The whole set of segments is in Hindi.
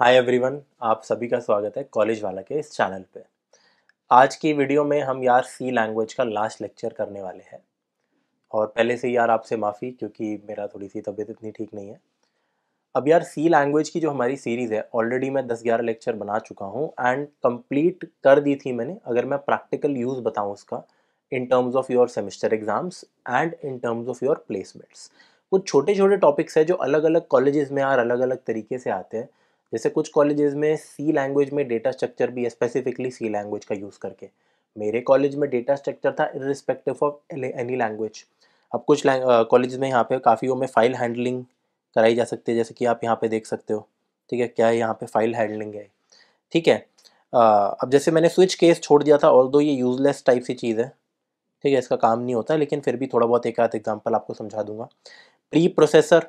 हाय एवरीवन आप सभी का स्वागत है कॉलेज वाला के इस चैनल पे आज की वीडियो में हम यार सी लैंग्वेज का लास्ट लेक्चर करने वाले हैं और पहले से यार आपसे माफ़ी क्योंकि मेरा थोड़ी सी तबीयत इतनी ठीक नहीं है अब यार सी लैंग्वेज की जो हमारी सीरीज़ है ऑलरेडी मैं दस ग्यारह लेक्चर बना चुका हूँ एंड कंप्लीट कर दी थी मैंने अगर मैं प्रैक्टिकल यूज़ बताऊँ उसका in terms of your semester exams and in terms of your placements कुछ छोटे छोटे टॉपिक्स हैं जो अलग अलग कॉलेजेस में यार अलग अलग तरीके से आते हैं जैसे कुछ कॉलेजेस में सी लैंग्वेज में डेटा स्ट्रक्चर भी है स्पेसिफिकली सी लैंग्वेज का यूज़ करके मेरे कॉलेज में डेटा स्ट्रक्चर था इरिस्पेक्टिव ऑफ एनी लैंग्वेज अब कुछ कॉलेज में यहाँ पे काफ़ी में फ़ाइल हैंडलिंग कराई जा सकती है जैसे कि आप यहाँ पे देख सकते हो ठीक है क्या है यहाँ पे फाइल हैंडलिंग है ठीक है आ, अब जैसे मैंने स्विच केस छोड़ दिया था और दो ये यूज़लेस टाइप सी चीज़ है ठीक है इसका काम नहीं होता लेकिन फिर भी थोड़ा बहुत एक आध एग्जाम्पल आपको समझा दूंगा प्री प्रोसेसर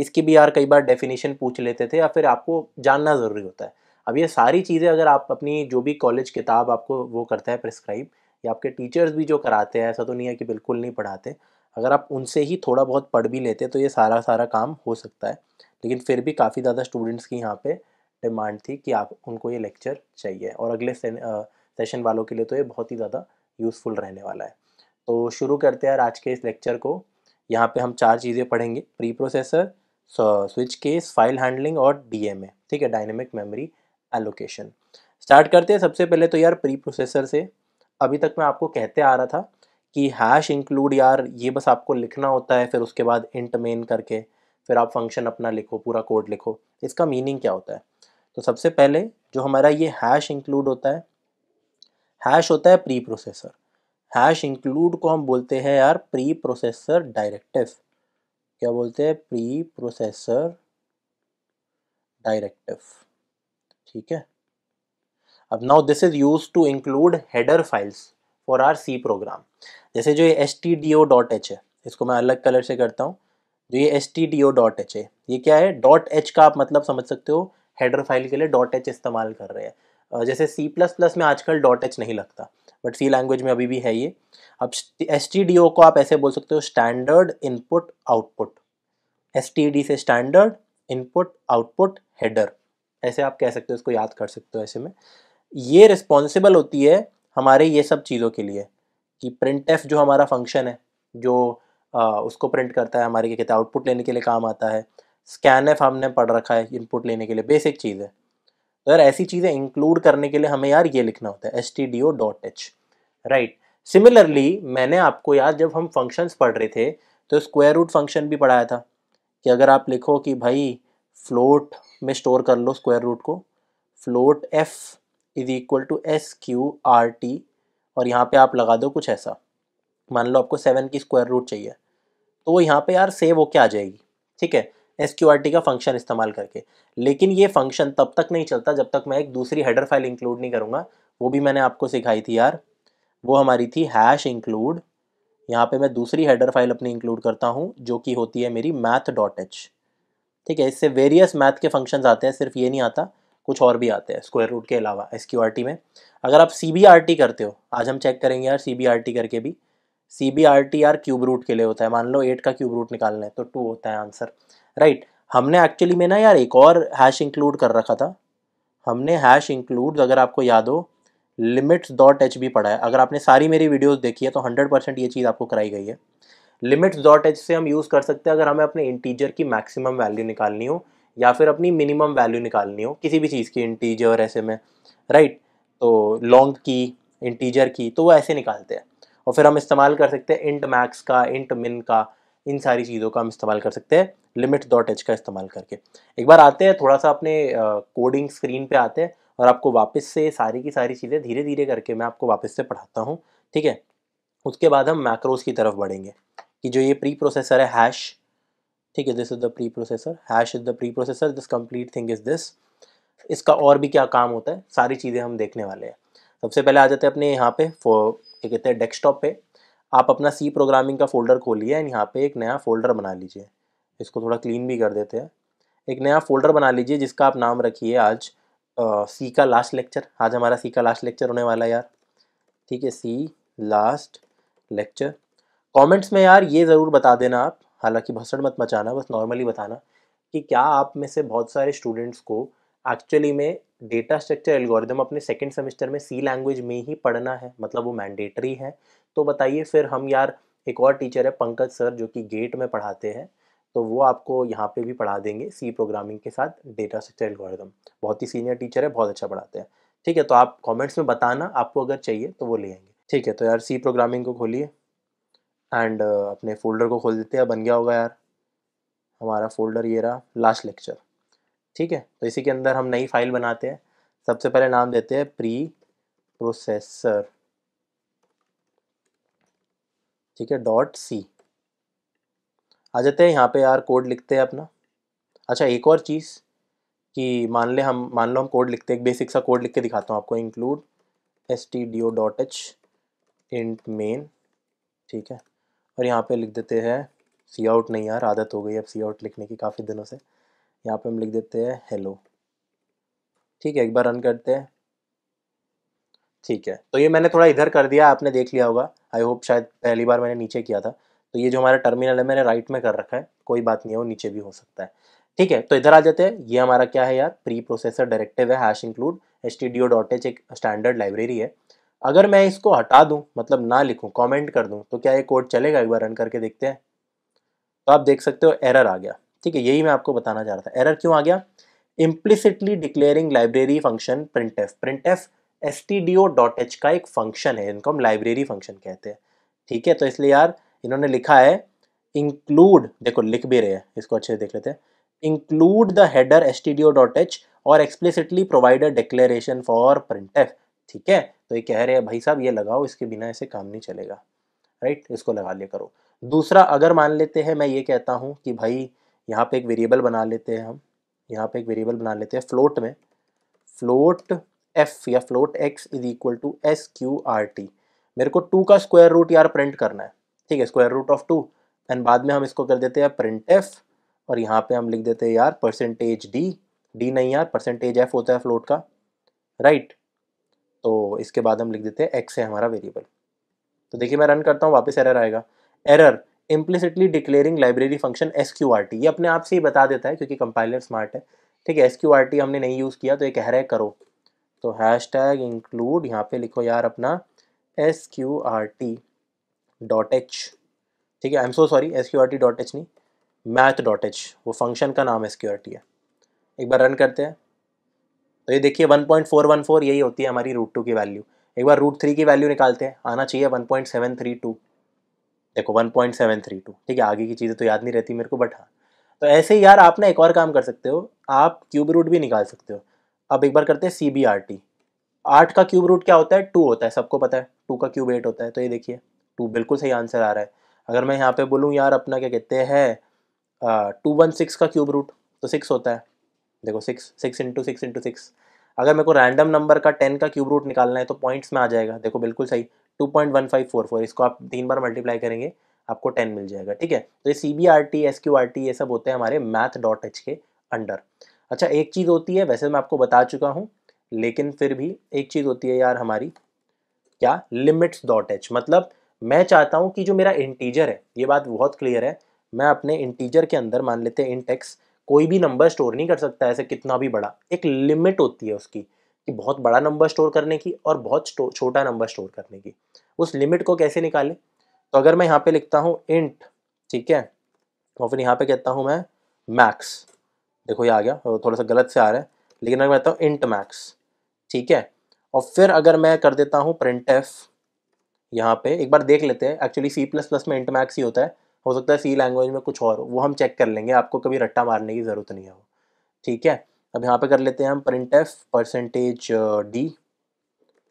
इसकी भी यार कई बार डेफिनेशन पूछ लेते थे या फिर आपको जानना ज़रूरी होता है अब ये सारी चीज़ें अगर आप अपनी जो भी कॉलेज किताब आपको वो करता है प्रिस्क्राइब या आपके टीचर्स भी जो कराते हैं ऐसा तो नहीं है कि बिल्कुल नहीं पढ़ाते अगर आप उनसे ही थोड़ा बहुत पढ़ भी लेते तो ये सारा सारा काम हो सकता है लेकिन फिर भी काफ़ी ज़्यादा स्टूडेंट्स की यहाँ पे डिमांड थी कि आप उनको ये लेक्चर चाहिए और अगले से, आ, सेशन वालों के लिए तो ये बहुत ही ज़्यादा यूज़फुल रहने वाला है तो शुरू करते हैं आज के इस लेक्चर को यहाँ पे हम चार चीज़ें पढ़ेंगे preprocessor switch case file handling और डीएमए ठीक है डायनेमिक मेमोरी एलोकेशन स्टार्ट करते हैं सबसे पहले तो यार प्री प्रोसेसर से अभी तक मैं आपको कहते आ रहा था कि हैश इंक्लूड यार ये बस आपको लिखना होता है फिर उसके बाद इंट मेन करके फिर आप फंक्शन अपना लिखो पूरा कोड लिखो इसका मीनिंग क्या होता है तो सबसे पहले जो हमारा ये हैश इंक्लूड होता है हैश होता है प्री प्रोसेसर हैश इंक्लूड को हम बोलते हैं यार प्री प्रोसेसर डायरेक्टिव क्या बोलते हैं प्री प्रोसेसर डायरेक्टिव ठीक है अब now this is use to include header files for our C program जैसे जो ये S T D O dot H है इसको मैं अलग कलर से करता हूँ जो ये S T D O dot H है ये क्या है डॉट एच का आप मतलब समझ सकते हो हेडर फाइल के लिए डॉट एच इस्तेमाल कर रहे हैं जैसे सी प्लस प्लस में आजकल डॉट एच नहीं लगता बट सी लैंग्वेज में अभी भी है ये अब एस को आप ऐसे बोल सकते हो स्टैंडर्ड इनपुट आउटपुट एस से स्टैंडर्ड इनपुट आउटपुट हेडर ऐसे आप कह सकते हो इसको याद कर सकते हो ऐसे में ये रिस्पॉन्सिबल होती है हमारे ये सब चीज़ों के लिए कि प्रिंट एफ जो हमारा फंक्शन है जो आ, उसको प्रिंट करता है हमारे क्या कहते हैं आउटपुट लेने के लिए काम आता है स्कैन एफ हमने पढ़ रखा है इनपुट लेने के लिए बेसिक चीज़ है तो यार ऐसी चीज़ें इंक्लूड करने के लिए हमें यार ये लिखना होता है S T D O dot H right similarly मैंने आपको यार जब हम फंक्शंस पढ़ रहे थे तो स्क्वायर रूट फंक्शन भी पढ़ाया था कि अगर आप लिखो कि भाई फ्लोट में स्टोर कर लो स्क्वायर रूट को float F is equal to S Q R T और यहाँ पे आप लगा दो कुछ ऐसा मान लो आपको सेवन की स्क्वायर रूट चाहिए तो वो यहाँ पे यार सेव होके आ जाएगी ठीक है एस का फंक्शन इस्तेमाल करके लेकिन ये फंक्शन तब तक नहीं चलता जब तक मैं एक दूसरी हेडर फाइल इंक्लूड नहीं करूँगा वो भी मैंने आपको सिखाई थी यार वो हमारी थी हैश इंक्लूड यहाँ पे मैं दूसरी हेडर फाइल अपनी इंक्लूड करता हूँ जो कि होती है मेरी मैथ डॉट एच ठीक है इससे वेरियस मैथ के फंक्शंस आते हैं सिर्फ ये नहीं आता कुछ और भी आते हैं स्क्वायर रूट के अलावा एस में अगर आप सी करते हो आज हम चेक करेंगे यार सी करके भी सी बी आर टी यार क्यूब रूट के लिए होता है मान लो एट का क्यूब रूट निकालना है तो टू होता है आंसर राइट right? हमने एक्चुअली में ना यार एक और हैश इंक्लूड कर रखा था हमने हैश इंक्लूड अगर आपको याद हो लिमिट्स डॉट एच भी पढ़ा है अगर आपने सारी मेरी वीडियोस देखी है तो हंड्रेड परसेंट ये चीज़ आपको कराई गई है लिमिट्स डॉट एच से हम यूज़ कर सकते हैं अगर हमें अपने इंटीजर की मैक्सिमम वैल्यू निकालनी हो या फिर अपनी मिनिमम वैल्यू निकालनी हो किसी भी चीज़ की इंटीजर ऐसे में राइट right? तो लॉन्ग की इंटीजर की तो वो ऐसे निकालते हैं और फिर हम इस्तेमाल कर सकते हैं इंट मैक्स का इंट मिन का इन सारी चीज़ों का हम इस्तेमाल कर सकते हैं लिमिट डॉट एच का इस्तेमाल करके एक बार आते हैं थोड़ा सा अपने कोडिंग स्क्रीन पे आते हैं और आपको वापस से सारी की सारी चीज़ें धीरे धीरे करके मैं आपको वापस से पढ़ाता हूँ ठीक है उसके बाद हम मैक्रोज की तरफ बढ़ेंगे कि जो ये प्री प्रोसेसर है हैश ठीक है this is the preprocessor hash is the preprocessor this complete thing is this इसका और भी क्या काम होता है सारी चीज़ें हम देखने वाले हैं सबसे पहले आ जाते हैं अपने यहाँ पे फो क्या कहते हैं डेस्कटॉप पे आप अपना सी प्रोग्रामिंग का फ़ोल्डर खोलिए एंड यहाँ पे एक नया फ़ोल्डर बना लीजिए इसको थोड़ा क्लीन भी कर देते हैं एक नया फ़ोल्डर बना लीजिए जिसका आप नाम रखिए आज सी का लास्ट लेक्चर आज हमारा सी का लास्ट लेक्चर होने वाला है यार ठीक है सी लास्ट लेक्चर कमेंट्स में यार ये ज़रूर बता देना आप हालांकि भसड़ मत मचाना बस नॉर्मली बताना कि क्या आप में से बहुत सारे स्टूडेंट्स को एक्चुअली में डेटा स्ट्रक्चर एल्गोरिदम अपने सेकेंड सेमेस्टर में सी लैंग्वेज में ही पढ़ना है मतलब वो मैंडेटरी है तो बताइए फिर हम यार एक और टीचर है पंकज सर जो कि गेट में पढ़ाते हैं तो वो आपको यहाँ पे भी पढ़ा देंगे सी प्रोग्रामिंग के साथ डेटा स्ट्रक्चर एल्गोरिदम बहुत ही सीनियर टीचर है बहुत अच्छा पढ़ाते हैं ठीक है तो आप कमेंट्स में बताना आपको अगर चाहिए तो वो ले आएंगे ठीक है तो यार सी प्रोग्रामिंग को खोलिए एंड uh, अपने फोल्डर को खोल देते हैं बन गया होगा यार हमारा फोल्डर ये रहा लास्ट लेक्चर ठीक है तो इसी के अंदर हम नई फाइल बनाते हैं सबसे पहले नाम देते हैं प्री प्रोसेसर ठीक है डॉट सी आ जाते हैं यहाँ पे यार कोड लिखते हैं अपना अच्छा एक और चीज़ कि मान ले हम मान लो हम कोड लिखते हैं एक बेसिक सा कोड लिख के दिखाता हूँ आपको include S T D O dot H int main ठीक है और यहाँ पे लिख देते हैं सी आउट नहीं यार आदत हो गई अब सी आउट लिखने की काफ़ी दिनों से यहाँ पे हम लिख देते हैं हेलो ठीक है एक बार रन करते हैं ठीक है तो ये मैंने थोड़ा इधर कर दिया आपने देख लिया होगा आई होप शायद पहली बार मैंने नीचे किया था तो ये जो हमारा टर्मिनल है मैंने राइट में कर रखा है कोई बात नहीं है वो नीचे भी हो सकता है ठीक है तो इधर आ जाते हैं ये हमारा क्या है यार प्री प्रोसेसर डायरेक्टिव है hash include H T D O dot H एक स्टैंडर्ड लाइब्रेरी है अगर मैं इसको हटा दूं मतलब ना लिखूं कॉमेंट कर दूं तो क्या ये कोड चलेगा एक बार रन करके देखते हैं तो आप देख सकते हो एरर आ गया ठीक है यही मैं आपको बताना चाह रहा था एरर क्यों आ गया implicitly declaring library function print F print F S T D O dot H का एक फंक्शन है इनको हम लाइब्रेरी फंक्शन कहते हैं ठीक है तो इसलिए यार इन्होंने लिखा है इंक्लूड देखो लिख भी रहे हैं इसको अच्छे से देख लेते हैं include the header S T D O dot H और explicitly uh declaration for print F ठीक है तो ये कह रहे हैं भाई साहब ये लगाओ इसके बिना ऐसे काम नहीं चलेगा राइट इसको लगा लिया करो दूसरा अगर मान लेते हैं मैं ये कहता हूँ कि भाई यहाँ पे एक वेरिएबल बना लेते हैं हम यहाँ पे एक वेरिएबल बना लेते हैं फ्लोट में फ्लोट एफ या float X is equal to S Q R T मेरे को टू का स्क्वायर रूट यार प्रिंट करना है ठीक है square root of two and बाद में हम इसको कर देते हैं प्रिंट एफ और यहाँ पे हम लिख देते हैं यार परसेंटेज डी डी नहीं यार परसेंटेज एफ होता है फ्लोट का राइट right. तो इसके बाद हम लिख देते हैं एक्स है हमारा वेरिएबल तो देखिए मैं रन करता हूँ वापस एरर आएगा error implicitly declaring library function S Q R T ये अपने आप से ही बता देता है क्योंकि कंपाइलर स्मार्ट है ठीक है एस क्यू आर टी हमने नहीं यूज़ किया तो ये कह रहा है करो तो हैश टैग इंक्लूड यहाँ पे लिखो यार अपना S Q R T dot H ठीक है I am so sorry S Q R T dot H नहीं मैथ डॉट एच वो फंक्शन का नाम एस क्यू आर टी है एक बार रन करते हैं तो ये देखिए one one point four four यही होती है हमारी रूट टू की वैल्यू एक बार रूट थ्री की वैल्यू निकालते हैं आना चाहिए one point seven three two देखो one point seven three two ठीक है आगे की चीज़ें तो याद नहीं रहती मेरे को बट हाँ तो ऐसे ही यार आप ना एक और काम कर सकते हो आप क्यूब रूट भी निकाल सकते हो अब एक बार करते हैं सी बी आर टी आठ का क्यूब रूट क्या होता है टू होता है सबको पता है टू का क्यूब एट होता है तो ये देखिए टू बिल्कुल सही आंसर आ रहा है अगर मैं यहाँ पे बोलूँ यार अपना क्या कहते हैं टू वन सिक्स का क्यूब रूट तो सिक्स होता है देखो six six into six into six अगर मेरे को रैंडम नंबर का टेन का क्यूब रूट निकालना है तो पॉइंट्स में आ जाएगा देखो बिल्कुल सही two point one five four four इसको आप तीन बार मल्टीप्लाई करेंगे आपको टेन मिल जाएगा ठीक है तो ये C B R T S Q R T ये सब होते हैं हमारे मैथ डॉट एच के अंडर अच्छा एक चीज़ होती है वैसे मैं आपको बता चुका हूँ लेकिन फिर भी एक चीज़ होती है यार हमारी क्या लिमिट्स डॉट एच मतलब मैं चाहता हूँ कि जो मेरा इंटीजर है ये बात बहुत क्लियर है मैं अपने इंटीजर के अंदर मान लेते हैं इंटेक्स कोई भी नंबर स्टोर नहीं कर सकता ऐसे कितना भी बड़ा एक लिमिट होती है उसकी कि बहुत बड़ा नंबर स्टोर करने की और बहुत छोटा नंबर स्टोर करने की उस लिमिट को कैसे निकालें तो अगर मैं यहाँ पे लिखता हूँ इंट ठीक है और फिर यहाँ पे कहता हूँ मैं मैक्स देखो ये आ गया थोड़ा सा गलत से आ रहा है लेकिन अगर मैं कहता हूँ इंट मैक्स ठीक है और फिर अगर मैं कर देता हूँ प्रिंट एफ यहाँ पे एक बार देख लेते हैं एक्चुअली सी प्लस प्लस में इंट मैक्स ही होता है हो सकता है सी लैंग्वेज में कुछ और हो वो हम चेक कर लेंगे आपको कभी रट्टा मारने की ज़रूरत नहीं है वो ठीक है अब यहाँ पे कर लेते हैं हम print F percentage D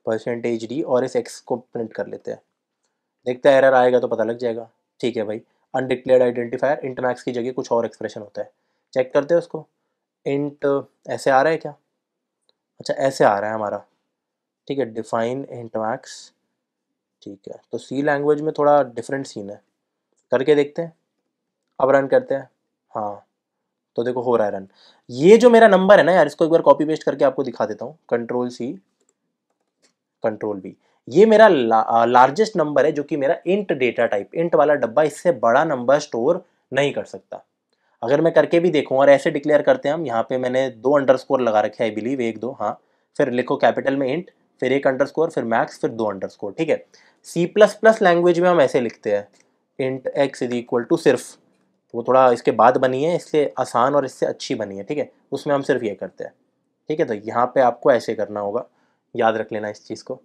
percentage D और इस एक्स को प्रिंट कर लेते हैं देखते हैं एरर आएगा तो पता लग जाएगा ठीक है भाई अनडिक्लेयर्ड आइडेंटिफायर इंटमैक्स की जगह कुछ और एक्सप्रेशन होता है चेक करते हैं उसको इंट ऐसे आ रहा है क्या अच्छा ऐसे आ रहा है हमारा ठीक है डिफाइन इंट मैक्स ठीक है तो सी लैंग्वेज में थोड़ा डिफरेंट सीन है करके देखते हैं अब रन करते हैं हाँ तो देखो हो रहा है रन ये जो मेरा नंबर है ना यार इसको एक बार कॉपी पेस्ट करके आपको दिखा देता हूँ कंट्रोल सी कंट्रोल बी ये मेरा लार्जेस्ट नंबर है जो कि मेरा इंट डेटा टाइप इंट वाला डब्बा इससे बड़ा नंबर स्टोर नहीं कर सकता अगर मैं करके भी देखूँ और ऐसे डिक्लेयर करते हैं हम यहाँ पे मैंने दो अंडरस्कोर लगा रखे आई बिलीव एक दो हाँ फिर लिखो कैपिटल में इंट फिर एक अंडरस्कोर फिर मैक्स फिर दो अंडरस्कोर ठीक है सी प्लस प्लस लैंग्वेज में हम ऐसे लिखते हैं int X is equal to सिर्फ वो थोड़ा इसके बाद बनी है इससे आसान और इससे अच्छी बनी है ठीक है उसमें हम सिर्फ ये करते हैं ठीक है तो यहाँ पर आपको ऐसे करना होगा याद रख लेना इस चीज़ को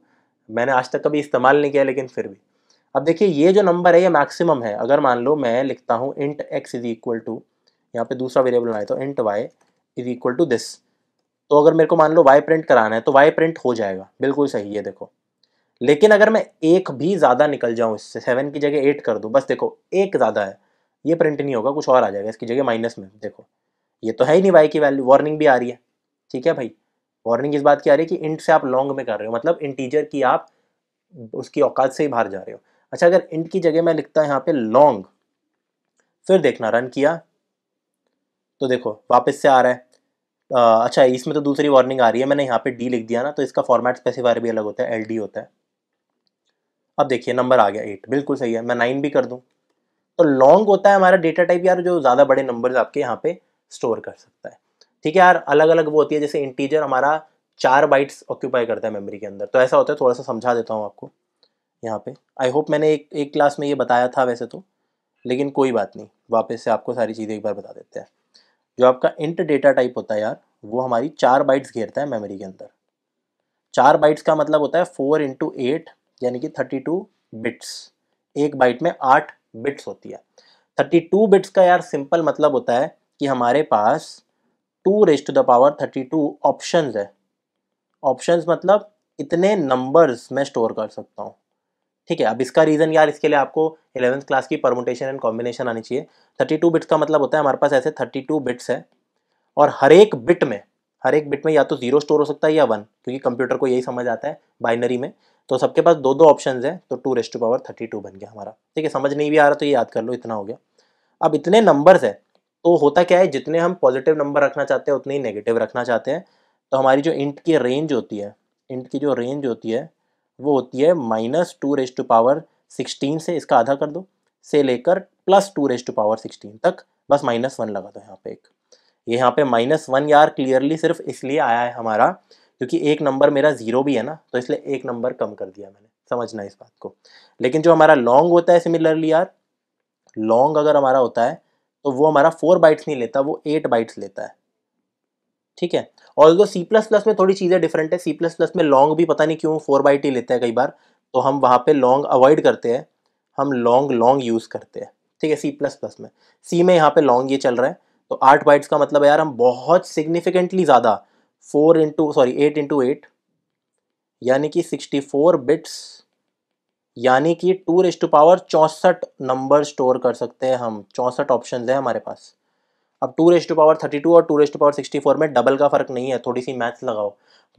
मैंने आज तक कभी इस्तेमाल नहीं किया लेकिन फिर भी अब देखिए ये जो नंबर है ये मैक्सिमम है अगर मान लो मैं लिखता हूँ int X is equal to यहाँ पे दूसरा वेरिएबल बनाए तो int Y is equal to this तो अगर मेरे को मान लो वाई प्रिंट कराना है तो वाई प्रिंट हो जाएगा बिल्कुल सही है देखो लेकिन अगर मैं एक भी ज़्यादा निकल जाऊँ इससे सेवन की जगह एट कर दूँ बस देखो एक ज़्यादा है ये प्रिंट नहीं होगा कुछ और आ जाएगा इसकी जगह माइनस में देखो ये तो है ही नहीं वाई की वैल्यू वार्निंग भी आ रही है ठीक है भाई वार्निंग इस बात की आ रही है कि इंट से आप लॉन्ग में कर रहे हो मतलब इंटीजर की आप उसकी औकात से ही बाहर जा रहे हो अच्छा अगर इंट की जगह मैं लिखता यहाँ पे लॉन्ग फिर देखना रन किया तो देखो वापस से आ रहा है आ, अच्छा इसमें तो दूसरी वार्निंग आ रही है मैंने यहाँ पे डी लिख दिया ना तो इसका फॉर्मेट स्पेसिफायर भी अलग होता है एल होता है अब देखिए नंबर आ गया एट बिल्कुल सही है मैं नाइन भी कर दूँ तो लॉन्ग होता है हमारा डेटा टाइप यार जो ज़्यादा बड़े नंबर आपके यहाँ पर स्टोर कर सकता है ठीक है यार अलग अलग वो होती है जैसे इंटीजर हमारा चार बाइट्स ऑक्यूपाई करता है मेमोरी के अंदर तो ऐसा होता है थोड़ा सा समझा देता हूँ आपको यहाँ पे आई होप मैंने एक एक क्लास में ये बताया था वैसे तो लेकिन कोई बात नहीं वापस से आपको सारी चीज़ें एक बार बता देते हैं जो आपका इंट डेटा टाइप होता है यार वो हमारी चार बाइट्स घेरता है मेमोरी के अंदर चार बाइट्स का मतलब होता है फोर इंटू एट यानी कि थर्टी टू बिट्स एक बाइट में आठ बिट्स होती है थर्टी टू बिट्स का यार सिंपल मतलब होता है कि हमारे पास two raise to the power thirty two option है ऑप्शन मतलब इतने नंबर्स मैं स्टोर कर सकता हूँ ठीक है अब इसका रीज़न यार इसके लिए आपको इलेवंथ क्लास की परमोटेशन एंड कॉम्बिनेशन आनी चाहिए थर्टी टू बिट्स का मतलब होता है हमारे पास ऐसे थर्टी टू बिट्स है और हर एक बिट में हर एक बिट में या तो जीरो स्टोर हो सकता है या वन क्योंकि कंप्यूटर को यही समझ आता है बाइनरी में तो सबके पास दो दो ऑप्शन है तो two raised power thirty two बन गया हमारा ठीक है समझ नहीं भी आ रहा तो ये याद कर लो इतना हो गया अब इतने नंबर्स है तो होता क्या है जितने हम पॉजिटिव नंबर रखना चाहते हैं उतने ही नेगेटिव रखना चाहते हैं तो हमारी जो इंट की रेंज होती है इंट की जो रेंज होती है वो होती है minus two raise to power sixteen से इसका आधा कर दो से लेकर plus two raise to power sixteen तक बस माइनस वन लगा दो यहाँ पे एक ये यहाँ पे माइनस वन यार क्लियरली सिर्फ इसलिए आया है हमारा क्योंकि एक नंबर मेरा ज़ीरो भी है ना तो इसलिए एक नंबर कम कर दिया मैंने समझना इस बात को लेकिन जो हमारा लॉन्ग होता है सिमिलरली यार लॉन्ग अगर हमारा होता है तो वो हमारा फोर बाइट्स नहीं लेता वो एट बाइट्स लेता है ठीक है और जो सी प्लस प्लस में थोड़ी चीज़ें डिफरेंट है सी प्लस प्लस में लॉन्ग भी पता नहीं क्यों फोर बाई टी लेते हैं कई बार तो हम वहाँ पे लॉन्ग अवॉइड करते हैं हम लॉन्ग लॉन्ग यूज़ करते हैं ठीक है सी प्लस प्लस में सी में यहाँ पे लॉन्ग ये चल रहा है तो आठ बाइट्स का मतलब है यार हम बहुत सिग्निफिकेंटली ज़्यादा four into sorry eight into eight यानी कि सिक्सटी फोर बिट्स यानी कि टू रेस्ट टू पावर चौंसठ नंबर स्टोर कर सकते हैं हम चौंसठ ऑप्शन है हमारे पास अब two raised to power thirty two और two raised to power sixty four में डबल का फ़र्क नहीं है थोड़ी सी मैथ्स लगाओ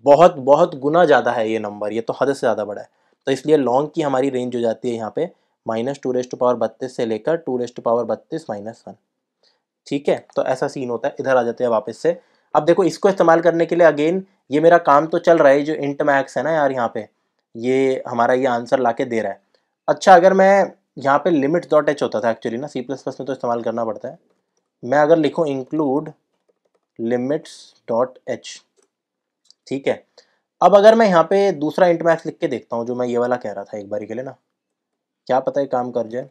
बहुत बहुत गुना ज़्यादा है ये नंबर ये तो हद से ज़्यादा बड़ा है तो इसलिए लॉन्ग की हमारी रेंज हो जाती है यहाँ पे माइनस टू रेस्ट पावर बत्तीस से लेकर टू रेस्ट पावर बत्तीस माइनस वन ठीक है तो ऐसा सीन होता है इधर आ जाते हैं वापस से अब देखो इसको इस्तेमाल करने के लिए अगेन ये मेरा काम तो चल रहा है जो इंट मैक्स है ना यार यहाँ पे ये हमारा ये आंसर ला दे रहा है अच्छा अगर मैं यहाँ पे लिमिट डॉट एच होता था एक्चुअली ना सी प्लस प्लस में तो इस्तेमाल करना पड़ता है मैं अगर लिखूँ इंक्लूड लिमिट्स डॉट एच ठीक है अब अगर मैं यहाँ पे दूसरा इंट लिख के देखता हूँ जो मैं ये वाला कह रहा था एक बारी के लिए ना क्या पता है काम कर जाए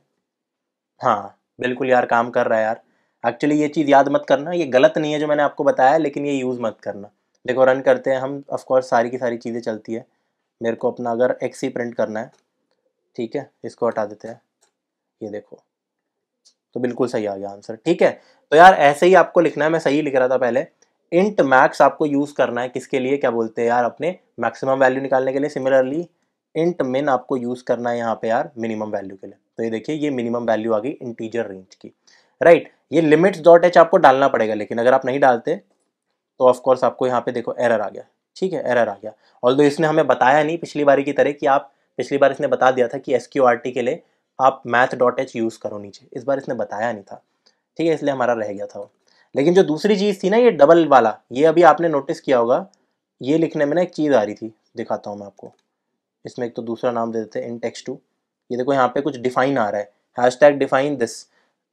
हाँ बिल्कुल यार काम कर रहा है यार एक्चुअली ये चीज़ याद मत करना ये गलत नहीं है जो मैंने आपको बताया लेकिन ये यूज़ मत करना देखो रन करते हैं हम ऑफकोर्स सारी की सारी चीज़ें चलती है मेरे को अपना अगर एक्स ही प्रिंट करना है ठीक है इसको हटा देते हैं ये देखो तो बिल्कुल सही आ गया आंसर ठीक है तो यार ऐसे ही आपको लिखना है मैं सही लिख रहा था पहले इंट मैक्स आपको यूज़ करना है किसके लिए क्या बोलते हैं यार अपने मैक्सिमम वैल्यू निकालने के लिए सिमिलरली इंट मिन आपको यूज़ करना है यहाँ पे यार मिनिमम वैल्यू के लिए तो ये देखिए ये मिनिमम वैल्यू आ गई इंटीजर रेंज की राइट right, ये लिमिट्स डॉट एच आपको डालना पड़ेगा लेकिन अगर आप नहीं डालते तो ऑफकोर्स आपको यहाँ पे देखो एरर आ गया ठीक है एरर आ गया ऑल इसने हमें बताया नहीं पिछली बारी की तरह कि आप पिछली बार इसने बता दिया था कि एस के लिए आप मैथ डॉट एच यूज़ करो नीचे इस बार इसने बताया नहीं था ठीक है इसलिए हमारा रह गया था वो लेकिन जो दूसरी चीज़ थी ना ये डबल वाला ये अभी आपने नोटिस किया होगा ये लिखने में ना एक चीज़ आ रही थी दिखाता हूँ मैं आपको इसमें एक तो दूसरा नाम दे देते हैं इन टेक्स टू ये देखो यहाँ पे कुछ डिफाइन आ रहा है हैश टैग डिफाइन दिस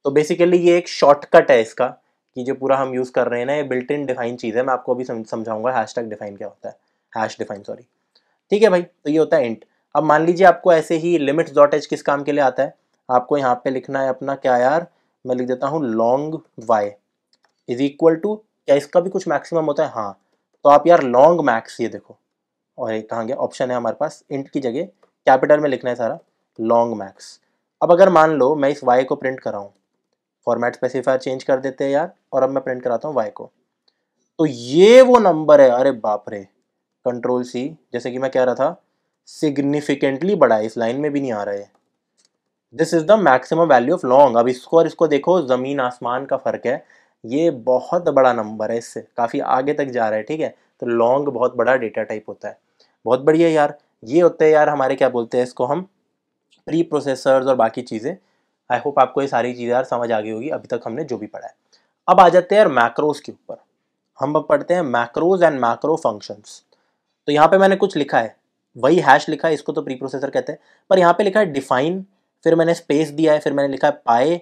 तो बेसिकली ये एक शॉर्टकट है इसका कि जो पूरा हम यूज़ कर रहे हैं ना ये बिल्ट इन डिफाइन चीज़ है मैं आपको अभी समझाऊंगा हैश टैग डिफाइन क्या होता है हैश डिफाइन सॉरी ठीक है भाई तो ये होता है इंट अब मान लीजिए आपको ऐसे ही लिमिट डॉट एच किस काम के लिए आता है आपको यहाँ पे लिखना है अपना क्या यार मैं लिख देता हूँ long Y is equal to क्या इसका भी कुछ मैक्सिमम होता है हाँ तो आप यार लॉन्ग मैक्स ये देखो और एक कहाँ गया ऑप्शन है हमारे पास इंट की जगह कैपिटल में लिखना है सारा लॉन्ग मैक्स अब अगर मान लो मैं इस वाई को प्रिंट कराऊँ फॉर्मेट स्पेसिफायर चेंज कर देते हैं यार और अब मैं प्रिंट कराता हूँ वाई को तो ये वो नंबर है अरे बाप रे कंट्रोल सी जैसे कि मैं कह रहा था सिग्निफिकेंटली बड़ा है इस लाइन में भी नहीं आ रहा है this is the maximum value of long अब इसको और इसको देखो ज़मीन आसमान का फ़र्क है ये बहुत बड़ा नंबर है इससे काफ़ी आगे तक जा रहा है ठीक है तो लॉन्ग बहुत बड़ा डेटा टाइप होता है बहुत बढ़िया यार ये होता है यार हमारे क्या बोलते हैं इसको हम प्री प्रोसेसर्स और बाकी चीज़ें आई होप आपको ये सारी चीज़ें यार समझ आ गई होगी अभी तक हमने जो भी पढ़ा है अब आ जाते हैं यार मैक्रोज के ऊपर हम अब पढ़ते हैं मैक्रोज एंड मैक्रो फंक्शंस तो यहाँ पे मैंने कुछ लिखा है वही हैश लिखा है इसको तो प्री प्रोसेसर कहते हैं पर यहाँ पे लिखा है डिफाइन फिर मैंने स्पेस दिया है फिर मैंने लिखा है पाए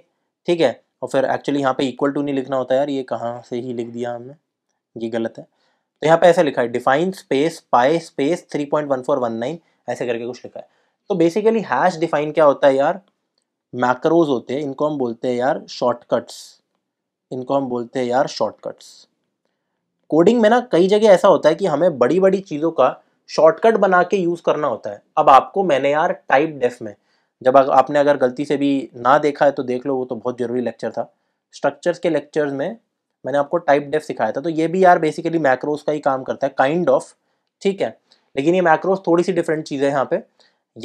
ठीक है और फिर एक्चुअली यहाँ पे इक्वल टू नहीं लिखना होता यार ये कहाँ से ही लिख दिया हमने ये गलत है तो यहाँ पे ऐसा लिखा है define space pi space three point one four one nine ऐसे करके कुछ लिखा है तो बेसिकली हैश डिफाइन क्या होता है यार मैक्रोज होते हैं इनको हम बोलते हैं यार शॉर्टकट्स इनको हम बोलते हैं यार शॉर्टकट्स कोडिंग में ना कई जगह ऐसा होता है कि हमें बड़ी बड़ी चीज़ों का शॉर्टकट बना के यूज़ करना होता है अब आपको मैंने यार टाइप डेफ में जब आपने अगर गलती से भी ना देखा है तो देख लो वो तो बहुत ज़रूरी लेक्चर था स्ट्रक्चर्स के लेक्चर्स में मैंने आपको टाइप डेफ सिखाया था तो ये भी यार बेसिकली मैक्रोस का ही काम करता है काइंड ऑफ ठीक है लेकिन ये मैक्रोस थोड़ी सी डिफरेंट चीज़ है यहाँ पे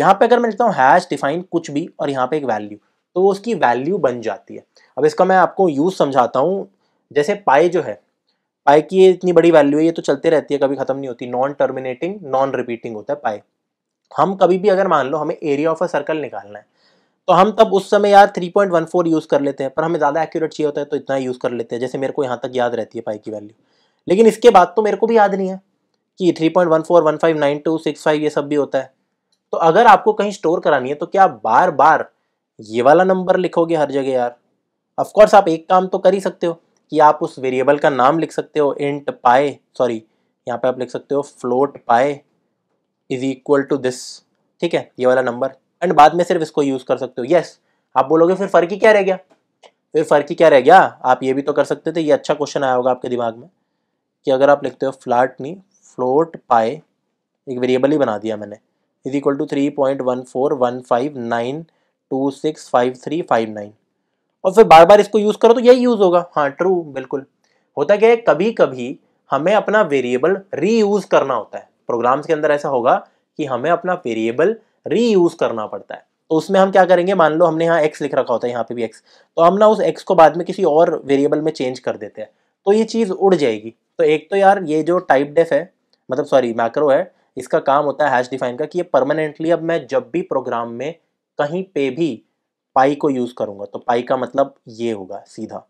यहाँ पे अगर मैं लिखता हूँ हैश डिफाइन कुछ भी और यहाँ पे एक वैल्यू तो उसकी वैल्यू बन जाती है अब इसका मैं आपको यूज़ समझाता हूँ जैसे पाए जो है पाए की ये इतनी बड़ी वैल्यू है ये तो चलते रहती है कभी खत्म नहीं होती नॉन टर्मिनेटिंग नॉन रिपीटिंग होता है पाए हम कभी भी अगर मान लो हमें एरिया ऑफ अ सर्कल निकालना है तो हम तब उस समय यार 3.14 यूज़ कर लेते हैं पर हमें ज़्यादा एक्यूरेट चाहिए होता है तो इतना यूज़ कर लेते हैं जैसे मेरे को यहाँ तक याद रहती है पाई की वैल्यू लेकिन इसके बाद तो मेरे को भी याद नहीं है कि three point one four one five nine two six five ये सब भी होता है तो अगर आपको कहीं स्टोर करानी है तो क्या आप बार बार ये वाला नंबर लिखोगे हर जगह यार ऑफकोर्स आप एक काम तो कर ही सकते हो कि आप उस वेरिएबल का नाम लिख सकते हो इंट पाए सॉरी यहाँ पे आप लिख सकते हो फ्लोट पाए इज इक्वल टू दिस ठीक है ये वाला नंबर एंड बाद में सिर्फ इसको यूज कर सकते हो यस yes, आप बोलोगे फिर फर्क ही क्या रह गया फिर फर्क ही क्या रह गया आप ये भी तो कर सकते थे ये अच्छा क्वेश्चन आया होगा आपके दिमाग में कि अगर आप लिखते हो फ्लाट नहीं फ्लोट पाए एक वेरिएबल ही बना दिया मैंने is equal to three point one four one five nine two six five three five nine और फिर बार बार इसको यूज़ करो तो यही यूज़ होगा हाँ ट्रू बिल्कुल होता क्या है कभी कभी हमें अपना वेरिएबल रीयूज़ करना होता है प्रोग्राम्स के अंदर ऐसा होगा कि हमें अपना वेरिएबल रीयूज़ करना पड़ता है तो उसमें हम क्या करेंगे मान लो हमने यहाँ एक्स लिख रखा होता है यहाँ पे भी एक्स तो हम ना उस एक्स को बाद में किसी और वेरिएबल में चेंज कर देते हैं तो ये चीज़ उड़ जाएगी तो एक तो यार ये जो टाइप डेफ है मतलब सॉरी मैक्रो है इसका काम होता है हैश डिफाइन का कि ये परमानेंटली अब मैं जब भी प्रोग्राम में कहीं पे भी पाई को यूज़ करूँगा तो पाई का मतलब ये होगा सीधा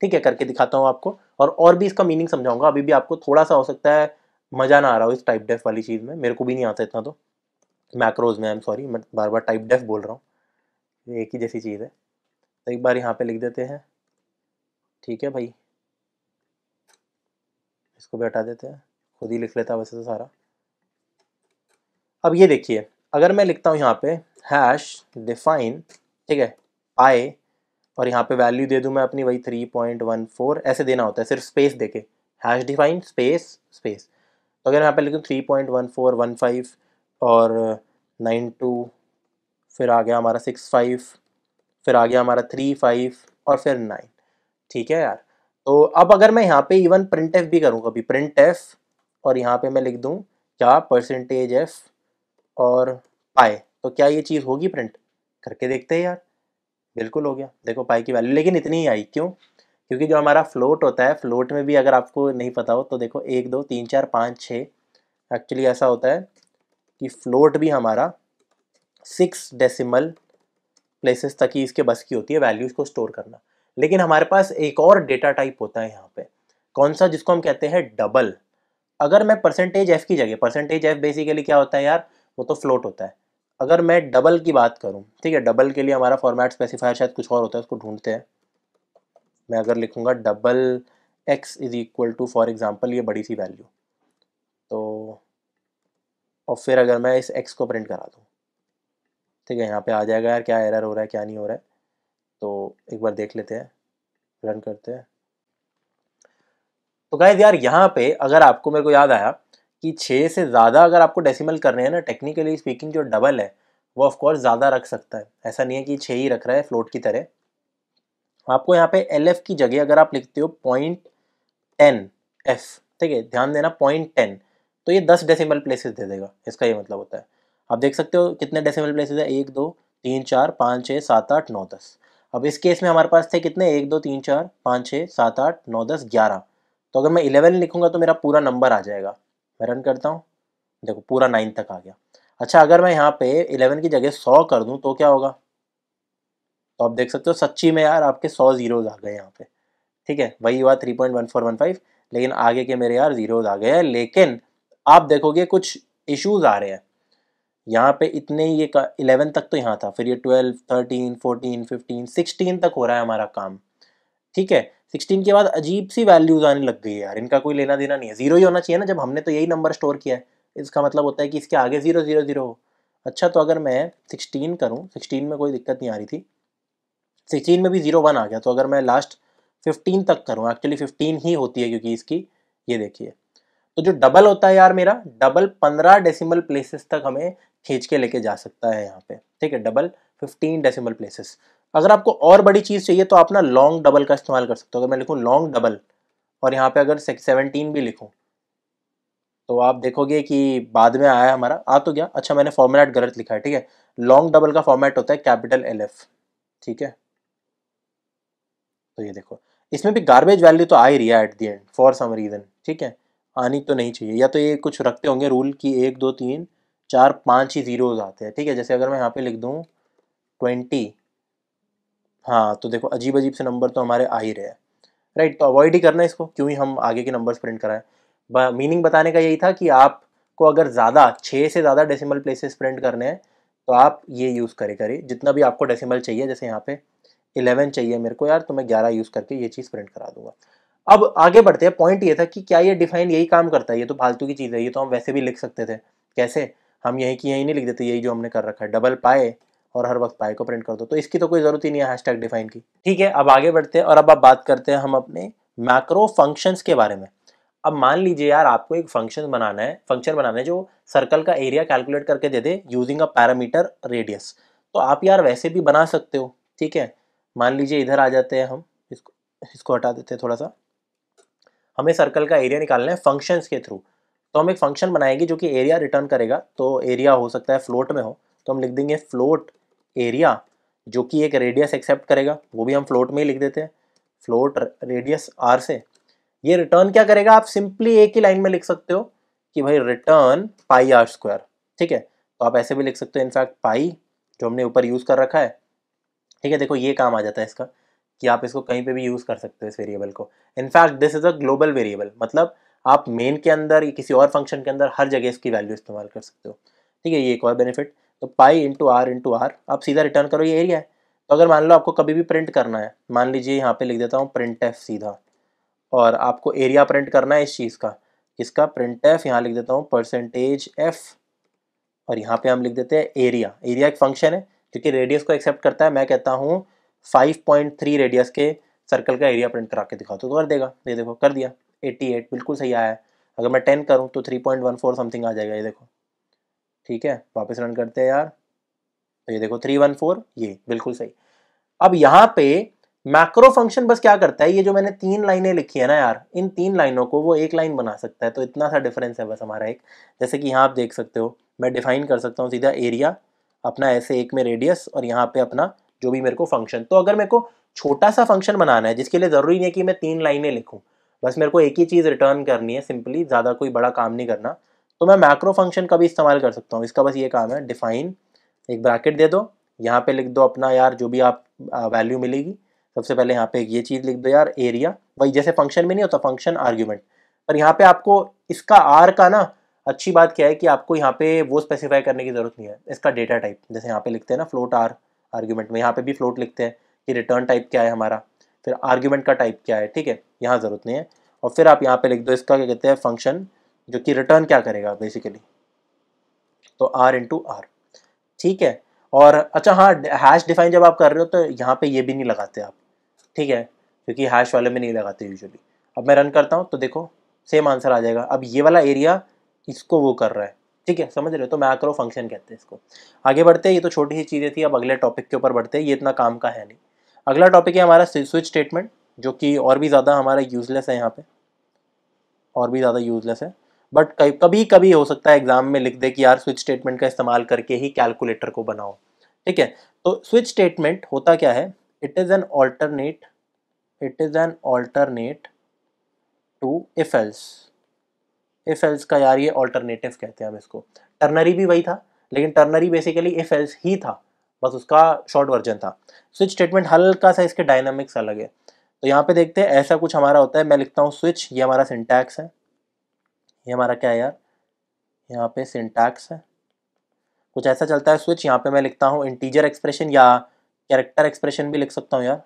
ठीक है करके दिखाता हूँ आपको और और भी इसका मीनिंग समझाऊंगा अभी भी आपको थोड़ा सा हो सकता है मज़ा ना आ रहा हो इस टाइप डेफ वाली चीज़ में मेरे को भी नहीं आता इतना तो मैक्रोज में आई एम सॉरी मैं बार बार टाइप डेफ बोल रहा हूँ एक ही जैसी चीज़ है तो एक बार यहाँ पे लिख देते हैं ठीक है भाई इसको भी हटा देते हैं खुद ही लिख लेता वैसे तो सारा अब ये देखिए अगर मैं लिखता हूँ यहाँ पे हैश डिफाइन ठीक है आए और यहाँ पे वैल्यू दे दूँ मैं अपनी वही थ्री पॉइंट वन फोर ऐसे देना होता है सिर्फ स्पेस देके हैश डिफाइन स्पेस स्पेस अगर यहाँ पे लिखूँ three point one four one five और नाइन टू फिर आ गया हमारा सिक्स फाइव फिर आ गया हमारा थ्री फाइव और फिर नाइन ठीक है यार तो अब अगर मैं यहाँ पे इवन प्रिंट एफ भी करूँ कभी प्रिंट एफ और यहाँ पे मैं लिख दूँ क्या परसेंटेज एफ और पाए तो क्या ये चीज़ होगी प्रिंट करके देखते हैं यार बिल्कुल हो गया देखो पाई की वैल्यू लेकिन इतनी ही आई क्यों क्योंकि जो हमारा फ्लोट होता है फ्लोट में भी अगर आपको नहीं पता हो तो देखो एक दो तीन चार पाँच छः एक्चुअली ऐसा होता है कि फ्लोट भी हमारा सिक्स डेसिमल प्लेसेस तक ही इसके बस की होती है वैल्यूज़ को स्टोर करना लेकिन हमारे पास एक और डेटा टाइप होता है यहाँ पे कौन सा जिसको हम कहते हैं डबल अगर मैं परसेंटेज एफ की जगह परसेंटेज एफ बेसिकली क्या होता है यार वो तो फ्लोट होता है अगर मैं डबल की बात करूँ ठीक है डबल के लिए हमारा फॉर्मेट स्पेसिफायर शायद कुछ और होता है उसको ढूंढते हैं मैं अगर लिखूँगा double X is equal to for example ये बड़ी सी वैल्यू तो और फिर अगर मैं इस एक्स को प्रिंट करा दूँ ठीक है यहाँ पे आ जाएगा यार क्या एरर हो रहा है क्या नहीं हो रहा है तो एक बार देख लेते हैं रन करते हैं तो गाय यार यहाँ पे अगर आपको मेरे को याद आया कि छः से ज़्यादा अगर आपको डेसिमल करने हैं ना टेक्निकली स्पीकिंग जो डबल है वो ऑफ़ कोर्स ज़्यादा रख सकता है ऐसा नहीं है कि छः ही रख रहा है फ्लोट की तरह आपको यहाँ पे एल एफ की जगह अगर आप लिखते हो पॉइंट टेन एफ ठीक है ध्यान देना पॉइंट टेन तो ये दस डेसिमल प्लेसेस दे देगा इसका ये मतलब होता है आप देख सकते हो कितने डेसिमल प्लेसेस है एक दो तीन चार पाँच छः सात आठ नौ दस अब इस केस में हमारे पास थे कितने एक दो तीन चार पाँच छः सात आठ नौ दस ग्यारह तो अगर मैं इलेवन लिखूंगा तो मेरा पूरा नंबर आ जाएगा मैं रन करता हूँ देखो पूरा नाइन तक आ गया अच्छा अगर मैं यहाँ पे इलेवन की जगह सौ कर दूँ तो क्या होगा तो आप देख सकते हो सच्ची में यार आपके सौ जीरोज आ गए यहाँ पे ठीक है वही हुआ three point one four one five लेकिन आगे के मेरे यार जीरोज आ गए हैं लेकिन आप देखोगे कुछ इश्यूज आ रहे हैं यहाँ पे इतने ये इलेवन तक तो यहाँ था फिर ये twelve thirteen fourteen fifteen sixteen तक हो रहा है हमारा काम ठीक है सिक्सटीन के बाद अजीब सी वैल्यूज आने लग गई है यार इनका कोई लेना देना नहीं है जीरो ही होना चाहिए ना जब हमने तो यही नंबर स्टोर किया है इसका मतलब होता है कि इसके आगे जीरो जीरो जीरो हो अच्छा तो अगर मैं सिक्सटीन करूँ सिक्सटीन में कोई दिक्कत नहीं आ रही थी सिक्सटीन में भी जीरो वन आ गया तो अगर मैं लास्ट फिफ्टीन तक करूँ एक्चुअली फिफ्टीन ही होती है क्योंकि इसकी ये देखिए तो जो डबल होता है यार मेरा डबल पंद्रह डेसिमल प्लेसेस तक हमें खींच के लेके जा सकता है यहाँ पे ठीक है डबल फिफ्टीन डेसिमल प्लेसेस अगर आपको और बड़ी चीज़ चाहिए तो आप ना लॉन्ग डबल का इस्तेमाल कर सकते हो अगर मैं लिखूँ लॉन्ग डबल और यहाँ पे अगर सेवनटीन भी लिखूँ तो आप देखोगे कि बाद में आया हमारा आ तो गया अच्छा मैंने फॉर्मेट गलत लिखा है ठीक है लॉन्ग डबल का फॉर्मेट होता है कैपिटल एल एफ ठीक है तो ये देखो इसमें भी गार्बेज वैल्यू तो आ ही रही है at the end for some reason ठीक है आनी तो नहीं चाहिए या तो ये कुछ रखते होंगे रूल की एक दो तीन चार पाँच ही ज़ीरोज आते हैं ठीक है जैसे अगर मैं यहाँ पे लिख दूँ ट्वेंटी हाँ तो देखो अजीब अजीब से नंबर तो हमारे आ ही रहे हैं राइट तो अवॉइड ही करना है इसको क्यों ही हम आगे के नंबर्स प्रिंट कराएं मीनिंग बताने का यही था कि आपको अगर ज़्यादा छः से ज़्यादा डेसिमल प्लेसेस प्रिंट करने हैं तो आप ये यूज़ करें करिए जितना भी आपको डेसिमल चाहिए जैसे यहाँ पे इलेवन चाहिए मेरे को यार तो मैं ग्यारह यूज़ करके ये चीज़ प्रिंट करा दूंगा अब आगे बढ़ते हैं पॉइंट ये था कि क्या ये डिफाइन यही काम करता है ये तो फालतू की चीज़ है ये तो हम वैसे भी लिख सकते थे कैसे हम यहीं की यहीं नहीं लिख देते यही जो हमने कर रखा है डबल पाए और हर वक्त पाए को प्रिंट कर दो तो इसकी तो कोई ज़रूरत ही नहीं है हैशटैग डिफाइन की ठीक है अब आगे बढ़ते हैं और अब आप बात करते हैं हम अपने मैक्रो फंक्शंस के बारे में अब मान लीजिए यार आपको एक फंक्शन बनाना है फंक्शन बनाना है जो सर्कल का एरिया कैलकुलेट करके दे दे यूजिंग अ पैरामीटर रेडियस तो आप यार वैसे भी बना सकते हो ठीक है मान लीजिए इधर आ जाते हैं हम इसको इसको हटा देते हैं थोड़ा सा हमें सर्कल का एरिया निकालना है फंक्शंस के थ्रू तो हम एक फंक्शन बनाएंगे जो कि एरिया रिटर्न करेगा तो एरिया हो सकता है फ्लोट में हो तो हम लिख देंगे फ्लोट एरिया जो कि एक रेडियस एक्सेप्ट करेगा वो भी हम फ्लोट में ही लिख देते हैं फ्लोट रेडियस आर से ये रिटर्न क्या करेगा आप सिंपली एक ही लाइन में लिख सकते हो कि भाई रिटर्न पाई आर स्क्वायर ठीक है तो आप ऐसे भी लिख सकते हो इनफैक्ट पाई जो हमने ऊपर यूज़ कर रखा है ठीक है देखो ये काम आ जाता है इसका कि आप इसको कहीं पे भी यूज़ कर सकते हो इस वेरिएबल को in fact this is a global variable मतलब आप मेन के अंदर या किसी और फंक्शन के अंदर हर जगह इसकी वैल्यू इस्तेमाल कर सकते हो ठीक है ये एक और बेनिफिट तो pi into R into R आप सीधा रिटर्न करो ये एरिया है तो अगर मान लो आपको कभी भी प्रिंट करना है मान लीजिए यहाँ पे लिख देता हूँ प्रिंट एफ सीधा और आपको एरिया प्रिंट करना है इस चीज़ का इसका प्रिंट एफ यहाँ लिख देता हूँ परसेंटेज एफ और यहाँ पे हम लिख देते हैं एरिया एरिया एक फंक्शन है क्योंकि रेडियस को एक्सेप्ट करता है मैं कहता हूँ फाइव पॉइंट थ्री रेडियस के सर्कल का एरिया प्रिंट करा के दिखा तो कर देगा ये देखो कर दिया एट्टी एट बिल्कुल सही आया है अगर मैं टेन करूँ तो three point one four something आ जाएगा ये देखो ठीक है वापस रन करते हैं यार तो ये देखो थ्री वन फोर ये बिल्कुल सही अब यहाँ पे मैक्रो फंक्शन बस क्या करता है ये जो मैंने तीन लाइनें लिखी है ना यार इन तीन लाइनों को वो एक लाइन बना सकता है तो इतना सा डिफरेंस है बस हमारा एक जैसे कि यहाँ आप देख सकते हो मैं डिफाइन कर सकता हूँ सीधा एरिया अपना ऐसे एक में रेडियस और यहाँ पे अपना जो भी मेरे को फंक्शन तो अगर मेरे को छोटा सा फंक्शन बनाना है जिसके लिए ज़रूरी नहीं है कि मैं तीन लाइनें लिखूँ बस मेरे को एक ही चीज़ रिटर्न करनी है सिंपली ज़्यादा कोई बड़ा काम नहीं करना तो मैं मैक्रो फंक्शन का भी इस्तेमाल कर सकता हूँ इसका बस ये काम है डिफाइन एक ब्रैकेट दे दो यहाँ पे लिख दो अपना यार जो भी आप वैल्यू मिलेगी सबसे पहले यहाँ पे ये चीज़ लिख दो यार एरिया वही जैसे फंक्शन में नहीं होता फंक्शन आर्ग्यूमेंट पर यहाँ पे आपको इसका आर का ना अच्छी बात क्या है कि आपको यहाँ पे वो स्पेसिफाई करने की ज़रूरत नहीं है इसका डेटा टाइप जैसे यहाँ पे लिखते हैं ना फ्लोट आर आर्ग्यूमेंट में यहाँ पे भी फ्लोट लिखते हैं कि रिटर्न टाइप क्या है हमारा फिर आर्ग्यूमेंट का टाइप क्या है ठीक है यहाँ ज़रूरत नहीं है और फिर आप यहाँ पे लिख दो इसका क्या कहते हैं फंक्शन जो कि रिटर्न क्या करेगा बेसिकली तो आर इंटू आर ठीक है और अच्छा हाँ हैश डिफाइन जब आप कर रहे हो तो यहाँ पे ये भी नहीं लगाते आप ठीक है क्योंकि हैश वाले में नहीं लगाते यूजुअली अब मैं रन करता हूँ तो देखो सेम आंसर आ जाएगा अब ये वाला एरिया इसको वो कर रहा है ठीक है समझ रहे हो तो मैक्रो फंक्शन कहते हैं इसको आगे बढ़ते हैं ये तो छोटी सी चीज़ें थी अब अगले टॉपिक के ऊपर बढ़ते हैं ये इतना काम का है नहीं अगला टॉपिक है हमारा स्विच स्टेटमेंट जो कि और भी ज़्यादा हमारा यूजलेस है यहाँ पे और भी ज़्यादा यूजलेस है बट कभी कभी हो सकता है एग्जाम में लिख दे कि यार स्विच स्टेटमेंट का इस्तेमाल करके ही कैलकुलेटर को बनाओ ठीक है तो स्विच स्टेटमेंट होता क्या है it is an alternate it is an alternate to if else if else का यार ये ऑल्टरनेटिव कहते हैं हम इसको टर्नरी भी वही था लेकिन टर्नरी बेसिकली इफ एल्स ही था बस उसका शॉर्ट वर्जन था स्विच स्टेटमेंट हल्का सा इसके डायनामिक्स अलग है तो यहाँ पे देखते हैं ऐसा कुछ हमारा होता है मैं लिखता हूँ स्विच ये हमारा सिंटैक्स है ये हमारा क्या है यार यहाँ पे सिंटैक्स है कुछ ऐसा चलता है स्विच यहाँ पे मैं लिखता हूँ इंटीजर एक्सप्रेशन या कैरेक्टर एक्सप्रेशन भी लिख सकता हूँ यार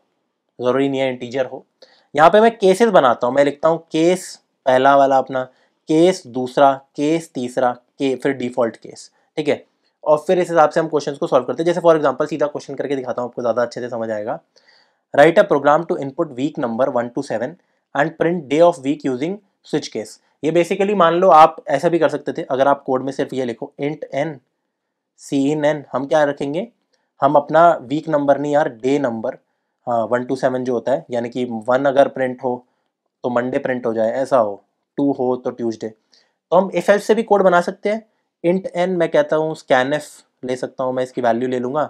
ज़रूरी नहीं है इंटीजर हो यहाँ पे मैं केसेस बनाता हूँ मैं लिखता हूँ केस पहला वाला अपना केस दूसरा केस तीसरा के फिर डिफॉल्ट केस ठीक है और फिर इस हिसाब से हम क्वेश्चन को सॉल्व करते हैं जैसे फॉर एग्जाम्पल सीधा क्वेश्चन करके दिखाता हूँ आपको ज़्यादा अच्छे से समझ आएगा write a program to input week number one two seven and print day of week using switch case ये बेसिकली मान लो आप ऐसा भी कर सकते थे अगर आप कोड में सिर्फ ये लिखो int n c in n हम क्या रखेंगे हम अपना वीक नंबर नहीं यार डे नंबर हाँ वन टू सेवन जो होता है यानी कि वन अगर प्रिंट हो तो मंडे प्रिंट हो जाए ऐसा हो टू हो तो ट्यूजडे तो हम इफ एल्स से भी कोड बना सकते हैं इंट एन मैं कहता हूँ स्कैन एफ ले सकता हूँ मैं इसकी वैल्यू ले लूँगा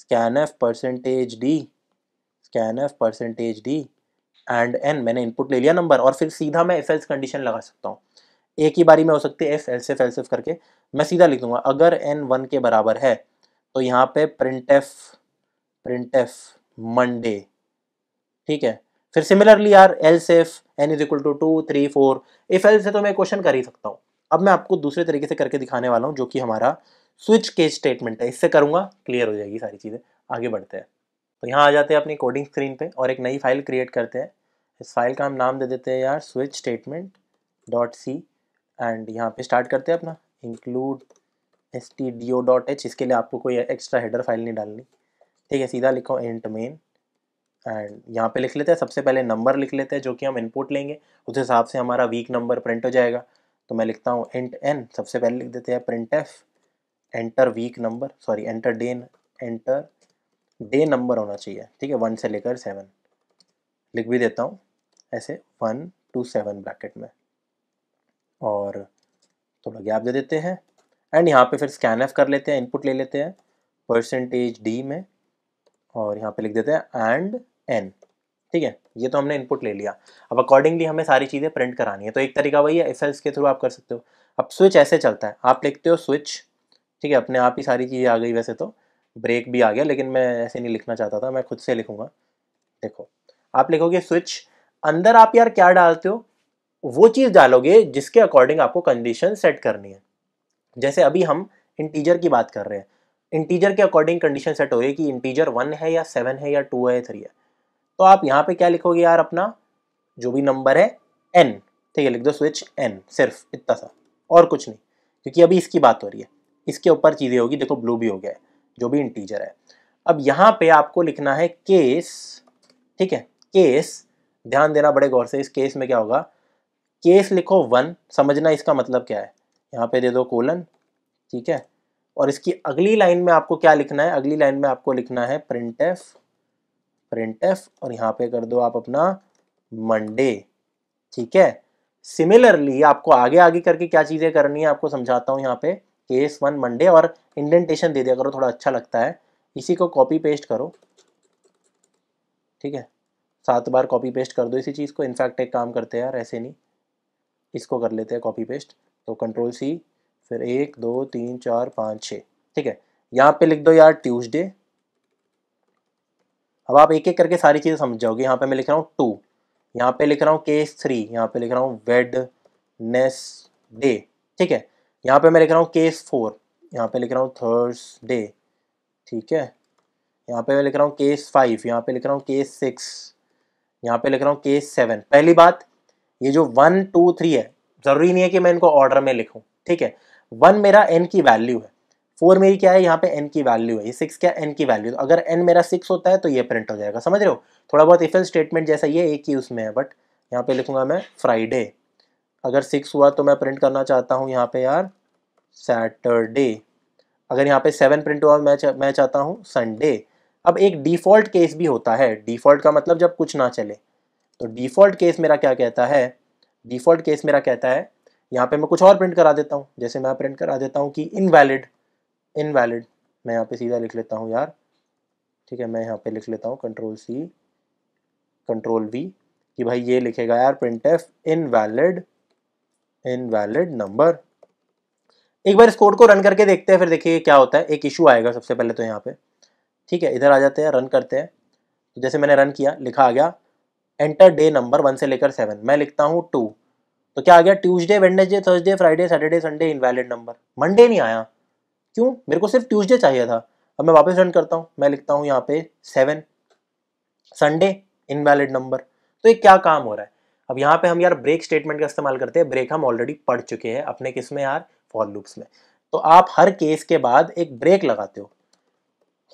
scanf percentage d scanf percentage D and n मैंने इनपुट ले लिया नंबर और फिर सीधा मैं एफ एल्स कंडीशन लगा सकता हूँ एक ही बारी में हो सकती है if else if else if करके मैं सीधा लिख दूंगा अगर एन वन के बराबर है तो यहाँ पे print F print printf Monday ठीक है फिर सिमिलरली यार else if n is equal to two three four if else तो मैं क्वेश्चन कर ही सकता हूँ अब मैं आपको दूसरे तरीके से करके दिखाने वाला हूँ जो कि हमारा स्विच केस स्टेटमेंट है इससे करूँगा क्लियर हो जाएगी सारी चीज़ें आगे बढ़ते हैं तो यहाँ आ जाते हैं अपनी कोडिंग स्क्रीन पे और एक नई फाइल क्रिएट करते हैं इस फाइल का हम नाम दे देते हैं यार switch statement dot C and यहाँ पे स्टार्ट करते हैं अपना include S T D O dot h इसके लिए आपको कोई एक्स्ट्रा हेडर फाइल नहीं डालनी ठीक है सीधा लिखो इंट मेन एंड यहाँ पे लिख लेते हैं सबसे पहले नंबर लिख लेते हैं जो कि हम इनपुट लेंगे उस हिसाब से हमारा वीक नंबर प्रिंट हो जाएगा तो मैं लिखता हूँ इंट एन सबसे पहले लिख देते हैं printf enter week number sorry enter day enter day number होना चाहिए ठीक है वन से लेकर सेवन लिख भी देता हूँ ऐसे वन टू सेवन ब्रैकेट में और थोड़ा गैप दे देते हैं एंड यहाँ पे फिर स्कैन एफ कर लेते हैं इनपुट ले लेते हैं परसेंटेज डी में और यहाँ पे लिख देते हैं एंड एन ठीक है ये तो हमने इनपुट ले लिया अब अकॉर्डिंगली हमें सारी चीज़ें प्रिंट करानी है तो एक तरीका वही है एफ के थ्रू आप कर सकते हो अब स्विच ऐसे चलता है आप लिखते हो स्विच ठीक है अपने आप ही सारी चीज़ें आ गई वैसे तो ब्रेक भी आ गया लेकिन मैं ऐसे नहीं लिखना चाहता था मैं खुद से लिखूंगा देखो आप लिखोगे स्विच अंदर आप यार क्या डालते हो वो चीज़ डालोगे जिसके अकॉर्डिंग आपको कंडीशन सेट करनी है जैसे अभी हम इंटीजर की बात कर रहे हैं इंटीजर के अकॉर्डिंग कंडीशन सेट हो रही है कि इंटीजर वन है या सेवन है या टू है या थ्री है तो आप यहाँ पे क्या लिखोगे यार अपना जो भी नंबर है एन ठीक है लिख दो स्विच एन सिर्फ इतना सा और कुछ नहीं क्योंकि अभी इसकी बात हो रही है इसके ऊपर चीज़ें होगी देखो ब्लू भी हो गया है जो भी इंटीजर है अब यहाँ पे आपको लिखना है केस ठीक है केस ध्यान देना बड़े गौर से इस केस में क्या होगा केस लिखो वन समझना इसका मतलब क्या है यहाँ पे दे दो कोलन ठीक है और इसकी अगली लाइन में आपको क्या लिखना है अगली लाइन में आपको लिखना है प्रिंट एफ प्रिंट एफ और यहाँ पे कर दो आप अपना मंडे ठीक है सिमिलरली आपको आगे आगे करके क्या चीज़ें करनी है आपको समझाता हूँ यहाँ पे केस वन मंडे और इंडेंटेशन दे दिया करो थोड़ा अच्छा लगता है इसी को कॉपी पेस्ट करो ठीक है सात बार कॉपी पेस्ट कर दो इसी चीज़ को इनफैक्ट एक काम करते हैं यार ऐसे नहीं इसको कर लेते हैं कॉपी पेस्ट तो कंट्रोल सी फिर एक दो तीन चार पाँच छः ठीक है यहाँ पे लिख दो यार ट्यूसडे अब आप एक एक करके सारी चीज़ें समझ जाओगे यहाँ पे मैं लिख रहा हूँ टू यहाँ पे लिख रहा हूँ केस थ्री यहाँ पे लिख रहा हूँ वेडनेस डे ठीक है यहाँ पे मैं लिख रहा हूँ केस फोर यहाँ पे लिख रहा हूँ थर्स डे ठीक है यहाँ पे मैं लिख रहा हूँ केस फाइव यहाँ पे लिख रहा हूँ केस सिक्स यहाँ पे लिख रहा हूँ केस सेवन पहली बात ये जो वन टू थ्री है ज़रूरी नहीं है कि मैं इनको ऑर्डर में लिखूँ ठीक है वन मेरा एन की वैल्यू है फोर मेरी क्या है यहाँ पे एन की वैल्यू है सिक्स क्या एन की वैल्यू तो अगर एन मेरा सिक्स होता है तो ये प्रिंट हो जाएगा समझ रहे हो थोड़ा बहुत इफेल स्टेटमेंट जैसा ये एक ही उसमें है बट यहाँ पे लिखूंगा मैं फ्राइडे अगर सिक्स हुआ तो मैं प्रिंट करना चाहता हूँ यहाँ पे यार सैटरडे अगर यहाँ पे सेवन प्रिंट हुआ मैं चा, मैं चाहता हूँ संडे अब एक डिफ़ॉल्ट केस भी होता है डिफ़ॉल्ट का मतलब जब कुछ ना चले तो डिफ़ॉल्ट केस मेरा क्या कहता है डिफ़ॉल्ट केस मेरा कहता है यहाँ पे मैं कुछ और प्रिंट करा देता हूँ जैसे मैं प्रिंट करा देता हूँ कि इनवैलिड इनवैलिड मैं यहाँ पे सीधा लिख लेता हूँ यार ठीक है मैं यहाँ पे लिख लेता हूँ कंट्रोल सी कंट्रोल वी कि भाई ये लिखेगा यार printf invalid invalid number एक बार इस कोड को रन करके देखते हैं फिर देखिए क्या होता है एक इशू आएगा सबसे पहले तो यहाँ पे ठीक है इधर आ जाते हैं रन करते हैं तो जैसे मैंने रन किया लिखा आ गया एंटर डे नंबर वन से लेकर सेवन मैं लिखता हूँ टू तो क्या आ गया Tuesday Wednesday Thursday Friday Saturday Sunday invalid number Monday नहीं आया क्यों मेरे को सिर्फ ट्यूसडे चाहिए था अब मैं वापस रन करता हूँ मैं लिखता हूँ यहाँ पे सेवन संडे इनवैलिड नंबर तो ये क्या काम हो रहा है अब यहाँ पे हम यार ब्रेक स्टेटमेंट का इस्तेमाल करते हैं ब्रेक हम ऑलरेडी पढ़ चुके हैं अपने किस में यार फॉर लूप्स में तो आप हर केस के बाद एक ब्रेक लगाते हो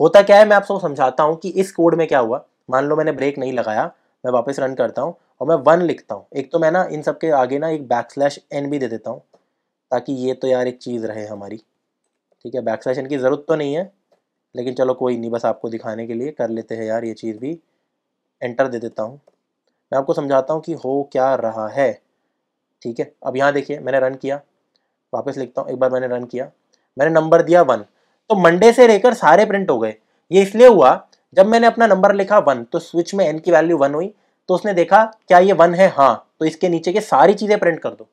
होता क्या है मैं आप सबको समझाता हूँ कि इस कोड में क्या हुआ मान लो मैंने ब्रेक नहीं लगाया मैं वापस रन करता हूँ और मैं वन लिखता हूँ एक तो मैं ना इन सब के आगे ना एक बैक स्लैश एन भी दे देता हूँ ताकि ये तो यार एक चीज़ रहे हमारी ठीक है बैक सेशन की ज़रूरत तो नहीं है लेकिन चलो कोई नहीं बस आपको दिखाने के लिए कर लेते हैं यार ये चीज़ भी एंटर दे देता हूँ मैं आपको समझाता हूँ कि हो क्या रहा है ठीक है अब यहाँ देखिए मैंने रन किया वापस लिखता हूँ एक बार मैंने रन किया मैंने नंबर दिया वन तो मंडे से लेकर सारे प्रिंट हो गए ये इसलिए हुआ जब मैंने अपना नंबर लिखा वन तो स्विच में एन की वैल्यू वन हुई तो उसने देखा क्या ये वन है हाँ तो इसके नीचे के सारी चीज़ें प्रिंट कर दो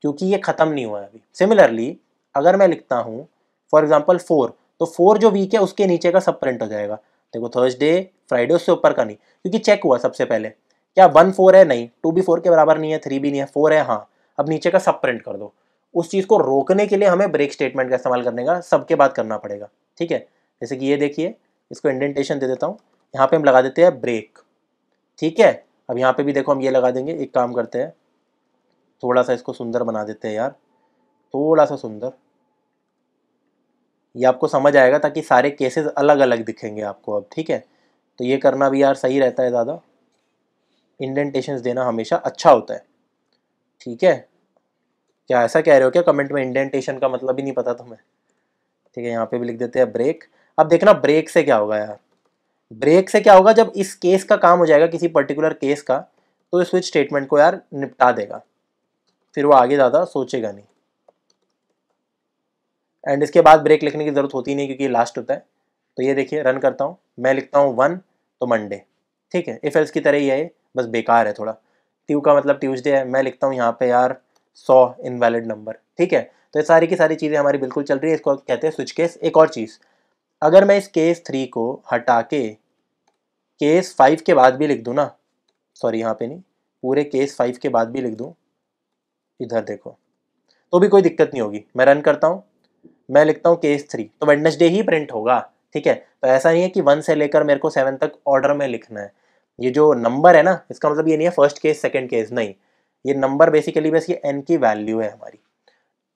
क्योंकि ये ख़त्म नहीं हुआ है अभी सिमिलरली अगर मैं लिखता हूँ फॉर एग्जाम्पल फोर तो फोर जो वीक है उसके नीचे का सब प्रिंट हो जाएगा देखो थर्सडे फ्राइडे उससे ऊपर का नहीं क्योंकि चेक हुआ सबसे पहले क्या वन फोर है नहीं टू भी फोर के बराबर नहीं है थ्री भी नहीं है फोर है हाँ अब नीचे का सब प्रिंट कर दो उस चीज़ को रोकने के लिए हमें ब्रेक स्टेटमेंट का इस्तेमाल करने का सबके बाद करना पड़ेगा ठीक है जैसे कि ये देखिए इसको इंडेंटेशन दे देता हूँ यहाँ पे हम लगा देते हैं ब्रेक ठीक है अब यहाँ पे भी देखो हम ये लगा देंगे एक काम करते हैं थोड़ा सा इसको सुंदर बना देते हैं यार थोड़ा सा सुंदर ये आपको समझ आएगा ताकि सारे केसेस अलग अलग दिखेंगे आपको अब ठीक है तो ये करना भी यार सही रहता है दादा इंडेंटेशंस देना हमेशा अच्छा होता है ठीक है क्या ऐसा कह रहे हो क्या कमेंट में इंडेंटेशन का मतलब ही नहीं पता तुम्हें ठीक है यहाँ पे भी लिख देते हैं ब्रेक अब देखना ब्रेक से क्या होगा यार ब्रेक से क्या होगा जब इस केस का काम हो जाएगा किसी पर्टिकुलर केस का तो स्विच स्टेटमेंट को यार निपटा देगा फिर वो आगे ज़्यादा सोचेगा नहीं एंड इसके बाद ब्रेक लिखने की ज़रूरत होती नहीं क्योंकि लास्ट होता है तो ये देखिए रन करता हूँ मैं लिखता हूँ वन तो मंडे ठीक है इफ़ एल्स की तरह ही है बस बेकार है थोड़ा ट्यू का मतलब ट्यूजडे है मैं लिखता हूँ यहाँ पे यार सौ इनवैलिड नंबर ठीक है तो ये सारी की सारी चीज़ें हमारी बिल्कुल चल रही है इसको कहते हैं स्विच केस एक और चीज़ अगर मैं इस केस थ्री को हटा के केस फाइव के बाद भी लिख दूँ ना सॉरी यहाँ पे नहीं पूरे केस फाइव के बाद भी लिख दूँ इधर देखो तो भी कोई दिक्कत नहीं होगी मैं रन करता हूँ मैं लिखता हूँ केस थ्री तो वेडनेसडे ही प्रिंट होगा ठीक है तो ऐसा नहीं है कि वन से लेकर मेरे को सेवन तक ऑर्डर में लिखना है ये जो नंबर है ना इसका मतलब ये नहीं है फर्स्ट केस सेकेंड केस नहीं ये नंबर बेसिकली बस ये एन की वैल्यू है हमारी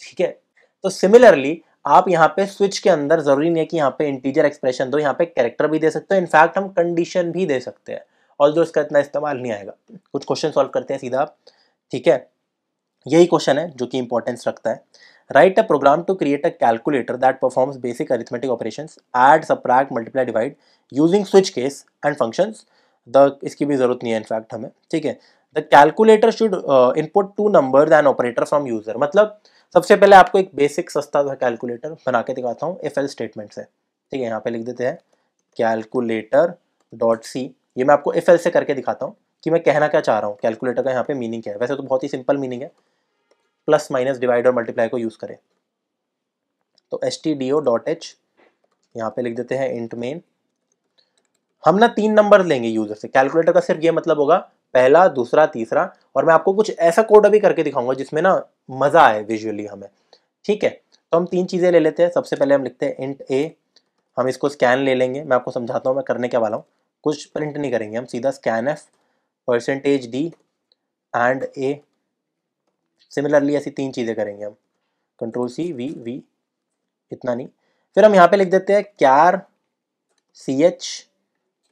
ठीक है तो सिमिलरली आप यहाँ पे स्विच के अंदर ज़रूरी नहीं है कि यहाँ पे इंटीजर एक्सप्रेशन दो यहाँ पे कैरेक्टर भी दे सकते हो इनफैक्ट हम कंडीशन भी दे सकते हैं और जो इसका इतना इस्तेमाल नहीं आएगा कुछ क्वेश्चन सॉल्व करते हैं सीधा आप ठीक है यही क्वेश्चन है जो कि इंपॉर्टेंस रखता है write a program to create a calculator that performs basic arithmetic operation add subtract, multiply divide using switch case and function the इसकी भी जरूरत नहीं है इनफैक्ट हमें ठीक है the calculator should input two number and operator from user मतलब सबसे पहले आपको एक बेसिक सस्ता सा कैलकुलेटर बना के दिखाता हूँ एफ एल स्टेटमेंट से ठीक है यहाँ पे लिख देते हैं कैलकुलेटर डॉट सी ये मैं आपको एफ एल से करके दिखाता हूँ कि मैं कहना क्या चाह रहा हूँ कैलकुलेटर का यहाँ पे मीनिंग है वैसे तो बहुत ही सिंपल मीनिंग है प्लस माइनस डिवाइड और मल्टीप्लाई को यूज़ करें तो s T D O dot h यहाँ पे लिख देते हैं इंट मेन हम ना तीन नंबर लेंगे यूज़र से कैलकुलेटर का सिर्फ ये मतलब होगा पहला दूसरा तीसरा और मैं आपको कुछ ऐसा कोड अभी करके दिखाऊंगा जिसमें ना मज़ा आए विजुअली हमें ठीक है तो हम तीन चीज़ें ले लेते हैं सबसे पहले हम लिखते हैं इंट ए हम इसको स्कैन ले लेंगे मैं आपको समझाता हूँ मैं करने क्या वाला हूँ कुछ प्रिंट नहीं करेंगे हम सीधा scanf percentage D and a similarly ऐसी तीन चीज़ें करेंगे हम कंट्रोल सी वी वी इतना नहीं फिर हम यहाँ पे लिख देते हैं क्यार सी एच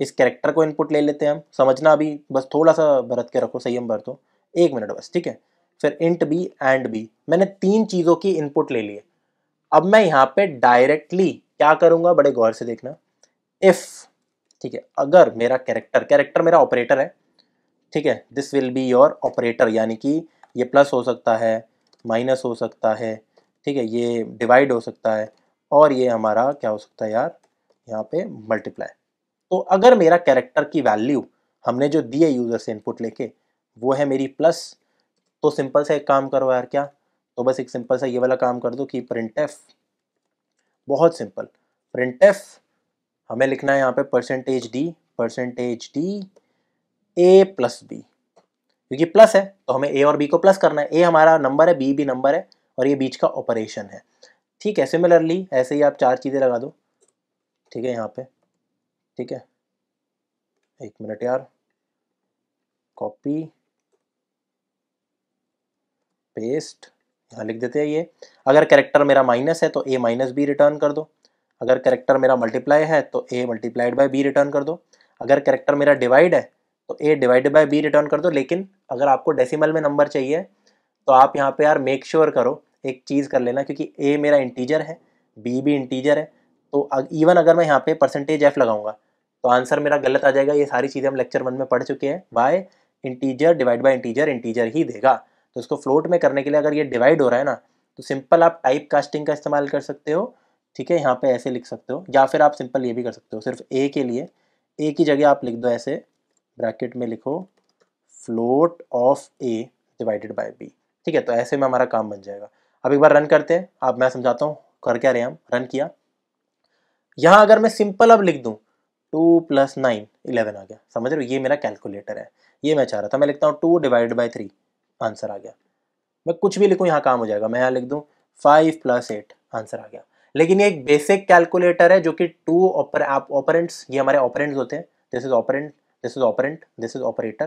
इस कैरेक्टर को इनपुट ले लेते हैं हम समझना अभी बस थोड़ा सा बरत के रखो सही हम बरतो एक मिनट बस ठीक है फिर इंट बी एंड बी मैंने तीन चीज़ों की इनपुट ले लिए अब मैं यहाँ पे डायरेक्टली क्या करूँगा बड़े गौर से देखना इफ़ ठीक है अगर मेरा कैरेक्टर कैरेक्टर मेरा ऑपरेटर है ठीक है this will be your operator यानी कि ये प्लस हो सकता है माइनस हो सकता है ठीक है ये डिवाइड हो सकता है और ये हमारा क्या हो सकता है यार यहाँ पे मल्टीप्लाई तो अगर मेरा कैरेक्टर की वैल्यू हमने जो दी है यूज़र से इनपुट लेके वो है मेरी प्लस तो सिंपल सा एक काम करो यार क्या तो बस एक सिंपल सा ये वाला काम कर दो कि प्रिंट एफ बहुत सिंपल प्रिंट एफ हमें लिखना है यहाँ पे percentage D percentage d a plus b क्योंकि प्लस है तो हमें ए और बी को प्लस करना है ए हमारा नंबर है बी भी नंबर है और ये बीच का ऑपरेशन है ठीक है सिमिलरली ऐसे ही आप चार चीज़ें लगा दो ठीक है यहाँ पे ठीक है एक मिनट यार कॉपी पेस्ट यहाँ लिख देते हैं ये अगर करेक्टर मेरा माइनस है तो ए माइनस बी रिटर्न कर दो अगर करेक्टर मेरा मल्टीप्लाई है तो a multiplied by b return कर दो अगर करेक्टर मेरा डिवाइड है तो a divided by b return कर दो लेकिन अगर आपको डेसिमल में नंबर चाहिए तो आप यहाँ पे यार मेक श्योर sure करो एक चीज़ कर लेना क्योंकि ए मेरा इंटीजर है बी भी इंटीजर है तो इवन अगर मैं यहाँ पे परसेंटेज एफ लगाऊंगा तो आंसर मेरा गलत आ जाएगा ये सारी चीज़ें हम लेक्चर वन में पढ़ चुके हैं by integer divide by integer integer ही देगा तो इसको फ्लोट में करने के लिए अगर ये डिवाइड हो रहा है ना तो सिंपल आप टाइप कास्टिंग का इस्तेमाल कर सकते हो ठीक है यहाँ पे ऐसे लिख सकते हो या फिर आप सिंपल ये भी कर सकते हो सिर्फ ए के लिए ए की जगह आप लिख दो ऐसे ब्रैकेट में लिखो float of a divided by b ठीक है तो ऐसे में हमारा काम बन जाएगा अब एक बार रन करते हैं अब मैं समझाता हूँ कर क्या रहे हम रन किया यहाँ अगर मैं सिंपल अब लिख दूँ टू प्लस नाइन इलेवन आ गया समझ रहे हो ये मेरा कैलकुलेटर है ये मैं चाह रहा था मैं लिखता हूँ two divide by three answer आ गया मैं कुछ भी लिखूँ यहाँ काम हो जाएगा मैं यहाँ लिख दूँ फाइव प्लस एट आंसर आ गया लेकिन ये एक बेसिक कैलकुलेटर है जो कि टू ऑपर ऑपरेंट्स ये हमारे ऑपरेंट्स होते हैं this is operand this is operand this is operator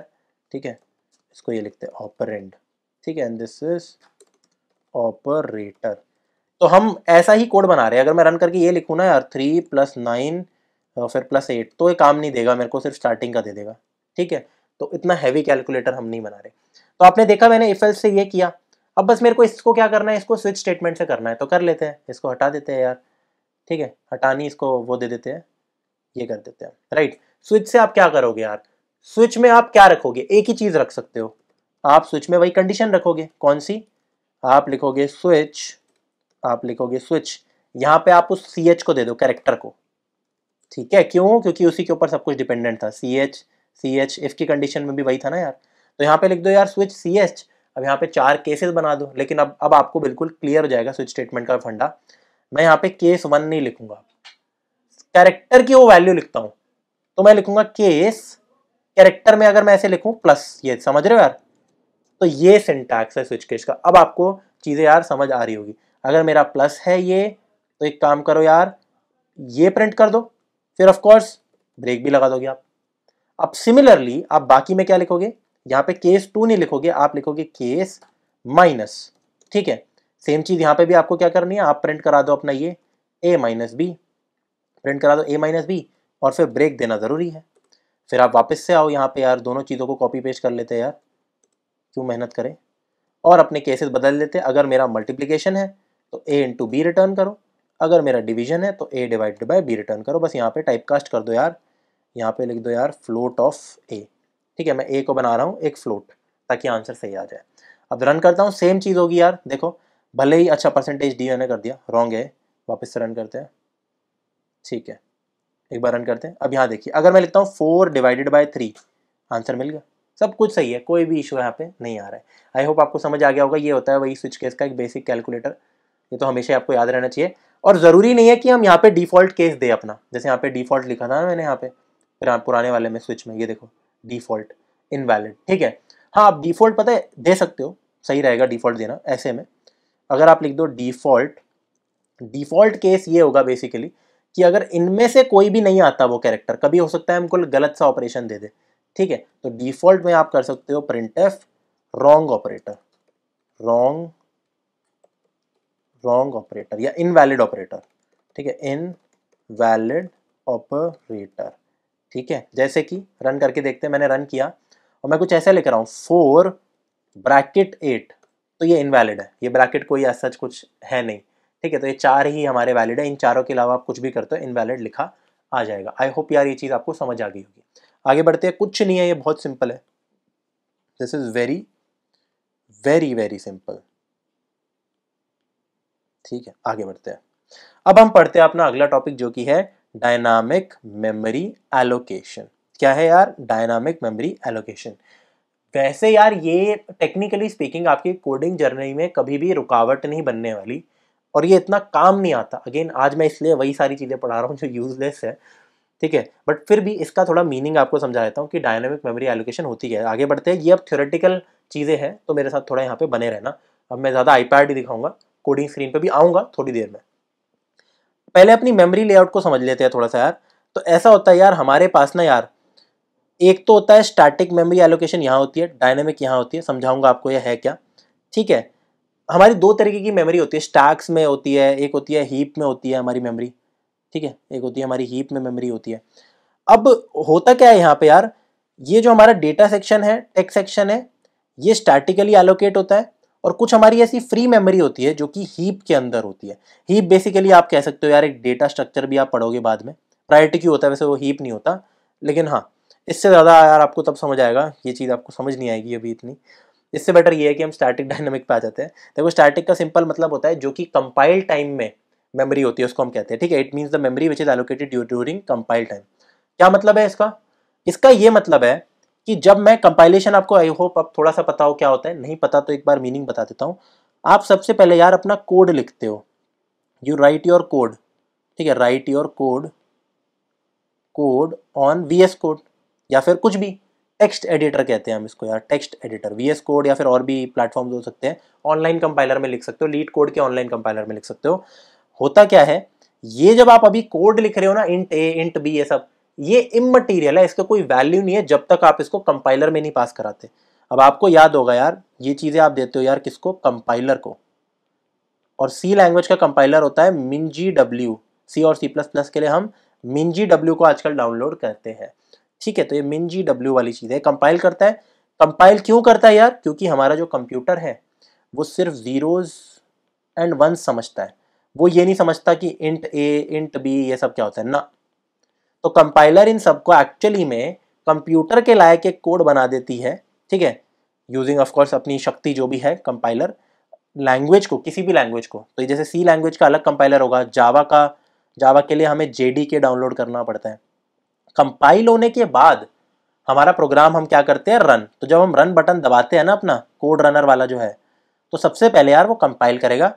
ठीक है इसको ये लिखते हैं ऑपरेंट ठीक है एंड दिस इज ऑपरेटर तो हम ऐसा ही कोड बना रहे हैं अगर मैं रन करके ये लिखूँ ना यार थ्री प्लस नाइन फिर प्लस एट तो ये काम नहीं देगा मेरे को सिर्फ स्टार्टिंग का दे देगा ठीक है तो इतना हैवी कैलकुलेटर हम नहीं बना रहे तो आपने देखा मैंने इफेल से ये किया अब बस मेरे को इसको क्या करना है इसको स्विच स्टेटमेंट से करना है तो कर लेते हैं इसको हटा देते हैं यार ठीक है हटानी इसको वो दे देते हैं ये कर देते हैं राइट स्विच से आप क्या करोगे यार स्विच में आप क्या रखोगे एक ही चीज रख सकते हो आप स्विच में वही कंडीशन रखोगे कौन सी आप लिखोगे स्विच आप लिखोगे स्विच यहाँ पे आप उस सी एच को दे दो कैरेक्टर को ठीक है क्यों क्योंकि उसी के ऊपर सब कुछ डिपेंडेंट था c h c h if की कंडीशन में भी वही था ना यार तो यहाँ पे लिख दो यार स्विच सी एच अब यहाँ पे चार केसेस बना दो लेकिन अब अब आपको बिल्कुल क्लियर हो जाएगा स्विच स्टेटमेंट का फंडा मैं यहाँ पे केस वन नहीं लिखूंगा कैरेक्टर की वो वैल्यू लिखता हूँ तो मैं लिखूंगा केस कैरेक्टर में अगर मैं ऐसे लिखूं प्लस ये समझ रहे हो यार तो ये सिंटैक्स है स्विच केस का अब आपको चीज़ें यार समझ आ रही होगी अगर मेरा प्लस है ये तो एक काम करो यार ये प्रिंट कर दो फिर ऑफकोर्स ब्रेक भी लगा दोगे आप अब सिमिलरली आप बाकी में क्या लिखोगे यहां पे केस टू नहीं लिखोगे आप लिखोगे केस माइनस ठीक है सेम चीज़ यहां पे भी आपको क्या करनी है आप प्रिंट करा दो अपना ये ए माइनस बी प्रिंट करा दो ए माइनस बी और फिर ब्रेक देना ज़रूरी है फिर आप वापस से आओ यहाँ पे यार दोनों चीज़ों को कॉपी पेस्ट कर लेते हैं यार क्यों मेहनत करें और अपने केसेस बदल लेते हैं अगर मेरा मल्टीप्लिकेशन है तो ए इंटू बी रिटर्न करो अगर मेरा डिवीजन है तो a divided by b return करो बस यहाँ पे टाइप कास्ट कर दो यार यहाँ पे लिख दो यार फ्लोट ऑफ ए ठीक है मैं ए को बना रहा हूँ एक फ्लोट ताकि आंसर सही आ जाए अब रन करता हूँ सेम चीज़ होगी यार देखो भले ही अच्छा परसेंटेज डी ने कर दिया रॉन्ग है वापस से रन करते हैं ठीक है एक बार रन करते हैं अब यहाँ देखिए अगर मैं लिखता हूँ four divided by three answer मिल गया सब कुछ सही है कोई भी इशू यहाँ पे नहीं आ रहा है आई होप आपको समझ आ गया होगा ये होता है वही स्विच केस का एक बेसिक कैलकुलेटर ये तो हमेशा आपको याद रहना चाहिए और ज़रूरी नहीं है कि हम यहाँ पे डिफ़ॉल्ट केस दे अपना जैसे यहाँ पे डिफ़ॉल्ट लिखा था ना मैंने यहाँ पे फिर पुराने वाले में स्विच में ये देखो डिफ़ॉल्ट इनवैलिड ठीक है हाँ आप डिफ़ॉल्ट पता है दे सकते हो सही रहेगा डिफ़ॉल्ट देना ऐसे में अगर आप लिख दो डिफ़ॉल्ट डिफ़ॉल्ट केस ये होगा बेसिकली कि अगर इनमें से कोई भी नहीं आता वो कैरेक्टर कभी हो सकता है हमको गलत सा ऑपरेशन दे दे ठीक है तो डिफॉल्ट में आप कर सकते हो printf wrong operator wrong wrong operator या इनवैलिड ऑपरेटर ठीक है इन वैलिड ऑपरेटर ठीक है जैसे कि रन करके देखते हैं मैंने रन किया और मैं कुछ ऐसा लिख रहा हूँ फोर ब्रैकेट एट तो ये इनवैलिड है ये ब्रैकेट कोई ऐसा कुछ है नहीं ठीक है तो ये चार ही हमारे वैलिड है इन चारों के अलावा आप कुछ भी करते हो इनवैलिड लिखा आ जाएगा आई होप यार ये चीज़ आपको समझ आ गई होगी आगे बढ़ते हैं कुछ नहीं है ये बहुत सिंपल है this is very very very simple ठीक है आगे बढ़ते हैं अब हम पढ़ते हैं अपना अगला टॉपिक जो कि है डायनामिक मेमोरी एलोकेशन क्या है यार डायनामिक मेमोरी एलोकेशन वैसे यार ये टेक्निकली स्पीकिंग आपकी कोडिंग जर्नी में कभी भी रुकावट नहीं बनने वाली और ये इतना काम नहीं आता अगेन आज मैं इसलिए वही सारी चीज़ें पढ़ा रहा हूँ जो यूजलेस है ठीक है बट फिर भी इसका थोड़ा मीनिंग आपको समझा देता हूँ कि डायनामिक मेमोरी एलोकेशन होती है आगे बढ़ते हैं ये अब थ्योरेटिकल चीज़ें हैं तो मेरे साथ थोड़ा यहाँ पे बने रहना अब मैं ज़्यादा आईपैड ही दिखाऊंगा कोडिंग स्क्रीन पे भी आऊँगा थोड़ी देर में पहले अपनी मेमोरी लेआउट को समझ लेते हैं थोड़ा सा यार तो ऐसा होता है यार हमारे पास ना यार एक तो होता है स्टैटिक मेमोरी एलोकेशन यहाँ होती है डायनेमिक यहाँ होती है समझाऊंगा आपको यह है क्या ठीक है हमारी दो तरीके की मेमोरी होती है स्टैक्स में होती है एक होती है हीप में होती है हमारी मेमोरी ठीक है एक होती है हमारी हीप में मेमोरी होती है अब होता क्या है यहाँ पे यार ये जो हमारा डेटा सेक्शन है टेक सेक्शन है ये स्टैटिकली एलोकेट होता है और कुछ हमारी ऐसी फ्री मेमोरी होती है जो कि हीप के अंदर होती है हीप बेसिकली आप कह सकते हो यार एक डेटा स्ट्रक्चर भी आप पढ़ोगे बाद में प्रायोरिटी क्यों होता है वैसे वो हीप नहीं होता लेकिन हाँ इससे ज़्यादा यार आपको तब समझ आएगा ये चीज़ आपको समझ नहीं आएगी अभी इतनी इससे बेटर ये है कि हम स्टैटिक डायनामिक पे आ जाते हैं देखो स्टैटिक का सिंपल मतलब होता है जो कि कंपाइल टाइम में मेमोरी होती है उसको हम कहते हैं ठीक है it means the memory which is allocated during compile time क्या मतलब है इसका इसका ये मतलब है कि जब मैं कंपाइलेशन आपको आई होप आप थोड़ा सा पता हो क्या होता है नहीं पता तो एक बार मीनिंग बता देता हूँ आप सबसे पहले यार अपना कोड लिखते हो यू राइट योर कोड ठीक है right your code code on VS एस कोड या फिर कुछ भी टेक्स्ट एडिटर कहते हैं हम इसको यार टेक्स्ट एडिटर वी कोड या फिर और भी प्लेटफॉर्म हो सकते हैं ऑनलाइन कंपाइलर में लिख सकते हो लीड कोड के ऑनलाइन कंपाइलर में लिख सकते हो होता क्या है ये जब आप अभी कोड लिख रहे हो ना इंट ए इंट बी ये सब ये इमटीरियल है इसका कोई वैल्यू नहीं है जब तक आप इसको कंपाइलर में नहीं पास कराते अब आपको याद होगा यार ये चीज़ें आप देते हो यार किसको कंपाइलर को और सी लैंग्वेज का कंपाइलर होता है मिनजी डब्ल्यू सी और सी प्लस प्लस के लिए हम मिनजी डब्ल्यू को आजकल डाउनलोड करते हैं ठीक है तो ये मिन जी डब्ल्यू वाली चीज़ है कंपाइल करता है कंपाइल क्यों करता है यार क्योंकि हमारा जो कंप्यूटर है वो सिर्फ ज़ीरोज़ एंड वन समझता है वो ये नहीं समझता कि इंट ए इंट बी ये सब क्या होता है ना तो कंपाइलर इन सबको एक्चुअली में कंप्यूटर के लायक एक कोड बना देती है ठीक है यूजिंग ऑफ कोर्स अपनी शक्ति जो भी है कंपाइलर लैंग्वेज को किसी भी लैंग्वेज को तो जैसे सी लैंग्वेज का अलग कंपाइलर होगा जावा का जावा के लिए हमें जे डी के डाउनलोड करना पड़ता है कंपाइल होने के बाद हमारा प्रोग्राम हम क्या करते हैं रन तो जब हम रन बटन दबाते हैं ना अपना कोड रनर वाला जो है तो सबसे पहले यार वो कंपाइल करेगा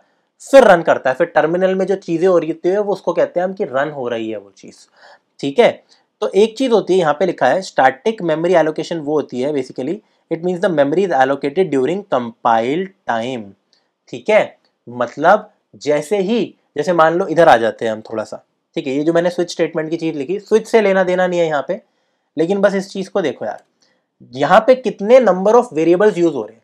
फिर रन करता है फिर टर्मिनल में जो चीज़ें हो रही है वो उसको कहते हैं हम कि रन हो रही है वो चीज़ ठीक है तो एक चीज़ होती है यहाँ पे लिखा है स्टैटिक मेमोरी एलोकेशन वो होती है basically it means the memory is allocated during compile time ठीक है मतलब जैसे ही जैसे मान लो इधर आ जाते हैं हम थोड़ा सा ठीक है ये जो मैंने स्विच स्टेटमेंट की चीज़ लिखी स्विच से लेना देना नहीं है यहाँ पे लेकिन बस इस चीज़ को देखो यार यहाँ पे कितने नंबर ऑफ वेरिएबल्स यूज हो रहे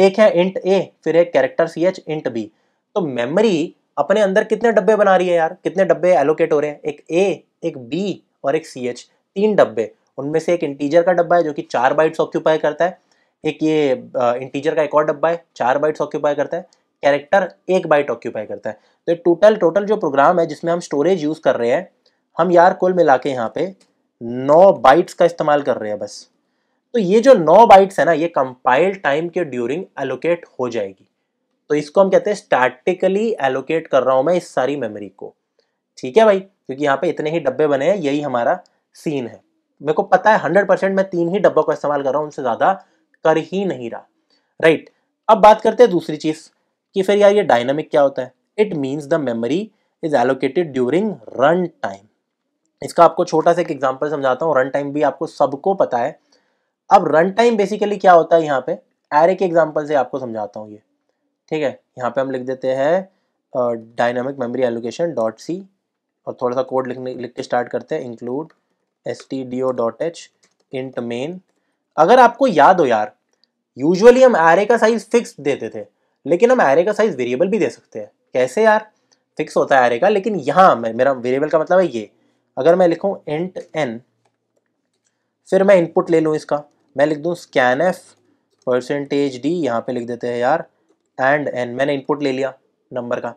हैं एक है इंट ए फिर एक character c h int b तो मेमोरी अपने अंदर कितने डब्बे बना रही है यार कितने डब्बे एलोकेट हो रहे हैं एक ए एक बी और एक सी एच तीन डब्बे उनमें से एक इंटीजर का डब्बा है जो कि चार बाइट्स ऑक्यूपाई करता है एक ये इंटीजर का एक और डब्बा है चार बाइट्स ऑक्यूपाई करता है कैरेक्टर एक बाइट ऑक्यूपाई करता है तो टोटल टोटल जो प्रोग्राम है जिसमें हम स्टोरेज यूज़ कर रहे हैं हम यार कुल मिला के यहाँ पे नौ बाइट्स का इस्तेमाल कर रहे हैं बस तो ये जो नौ बाइट्स है ना ये कंपाइल टाइम के ड्यूरिंग एलोकेट हो जाएगी तो इसको हम कहते हैं स्टैटिकली एलोकेट कर रहा हूँ मैं इस सारी मेमोरी को ठीक है भाई क्योंकि यहाँ पे इतने ही डब्बे बने हैं यही हमारा सीन है मेरे को पता है हंड्रेड परसेंट मैं तीन ही डब्बों का इस्तेमाल कर रहा हूँ उनसे ज़्यादा कर ही नहीं रहा राइट अब बात करते हैं दूसरी चीज़ कि फिर यार ये डायनामिक क्या होता है it means the memory is allocated during run time इसका आपको छोटा सा एक एग्जाम्पल समझाता हूँ रन टाइम भी आपको सबको पता है अब रन टाइम बेसिकली क्या होता है यहाँ पे एरे के एग्जाम्पल से आपको समझाता हूँ ये ठीक है यहाँ पे हम लिख देते हैं dynamic memory allocation dot c और थोड़ा सा कोड लिखने लिख के स्टार्ट करते हैं include S T D O dot H int main अगर आपको याद हो यार यूजुअली हम एरे का साइज फिक्स देते थे लेकिन हम एरे का साइज वेरिएबल भी दे सकते हैं कैसे यार फिक्स होता है का लेकिन यहाँ मैं मेरा वेरिएबल का मतलब है ये अगर मैं लिखूँ इंट एन फिर मैं इनपुट ले लूँ इसका मैं लिख दूँ स्कैन एफ परसेंटेज डी यहाँ पे लिख देते हैं यार एंड एन मैंने इनपुट ले लिया नंबर का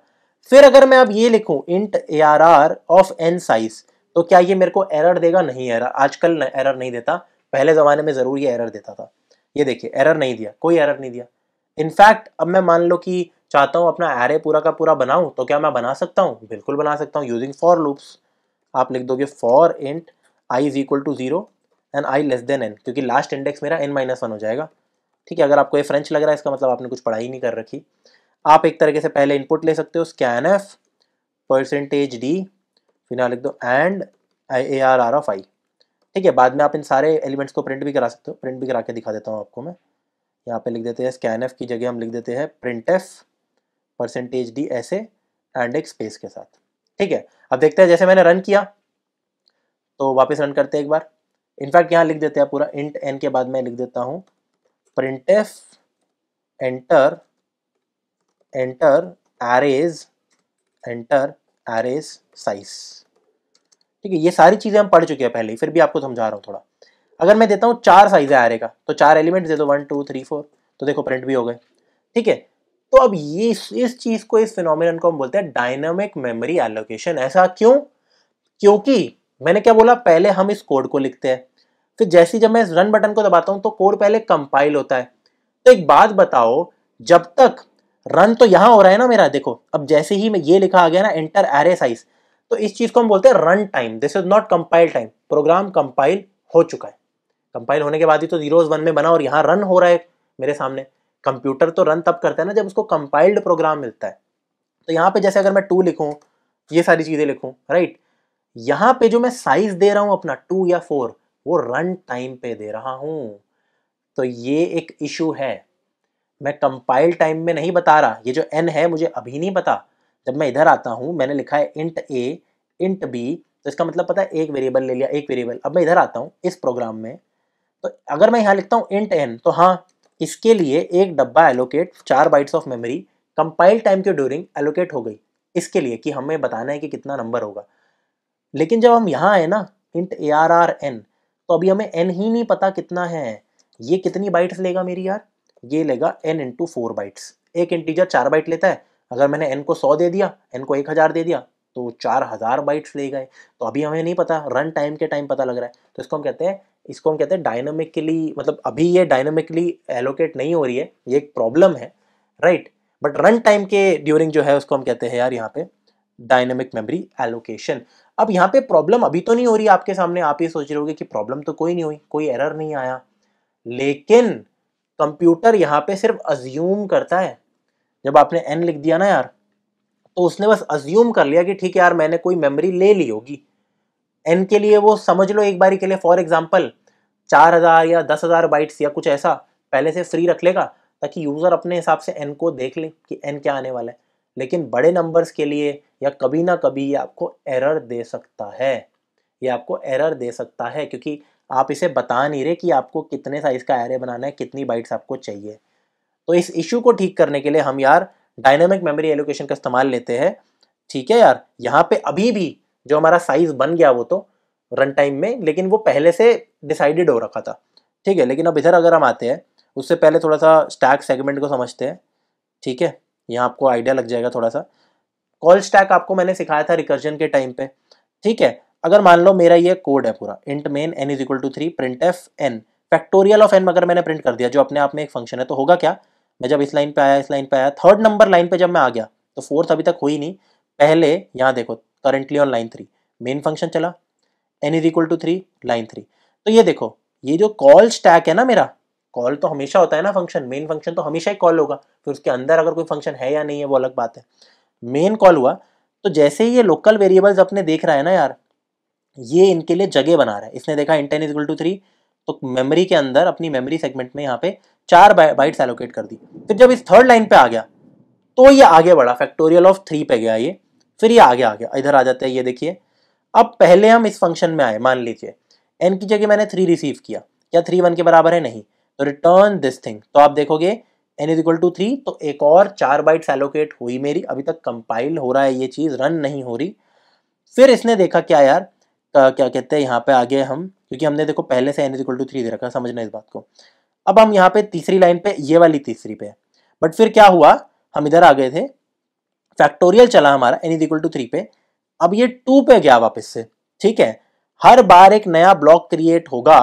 फिर अगर मैं अब ये लिखूँ int A R r of n size तो क्या ये मेरे को एरर देगा नहीं एरर आजकल एरर नहीं देता पहले ज़माने में ज़रूर ये एरर देता था ये देखिए एरर नहीं दिया कोई एरर नहीं दिया इनफैक्ट अब मैं मान लो कि चाहता हूँ अपना एरे पूरा का पूरा बनाऊँ तो क्या मैं बना सकता हूँ बिल्कुल बना सकता हूँ यूजिंग फॉर लूप्स आप लिख दोगे for int I is equal to zero and i less than n क्योंकि लास्ट इंडेक्स मेरा एन माइनस वन हो जाएगा ठीक है अगर आपको ये फ्रेंच लग रहा है इसका मतलब आपने कुछ पढ़ाई नहीं कर रखी आप एक तरीके से पहले इनपुट ले सकते हो स्कैन एफ परसेंटेज डी फिर यहाँ लिख दो and a are r of i ठीक है बाद में आप इन सारे एलिमेंट्स को प्रिंट भी करा सकते हो प्रिंट भी करा के दिखा देता हूँ आपको मैं यहाँ पे लिख देते हैं स्कैन एफ की जगह हम लिख देते हैं प्रिंट एफ परसेंटेज डी ऐसे एंड एक स्पेस के साथ ठीक है अब देखते हैं जैसे मैंने रन किया तो वापस रन करते हैं एक बार इनफैक्ट यहाँ लिख देते हैं पूरा इंट एन के बाद मैं लिख देता हूँ printf enter enter arrays enter arrays size ठीक है ये सारी चीज़ें हम पढ़ चुके हैं पहले ही फिर भी आपको समझा रहा हूँ थोड़ा अगर मैं देता हूँ चार साइज है एरे का तो चार एलिमेंट दे दो वन टू थ्री फोर तो देखो प्रिंट भी हो गए ठीक है तो अब ये इस, इस चीज को इस फिनोमिनन को हम बोलते हैं डायनामिक मेमोरी एलोकेशन ऐसा क्यों क्योंकि मैंने क्या बोला पहले हम इस कोड को लिखते हैं फिर जैसे जब मैं इस रन बटन को दबाता हूं तो कोड पहले कंपाइल होता है तो एक बात बताओ जब तक रन तो यहां हो रहा है ना मेरा देखो अब जैसे ही मैं ये लिखा आ गया ना एंटर एरे साइज तो इस चीज को हम बोलते हैं run time this is not compile time program compile हो चुका है कंपाइल होने के बाद ही तो जीरो वन में बना और यहां रन हो रहा है मेरे सामने कंप्यूटर तो रन तब करता है ना जब उसको कंपाइल्ड प्रोग्राम मिलता है तो यहाँ पे जैसे अगर मैं टू लिखूँ ये सारी चीज़ें लिखूँ राइट यहाँ पे जो मैं साइज दे रहा हूँ अपना टू या फोर वो रन टाइम पे दे रहा हूँ तो ये एक इशू है मैं कंपाइल टाइम में नहीं बता रहा ये जो एन है मुझे अभी नहीं पता जब मैं इधर आता हूँ मैंने लिखा है इंट ए इंट बी तो इसका मतलब पता है एक वेरिएबल ले लिया एक वेरिएबल अब मैं इधर आता हूँ इस प्रोग्राम में तो अगर मैं यहाँ लिखता हूँ इंट एन तो हाँ इसके लिए एक डब्बा एलोकेट चार bytes of memory compile time के ड्यूरिंग एलोकेट हो गई इसके लिए कि हमें बताना है कि कितना नंबर होगा लेकिन जब हम यहाँ आए ना int A R are n तो अभी हमें एन ही नहीं पता कितना है ये कितनी बाइट्स लेगा मेरी यार ये लेगा एन इंटू फोर बाइट्स एक इंटीजर चार बाइट लेता है अगर मैंने एन को सौ दे दिया एन को एक हज़ार दे दिया तो चार हज़ार बाइट्स ले गए तो अभी हमें नहीं पता रन टाइम के टाइम पता लग रहा है तो इसको हम कहते हैं इसको हम कहते हैं डायनामिकली मतलब अभी ये डायनामिकली एलोकेट नहीं हो रही है ये एक प्रॉब्लम है राइट बट रन टाइम के ड्यूरिंग जो है उसको हम कहते हैं यार यहाँ पे डायनेमिक मेमोरी एलोकेशन अब यहाँ पे प्रॉब्लम अभी तो नहीं हो रही आपके सामने आप ये सोच रहे होगे कि प्रॉब्लम तो कोई नहीं हुई कोई एरर नहीं आया लेकिन कंप्यूटर यहाँ पे सिर्फ अज्यूम करता है जब आपने एन लिख दिया ना यार तो उसने बस अज्यूम कर लिया कि ठीक है यार मैंने कोई मेमोरी ले ली होगी एन के लिए वो समझ लो एक बारी के लिए फॉर एग्जाम्पल चार हज़ार या दस हज़ार बाइट्स या कुछ ऐसा पहले से फ्री रख लेगा ताकि यूज़र अपने हिसाब से एन को देख ले कि एन क्या आने वाला है लेकिन बड़े नंबर्स के लिए या कभी ना कभी ये आपको एरर दे सकता है ये आपको एरर दे सकता है क्योंकि आप इसे बता नहीं रहे कि आपको कितने साइज़ का एरे बनाना है कितनी बाइट्स आपको चाहिए तो इस इशू को ठीक करने के लिए हम यार डायनेमिक मेमोरी एलोकेशन का इस्तेमाल लेते हैं ठीक है यार यहाँ पे अभी भी जो हमारा साइज़ बन गया वो तो रन टाइम में लेकिन वो पहले से डिसाइडेड हो रखा था ठीक है लेकिन अब इधर अगर हम आते हैं उससे पहले थोड़ा सा स्टैक सेगमेंट को समझते हैं ठीक है यहाँ आपको आइडिया लग जाएगा थोड़ा सा कॉल स्टैक आपको मैंने सिखाया था रिकर्जन के टाइम पे ठीक है अगर मान लो मेरा ये कोड है पूरा int main n is equal to three printf n factorial of n अगर मैंने प्रिंट कर दिया जो अपने आप में एक फंक्शन है तो होगा क्या मैं जब इस लाइन पे आया इस लाइन पे आया थर्ड नंबर लाइन पे जब मैं आ गया तो फोर्थ अभी तक हुई नहीं पहले यहाँ देखो currently on line three main function चला n is equal to three line three तो ये देखो ये जो कॉल स्टैक है ना मेरा कॉल तो हमेशा होता है ना फंक्शन मेन फंक्शन तो हमेशा ही कॉल होगा फिर उसके अंदर अगर कोई फंक्शन है या नहीं है वो अलग बात है मेन कॉल हुआ तो जैसे ही ये लोकल वेरिएबल्स अपने देख रहा है ना यार ये इनके लिए जगह बना रहा है इसने देखा इंटेन इक्वल टू थ्री तो मेमोरी के अंदर अपनी मेमोरी सेगमेंट में यहाँ पे चार बाइट्स एलोकेट कर दी फिर जब इस थर्ड लाइन पे आ गया तो ये आगे बढ़ा फैक्टोरियल ऑफ थ्री पे गया ये फिर ये आगे आ गया इधर आ जाता है ये देखिए अब पहले हम इस फंक्शन में आए मान लीजिए एन की जगह मैंने थ्री रिसीव किया क्या थ्री वन के बराबर है नहीं तो रिटर्न दिस थिंग तो आप देखोगे n is equal to three तो एक और चार बाइट्स एलोकेट हुई मेरी अभी तक कंपाइल हो रहा है ये चीज़ रन नहीं हो रही फिर इसने देखा क्या यार का, क्या कहते हैं यहाँ पे आगे हम क्योंकि हमने देखो पहले से n is equal to three दे रखा समझना इस बात को अब हम यहाँ पे तीसरी लाइन पे ये वाली तीसरी पे है बट फिर क्या हुआ हम इधर आ गए थे फैक्टोरियल चला हमारा n is equal to three पे अब ये टू पे गया वापस से ठीक है हर बार एक नया ब्लॉक क्रिएट होगा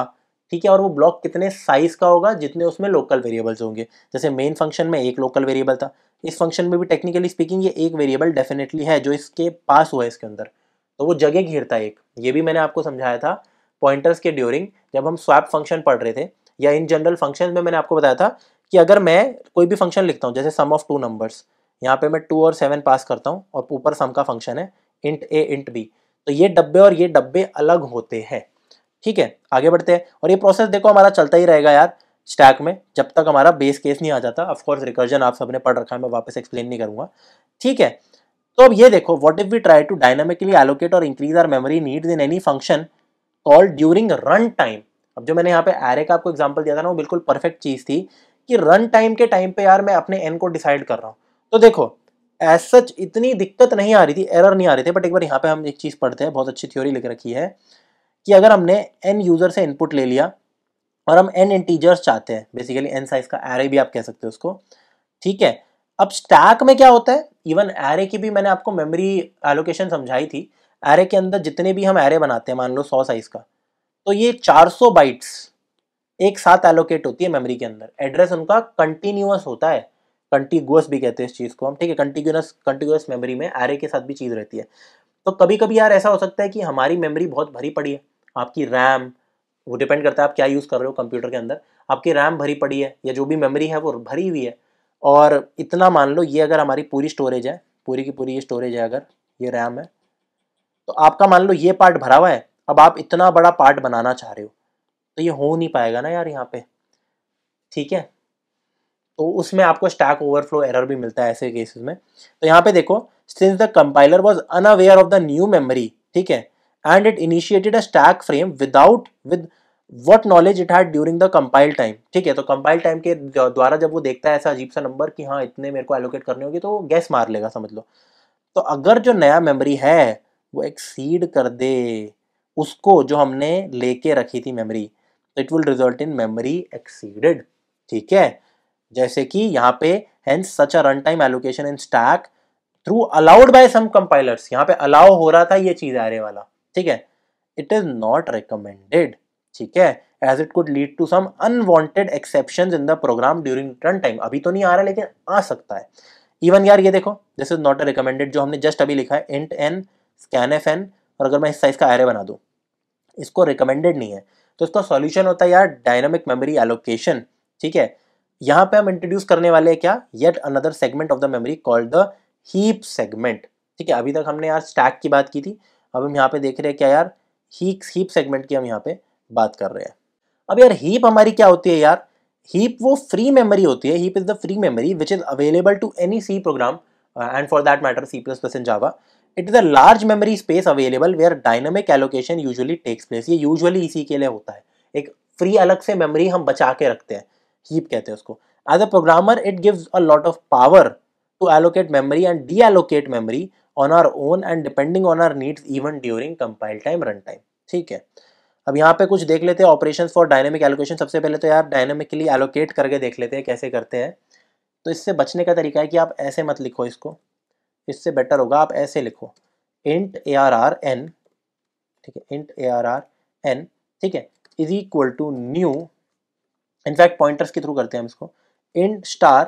ठीक है और वो ब्लॉक कितने साइज का होगा जितने उसमें लोकल वेरिएबल्स होंगे जैसे मेन फंक्शन में एक लोकल वेरिएबल था इस फंक्शन में भी टेक्निकली स्पीकिंग ये एक वेरिएबल डेफिनेटली है जो इसके पास हुआ है इसके अंदर तो वो जगह घेरता है एक ये भी मैंने आपको समझाया था पॉइंटर्स के ड्यूरिंग जब हम स्वैप फंक्शन पढ़ रहे थे या इन जनरल फंक्शन में मैंने आपको बताया था कि अगर मैं कोई भी फंक्शन लिखता हूँ जैसे सम ऑफ टू नंबर्स यहाँ पे मैं टू और सेवन पास करता हूँ और ऊपर सम का फंक्शन है इंट ए इंट बी तो ये डब्बे और ये डब्बे अलग होते हैं ठीक है आगे बढ़ते हैं और ये प्रोसेस देखो हमारा चलता ही रहेगा यार स्टैक में जब तक हमारा बेस केस नहीं आ जाता ऑफकोर्स रिकर्जन आप सबने पढ़ रखा है मैं वापस एक्सप्लेन नहीं करूंगा ठीक है तो अब ये देखो what if we try to dynamically allocate और increase our memory needs in any function call during run time अब जो मैंने यहाँ पे एरे का आपको एग्जाम्पल दिया था ना वो बिल्कुल परफेक्ट चीज़ थी कि रन टाइम के टाइम पे यार मैं अपने एन को डिसाइड कर रहा हूँ तो देखो एज सच इतनी दिक्कत नहीं आ रही थी एरर नहीं आ रही थी बट एक बार यहाँ पे हम एक चीज़ पढ़ते हैं बहुत अच्छी थ्योरी लिख रखी है कि अगर हमने एन यूज़र से इनपुट ले लिया और हम एन इंटीजर्स चाहते हैं बेसिकली एन साइज का एरे भी आप कह सकते हो उसको ठीक है अब स्टैक में क्या होता है इवन एरे की भी मैंने आपको मेमोरी एलोकेशन समझाई थी एरे के अंदर जितने भी हम एरे बनाते हैं मान लो सौ साइज का तो ये सौ बाइट्स एक साथ एलोकेट होती है मेमोरी के अंदर एड्रेस उनका कंटिन्यूस होता है कंटिगुअस भी कहते हैं इस चीज़ को हम ठीक है कंटिग्यूस कंटिग्यूस मेमोरी में एरे के साथ भी चीज़ रहती है तो कभी कभी यार ऐसा हो सकता है कि हमारी मेमोरी बहुत भरी पड़ी है आपकी रैम वो डिपेंड करता है आप क्या यूज़ कर रहे हो कंप्यूटर के अंदर आपकी रैम भरी पड़ी है या जो भी मेमोरी है वो भरी हुई है और इतना मान लो ये अगर हमारी पूरी स्टोरेज है पूरी की पूरी ये स्टोरेज है अगर ये रैम है तो आपका मान लो ये पार्ट भरा हुआ है अब आप इतना बड़ा पार्ट बनाना चाह रहे हो तो ये हो नहीं पाएगा ना यार यहाँ पे ठीक है तो उसमें आपको स्टैक ओवरफ्लो एरर भी मिलता है ऐसे केसेस में तो यहाँ पे देखो since the compiler was unaware of the new memory ठीक है and it initiated a stack frame without with what knowledge it had during the compile time ठीक है तो कंपाइल टाइम के द्वारा जब वो देखता है ऐसा अजीब सा नंबर कि हाँ इतने मेरे को एलोकेट करने होगी तो वो गैस मार लेगा समझ लो तो अगर जो नया मेमोरी है वो एक्सीड कर दे उसको जो हमने लेके रखी थी मेमोरी तो it will result in memory exceeded ठीक है जैसे कि यहाँ पे hence such a run time allocation in stack through allowed by some compilers यहाँ पे अलाउ हो रहा था ये चीज आरे वाला ठीक है इट इज नॉट रिकमेंडेड ठीक है as it could lead to some unwanted exception in the program during run time अभी तो नहीं आ रहा लेकिन आ सकता है इवन यार ये देखो this is not a recommended जो हमने जस्ट अभी लिखा है int n scanf n और अगर मैं इस साइज का एरे बना दूँ इसको रिकमेंडेड नहीं है तो इसका सॉल्यूशन होता है यार डायनामिक मेमोरी एलोकेशन ठीक है यहाँ पे हम इंट्रोड्यूस करने वाले हैं क्या yet another segment of the memory called the heap segment ठीक है अभी तक हमने यार स्टैक की बात की थी अब हम यहाँ पे देख रहे हैं क्या यार हीप हीप सेगमेंट की हम यहाँ पे बात कर रहे हैं अब यार हीप हमारी क्या होती है यार हीप वो फ्री मेमोरी होती है heap is the free memory which is available to any C program and for that matter C plus plus in Java it is a large memory space available where dynamic allocation usually takes place ये यूजुअली इसी के लिए होता है एक फ्री अलग से मेमोरी हम बचा के रखते हैं कीप कहते हैं उसको as a programmer it gives a lot of power to allocate memory and deallocate memory on our own and depending on our needs even during compile time run time ठीक है अब यहाँ पे कुछ देख लेते हैं ऑपरेशन फॉर डायनेमिक एलोकेशन सबसे पहले तो यार डायनेमिकली एलोकेट करके देख लेते हैं कैसे करते हैं तो इससे बचने का तरीका है कि आप ऐसे मत लिखो इसको इससे बेटर होगा आप ऐसे लिखो int A R are n ठीक है int A R are n ठीक है is equal to new in fact pointers के थ्रू करते हैं हम इसको in star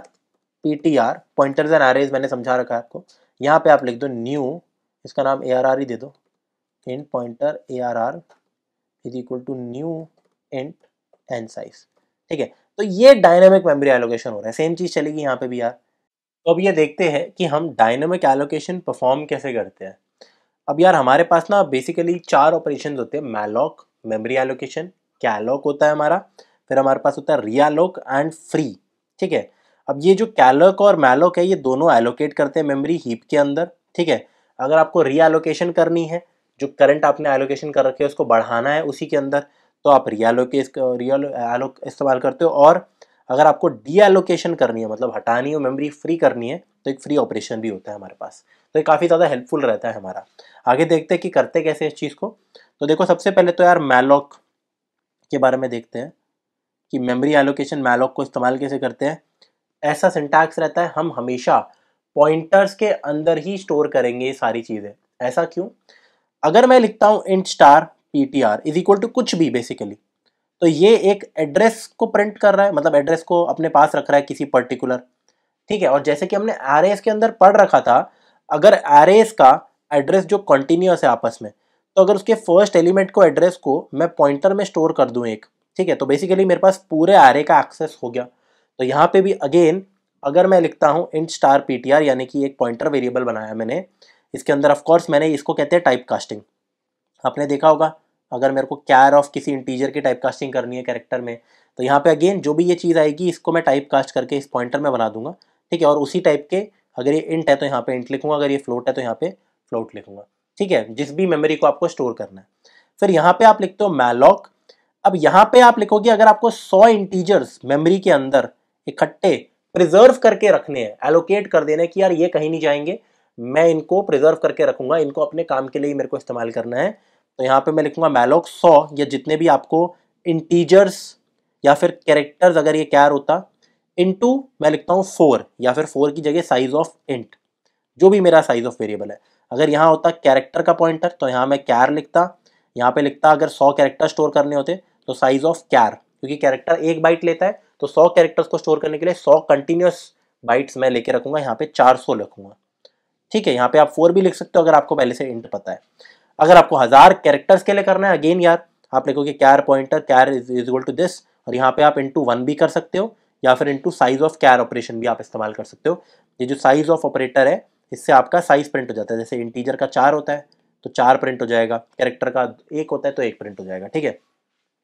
P T R pointers and आर मैंने समझा रखा है आपको यहाँ पे आप लिख दो न्यू इसका नाम ए ही दे दो int pointer arr is equal to new int n size ठीक है तो ये डायनेमिक मेमोरी एलोकेशन हो रहा है सेम चीज चलेगी यहाँ पे भी यार तो अब ये देखते हैं कि हम डायनेमिक एलोकेशन परफॉर्म कैसे करते हैं अब यार हमारे पास ना बेसिकली चार ऑपरेशन होते हैं मैलॉक मेमोरी एलोकेशन कैलॉक होता है हमारा फिर हमारे पास होता है रियालोक एंड फ्री ठीक है अब ये जो कैलोक और मैलोक है ये दोनों एलोकेट करते हैं मेमोरी हीप के अंदर ठीक है अगर आपको रीएलोकेशन करनी है जो करंट आपने एलोकेशन कर रखे है उसको बढ़ाना है उसी के अंदर तो आप रीएलोके रियालो एलो इस्तेमाल करते हो और अगर आपको डीएलोकेशन करनी है मतलब हटानी हो मेमोरी फ्री करनी है तो एक फ्री ऑपरेशन भी होता है हमारे पास तो ये काफ़ी ज़्यादा हेल्पफुल रहता है हमारा आगे देखते हैं कि करते कैसे इस चीज़ को तो देखो सबसे पहले तो यार मैलॉक के बारे में देखते हैं कि मेमोरी एलोकेशन मैलॉक को इस्तेमाल कैसे करते हैं ऐसा सिंटैक्स रहता है हम हमेशा पॉइंटर्स के अंदर ही स्टोर करेंगे ये सारी चीज़ें ऐसा क्यों अगर मैं लिखता हूँ int star P T R is equal to कुछ भी बेसिकली तो ये एक एड्रेस को प्रिंट कर रहा है मतलब एड्रेस को अपने पास रख रहा है किसी पर्टिकुलर ठीक है और जैसे कि हमने आर के अंदर पढ़ रखा था अगर आर का एड्रेस जो कंटिन्यूस है आपस में तो अगर उसके फर्स्ट एलिमेंट को एड्रेस को मैं पॉइंटर में स्टोर कर दूँ एक ठीक है तो बेसिकली मेरे पास पूरे आरे का एक्सेस हो गया तो यहाँ पे भी अगेन अगर मैं लिखता हूँ इंट स्टार पी यानी कि एक पॉइंटर वेरिएबल बनाया मैंने इसके अंदर ऑफकोर्स मैंने इसको कहते हैं टाइप कास्टिंग आपने देखा होगा अगर मेरे को कैर ऑफ किसी इंटीजियर की टाइप कास्टिंग करनी है कैरेक्टर में तो यहाँ पे अगेन जो भी ये चीज़ आएगी इसको मैं टाइप कास्ट करके इस पॉइंटर में बना दूंगा ठीक है और उसी टाइप के अगर ये इंट है तो यहाँ पे इंट लिखूंगा अगर ये फ्लोट है तो यहाँ पे फ्लोट लिखूंगा ठीक है जिस भी मेमोरी को आपको स्टोर करना है फिर यहाँ पे आप लिखते हो मैलॉक अब यहां पे आप लिखोगे अगर आपको 100 इंटीजर्स मेमोरी के अंदर इकट्ठे प्रिजर्व करके रखने हैं एलोकेट कर देने कि यार ये कहीं नहीं जाएंगे मैं इनको प्रिजर्व करके रखूंगा इनको अपने काम के लिए मेरे को इस्तेमाल करना है तो यहां पे मैं लिखूंगा मैलोक सौ या जितने भी आपको इंटीजर्स या फिर कैरेक्टर्स अगर ये कैर होता इंटू मैं लिखता हूँ फोर या फिर फोर की जगह साइज ऑफ इंट जो भी मेरा साइज ऑफ वेरिएबल है अगर यहाँ होता कैरेक्टर का पॉइंटर तो यहाँ मैं कैर लिखता यहाँ पे लिखता अगर सौ कैरेक्टर स्टोर करने होते तो साइज ऑफ कैर क्योंकि कैरेक्टर एक बाइट लेता है तो सौ कैरेक्टर्स को स्टोर करने के लिए सौ कंटिन्यूस बाइट्स मैं लेके रखूंगा यहाँ पे चार सौ रखूंगा ठीक है यहाँ पे आप फोर भी लिख सकते हो अगर आपको पहले से इंट पता है अगर आपको हज़ार कैरेक्टर्स के लिए करना है अगेन यार आप लिखोगे char pointer char is equal to this और यहाँ पे आप इंटू वन भी कर सकते हो या फिर into size of char operation भी आप इस्तेमाल कर सकते हो ये जो साइज ऑफ ऑपरेटर है इससे आपका साइज प्रिंट हो जाता है जैसे इंटीजर का चार होता है तो चार प्रिंट हो जाएगा कैरेक्टर का एक होता है तो एक प्रिंट हो जाएगा ठीक है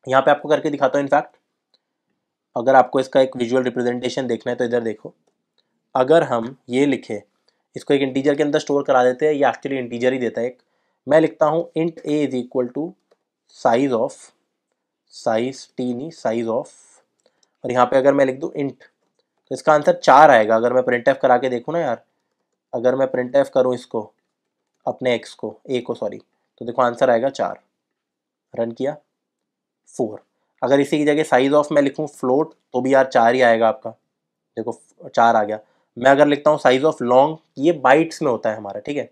यहाँ पे आपको करके दिखाता हूँ इनफैक्ट अगर आपको इसका एक विजुअल रिप्रेजेंटेशन देखना है तो इधर देखो अगर हम ये लिखे इसको एक इंटीजर के अंदर स्टोर करा देते हैं ये एक्चुअली इंटीजर ही देता है एक मैं लिखता हूँ int A is equal to size of size T नी साइज ऑफ और यहाँ पे अगर मैं लिख दूँ इंट तो इसका आंसर चार आएगा अगर मैं प्रिंट एफ करा के देखूँ ना यार अगर मैं प्रिंट एफ करूँ इसको अपने एक्स को ए को सॉरी तो देखो आंसर आएगा चार रन किया फोर अगर इसी की जगह साइज ऑफ मैं लिखूँ फ्लोट तो भी यार चार ही आएगा आपका देखो चार आ गया मैं अगर लिखता हूँ साइज ऑफ लॉन्ग ये बाइट्स में होता है हमारा ठीक है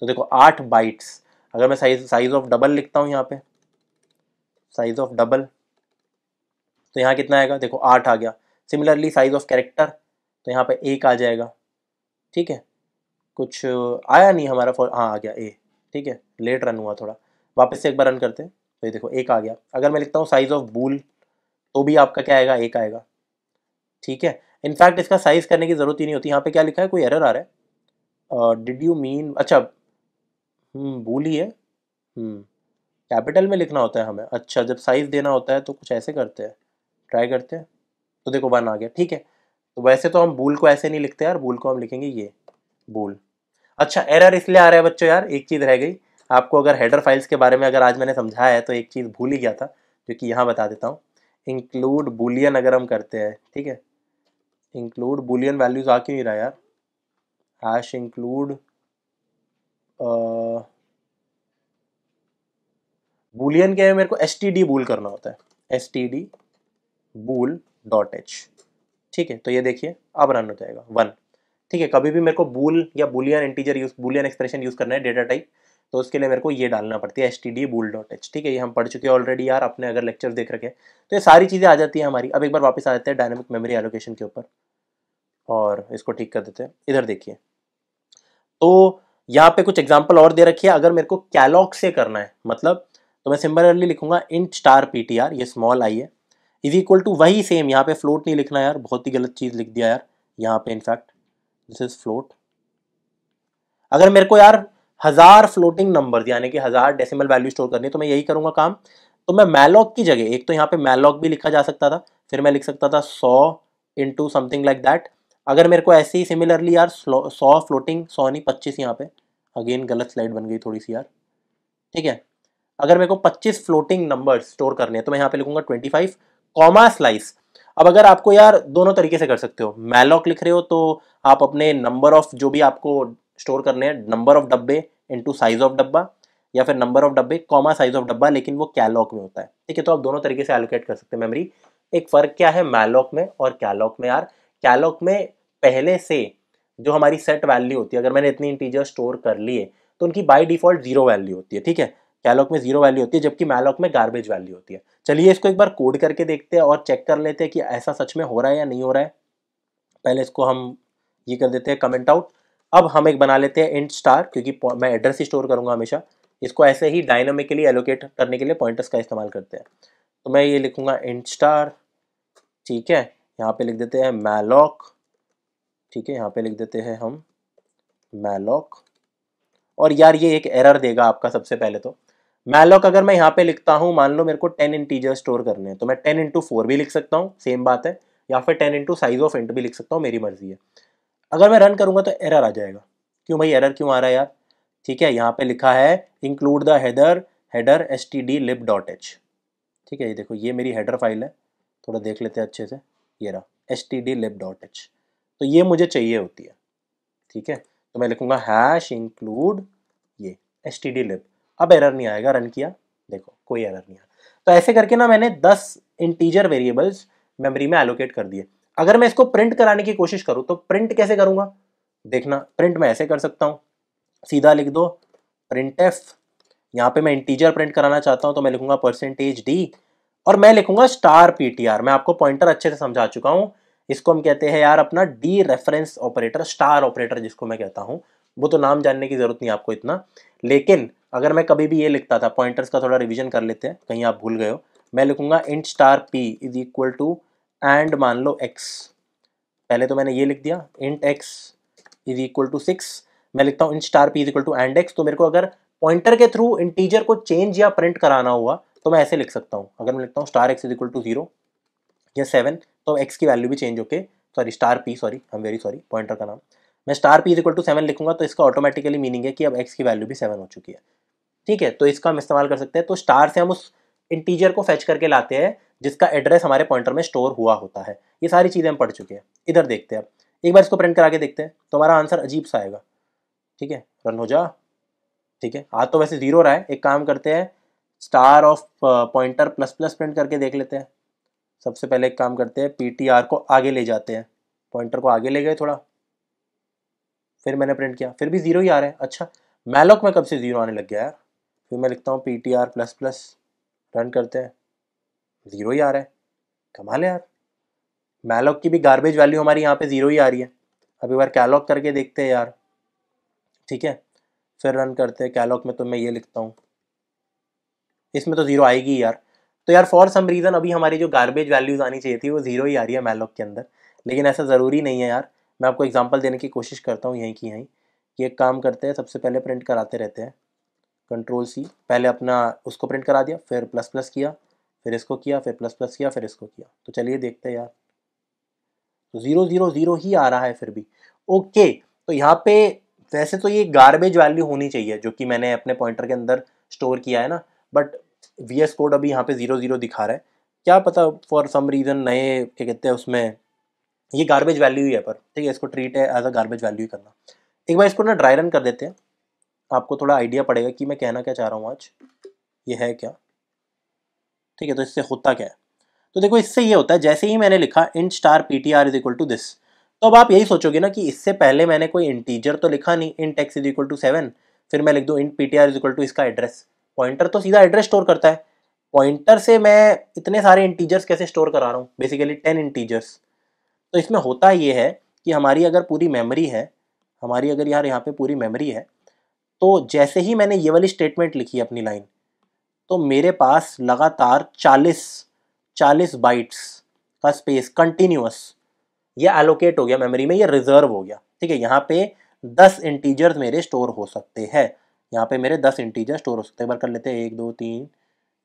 तो देखो आठ बाइट्स अगर मैं साइज साइज ऑफ डबल लिखता हूँ यहाँ पे साइज ऑफ डबल तो यहाँ कितना आएगा देखो आठ आ गया सिमिलरली साइज ऑफ कैरेक्टर तो यहाँ पे एक आ जाएगा ठीक है कुछ आया नहीं हमारा फॉर हाँ आ गया ए ठीक है लेट रन हुआ थोड़ा वापस से एक बार रन करते हैं तो ये देखो एक आ गया अगर मैं लिखता हूँ साइज़ ऑफ बूल तो भी आपका क्या आएगा एक आएगा ठीक है इनफैक्ट इसका साइज़ करने की ज़रूरत ही नहीं होती यहाँ पे क्या लिखा है कोई एरर आ रहा है डिड यू मीन अच्छा बूल हम्म, ही है कैपिटल हम्म, में लिखना होता है हमें अच्छा जब साइज़ देना होता है तो कुछ ऐसे करते हैं ट्राई करते हैं तो देखो वन आ गया ठीक है तो वैसे तो हम बूल को ऐसे नहीं लिखते यार बूल को हम लिखेंगे ये बूल अच्छा एरर इसलिए आ रहा है बच्चों यार एक चीज़ रह गई आपको अगर हेडर फाइल्स के बारे में अगर आज मैंने समझाया है तो एक चीज़ भूल ही गया था जो कि यहाँ बता देता हूँ इंक्लूड बुलियन अगर हम करते हैं ठीक है इंक्लूड बुलियन वैल्यूज आ क्यों नहीं रहा यार हैश इंक्लूड बुलियन के मेरे को एस टी डी बूल करना होता है S T D bool dot H ठीक है तो ये देखिए अब रन हो जाएगा वन ठीक है कभी भी मेरे को बूल या boolean integer use boolean expression use करना है डेटा टाइप तो उसके लिए मेरे को ये डालना पड़ती है S T D bool dot H ठीक है ये हम पढ़ चुके हैं ऑलरेडी यार अपने अगर लेक्चर देख रखे तो ये सारी चीज़ें आ जाती हैं हमारी अब एक बार वापस आ जाते हैं डायनेमिक मेमोरी एलोकेशन के ऊपर और इसको ठीक कर देते हैं इधर देखिए तो यहाँ पे कुछ एग्जाम्पल और दे रखिए अगर मेरे को कैलॉग से करना है मतलब तो मैं सिम्बलरली लिखूंगा int star P T R ये स्मॉल आई है इज इक्वल टू वही सेम यहाँ पे फ्लोट नहीं लिखना यार बहुत ही गलत चीज़ लिख दिया यार यहाँ पे इनफैक्ट दिस इज फ्लोट अगर मेरे को यार हज़ार फ्लोटिंग नंबर यानी कि हज़ार डेसिमल वैल्यू स्टोर करनी है तो मैं यही करूंगा काम तो मैं मैलॉग की जगह एक तो यहाँ पे मैलॉग भी लिखा जा सकता था फिर मैं लिख सकता था सौ इंटू समथिंग लाइक दैट अगर मेरे को ऐसे ही सिमिलरली यार सौ फ्लोटिंग सौ नहीं पच्चीस यहाँ पे अगेन गलत स्लाइड बन गई थोड़ी सी यार ठीक है अगर मेरे को पच्चीस फ्लोटिंग नंबर स्टोर करने हैं तो मैं यहाँ पे लिखूंगा ट्वेंटी फाइव कॉमा स्लाइस अब अगर आपको यार दोनों तरीके से कर सकते हो मैलॉक लिख रहे हो तो आप अपने नंबर ऑफ जो भी आपको स्टोर करने हैं नंबर ऑफ डब्बे इंटू साइज ऑफ डब्बा या फिर नंबर ऑफ डब्बे कॉमा साइज ऑफ डब्बा लेकिन वो कैलॉक में होता है ठीक है तो आप दोनों तरीके से एलोकेट कर सकते हैं मेमरी एक फ़र्क क्या है मैलॉक में और कैलॉक में यार कैलॉक में पहले से जो हमारी सेट वैल्यू होती है अगर मैंने इतनी इंटीजर स्टोर कर लिए तो उनकी बाई डिफॉल्ट जीरो वैल्यू होती है ठीक है कैलॉक में जीरो वैल्यू होती है जबकि मैलॉक में गार्बेज वैल्यू होती है चलिए इसको एक बार कोड करके देखते हैं और चेक कर लेते हैं कि ऐसा सच में हो रहा है या नहीं हो रहा है पहले इसको हम ये कर देते हैं कमेंट आउट अब हम एक बना लेते हैं इंट स्टार क्योंकि मैं एड्रेस ही स्टोर करूंगा हमेशा इसको ऐसे ही डायनामिकली एलोकेट करने के लिए पॉइंटर्स का इस्तेमाल करते हैं तो मैं ये लिखूंगा इंट स्टार ठीक है यहाँ पे लिख देते हैं मैलॉक ठीक है यहाँ पे लिख देते हैं हम मैलॉक और यार ये एक एरर देगा आपका सबसे पहले तो मैलॉक अगर मैं यहाँ पे लिखता हूँ मान लो मेरे को टेन इंटीजर स्टोर करने हैं तो मैं टेन इंटू फोर भी लिख सकता हूँ सेम बात है या फिर ten into size of int भी लिख सकता हूँ मेरी मर्जी है अगर मैं रन करूँगा तो एरर आ जाएगा क्यों भाई एरर क्यों आ रहा है यार ठीक है यहाँ पे लिखा है include the header header S T D lib dot H ठीक है ये देखो ये मेरी हेडर फाइल है थोड़ा देख लेते हैं अच्छे से ये रहा S T D lib dot H तो ये मुझे चाहिए होती है ठीक है तो मैं लिखूंगा हैश इंक्लूड ये एस टी डी लिप अब एरर नहीं आएगा रन किया देखो कोई एरर नहीं आया तो ऐसे करके ना मैंने दस इंटीजर वेरिएबल्स मेमोरी में एलोकेट कर दिए अगर मैं इसको प्रिंट कराने की कोशिश करूँ तो प्रिंट कैसे करूंगा देखना प्रिंट मैं ऐसे कर सकता हूं सीधा लिख दो प्रिंट एफ यहाँ पे मैं इंटीजर प्रिंट कराना चाहता हूं तो मैं लिखूंगा परसेंटेज डी और मैं लिखूंगा स्टार पीटीआर मैं आपको पॉइंटर अच्छे से समझा चुका हूँ इसको हम कहते हैं यार अपना dereference operator star operator जिसको मैं कहता हूँ वो तो नाम जानने की ज़रूरत नहीं आपको इतना लेकिन अगर मैं कभी भी ये लिखता था पॉइंटर्स का थोड़ा रिविजन कर लेते हैं कहीं आप भूल गए हो मैं लिखूंगा int star P is equal to and मान लो एक्स पहले तो मैंने ये लिख दिया int X is equal to six मैं लिखता हूँ int star P is equal to and X तो मेरे को अगर पॉइंटर के थ्रू इंटीजर को चेंज या प्रिंट कराना हुआ तो मैं ऐसे लिख सकता हूँ अगर मैं लिखता हूँ star X is equal to zero या सेवन तो एक्स की वैल्यू भी चेंज होके sorry star P sorry am very sorry pointer का नाम मैं star P is equal to seven लिखूंगा तो इसका ऑटोमेटिकली मीनिंग है कि अब एक्स की वैल्यू भी सेवन हो चुकी है ठीक है तो इसका हम इस्तेमाल कर सकते हैं तो स्टार से हम उस इंटीजर को फैच करके लाते हैं जिसका एड्रेस हमारे पॉइंटर में स्टोर हुआ होता है ये सारी चीज़ें हम पढ़ चुके हैं इधर देखते हैं एक बार इसको प्रिंट करा के देखते हैं तो हमारा आंसर अजीब सा आएगा ठीक है रन हो जा ठीक है आज तो वैसे जीरो रहा है एक काम करते हैं star of pointer plus plus print करके देख लेते हैं सबसे पहले एक काम करते हैं पी को आगे ले जाते हैं पॉइंटर को आगे ले गए थोड़ा फिर मैंने प्रिंट किया फिर भी जीरो ही आ रहा है अच्छा मैलॉक में कब से जीरो आने लग गया यार फिर मैं लिखता हूँ P T R plus plus run करते हैं ज़ीरो ही आ रहा है कमाल है यार मैलॉक की भी गार्बेज वैल्यू हमारी यहाँ पे ज़ीरो ही आ रही है अभी बार कैलॉग करके देखते हैं यार ठीक है फिर रन करते हैं कैलॉग में तो मैं ये लिखता हूँ इसमें तो ज़ीरो आएगी यार तो यार फॉर सम रीज़न अभी हमारी जो गार्बेज वैल्यूज़ आनी चाहिए थी वो ज़ीरो ही आ रही है मैलॉक के अंदर लेकिन ऐसा ज़रूरी नहीं है यार मैं आपको एग्जाम्पल देने की कोशिश करता हूँ यहीं की यहीं कि एक काम करते हैं सबसे पहले प्रिंट कराते रहते हैं कंट्रोल सी पहले अपना उसको प्रिंट करा दिया फिर प्लस प्लस किया फिर इसको किया फिर प्लस प्लस किया फिर इसको किया तो चलिए देखते हैं यार तो ज़ीरो ज़ीरो ज़ीरो ही आ रहा है फिर भी ओके तो यहाँ पे वैसे तो ये गार्बेज वैल्यू होनी चाहिए जो कि मैंने अपने पॉइंटर के अंदर स्टोर किया है ना बट वी एस कोड अभी यहाँ पे ज़ीरो ज़ीरो दिखा रहा है क्या पता फॉर सम रीज़न नए क्या कहते हैं उसमें ये गार्बेज वैल्यू ही है पर ठीक है इसको ट्रीट है एज अ गार्बेज वैल्यू ही करना एक बार इसको ना ड्राई रन कर देते हैं आपको थोड़ा आइडिया पड़ेगा कि मैं कहना क्या चाह रहा हूँ आज ये है क्या ठीक है तो इससे होता क्या है तो देखो इससे ये होता है जैसे ही मैंने लिखा int star P T R is equal to this तो अब आप यही सोचोगे ना कि इससे पहले मैंने कोई इंटीजर तो लिखा नहीं int X is equal to seven फिर मैं लिख दूँ int P T R is equal to इसका एड्रेस पॉइंटर तो सीधा एड्रेस स्टोर करता है पॉइंटर से मैं इतने सारे इंटीजर्स कैसे स्टोर करा रहा हूँ बेसिकली टेन इंटीजर्स तो इसमें होता ये है कि हमारी अगर पूरी मेमोरी है हमारी अगर यार यहाँ पे पूरी मेमोरी है तो जैसे ही मैंने ये वाली स्टेटमेंट लिखी अपनी लाइन तो मेरे पास लगातार 40 40 बाइट्स का स्पेस कंटिन्यूस ये एलोकेट हो गया मेमोरी में ये रिजर्व हो गया ठीक है यहाँ पे 10 इंटीजर्स मेरे स्टोर हो सकते हैं यहाँ पे मेरे 10 इंटीजर स्टोर हो सकते हैं बार कर लेते हैं एक दो तीन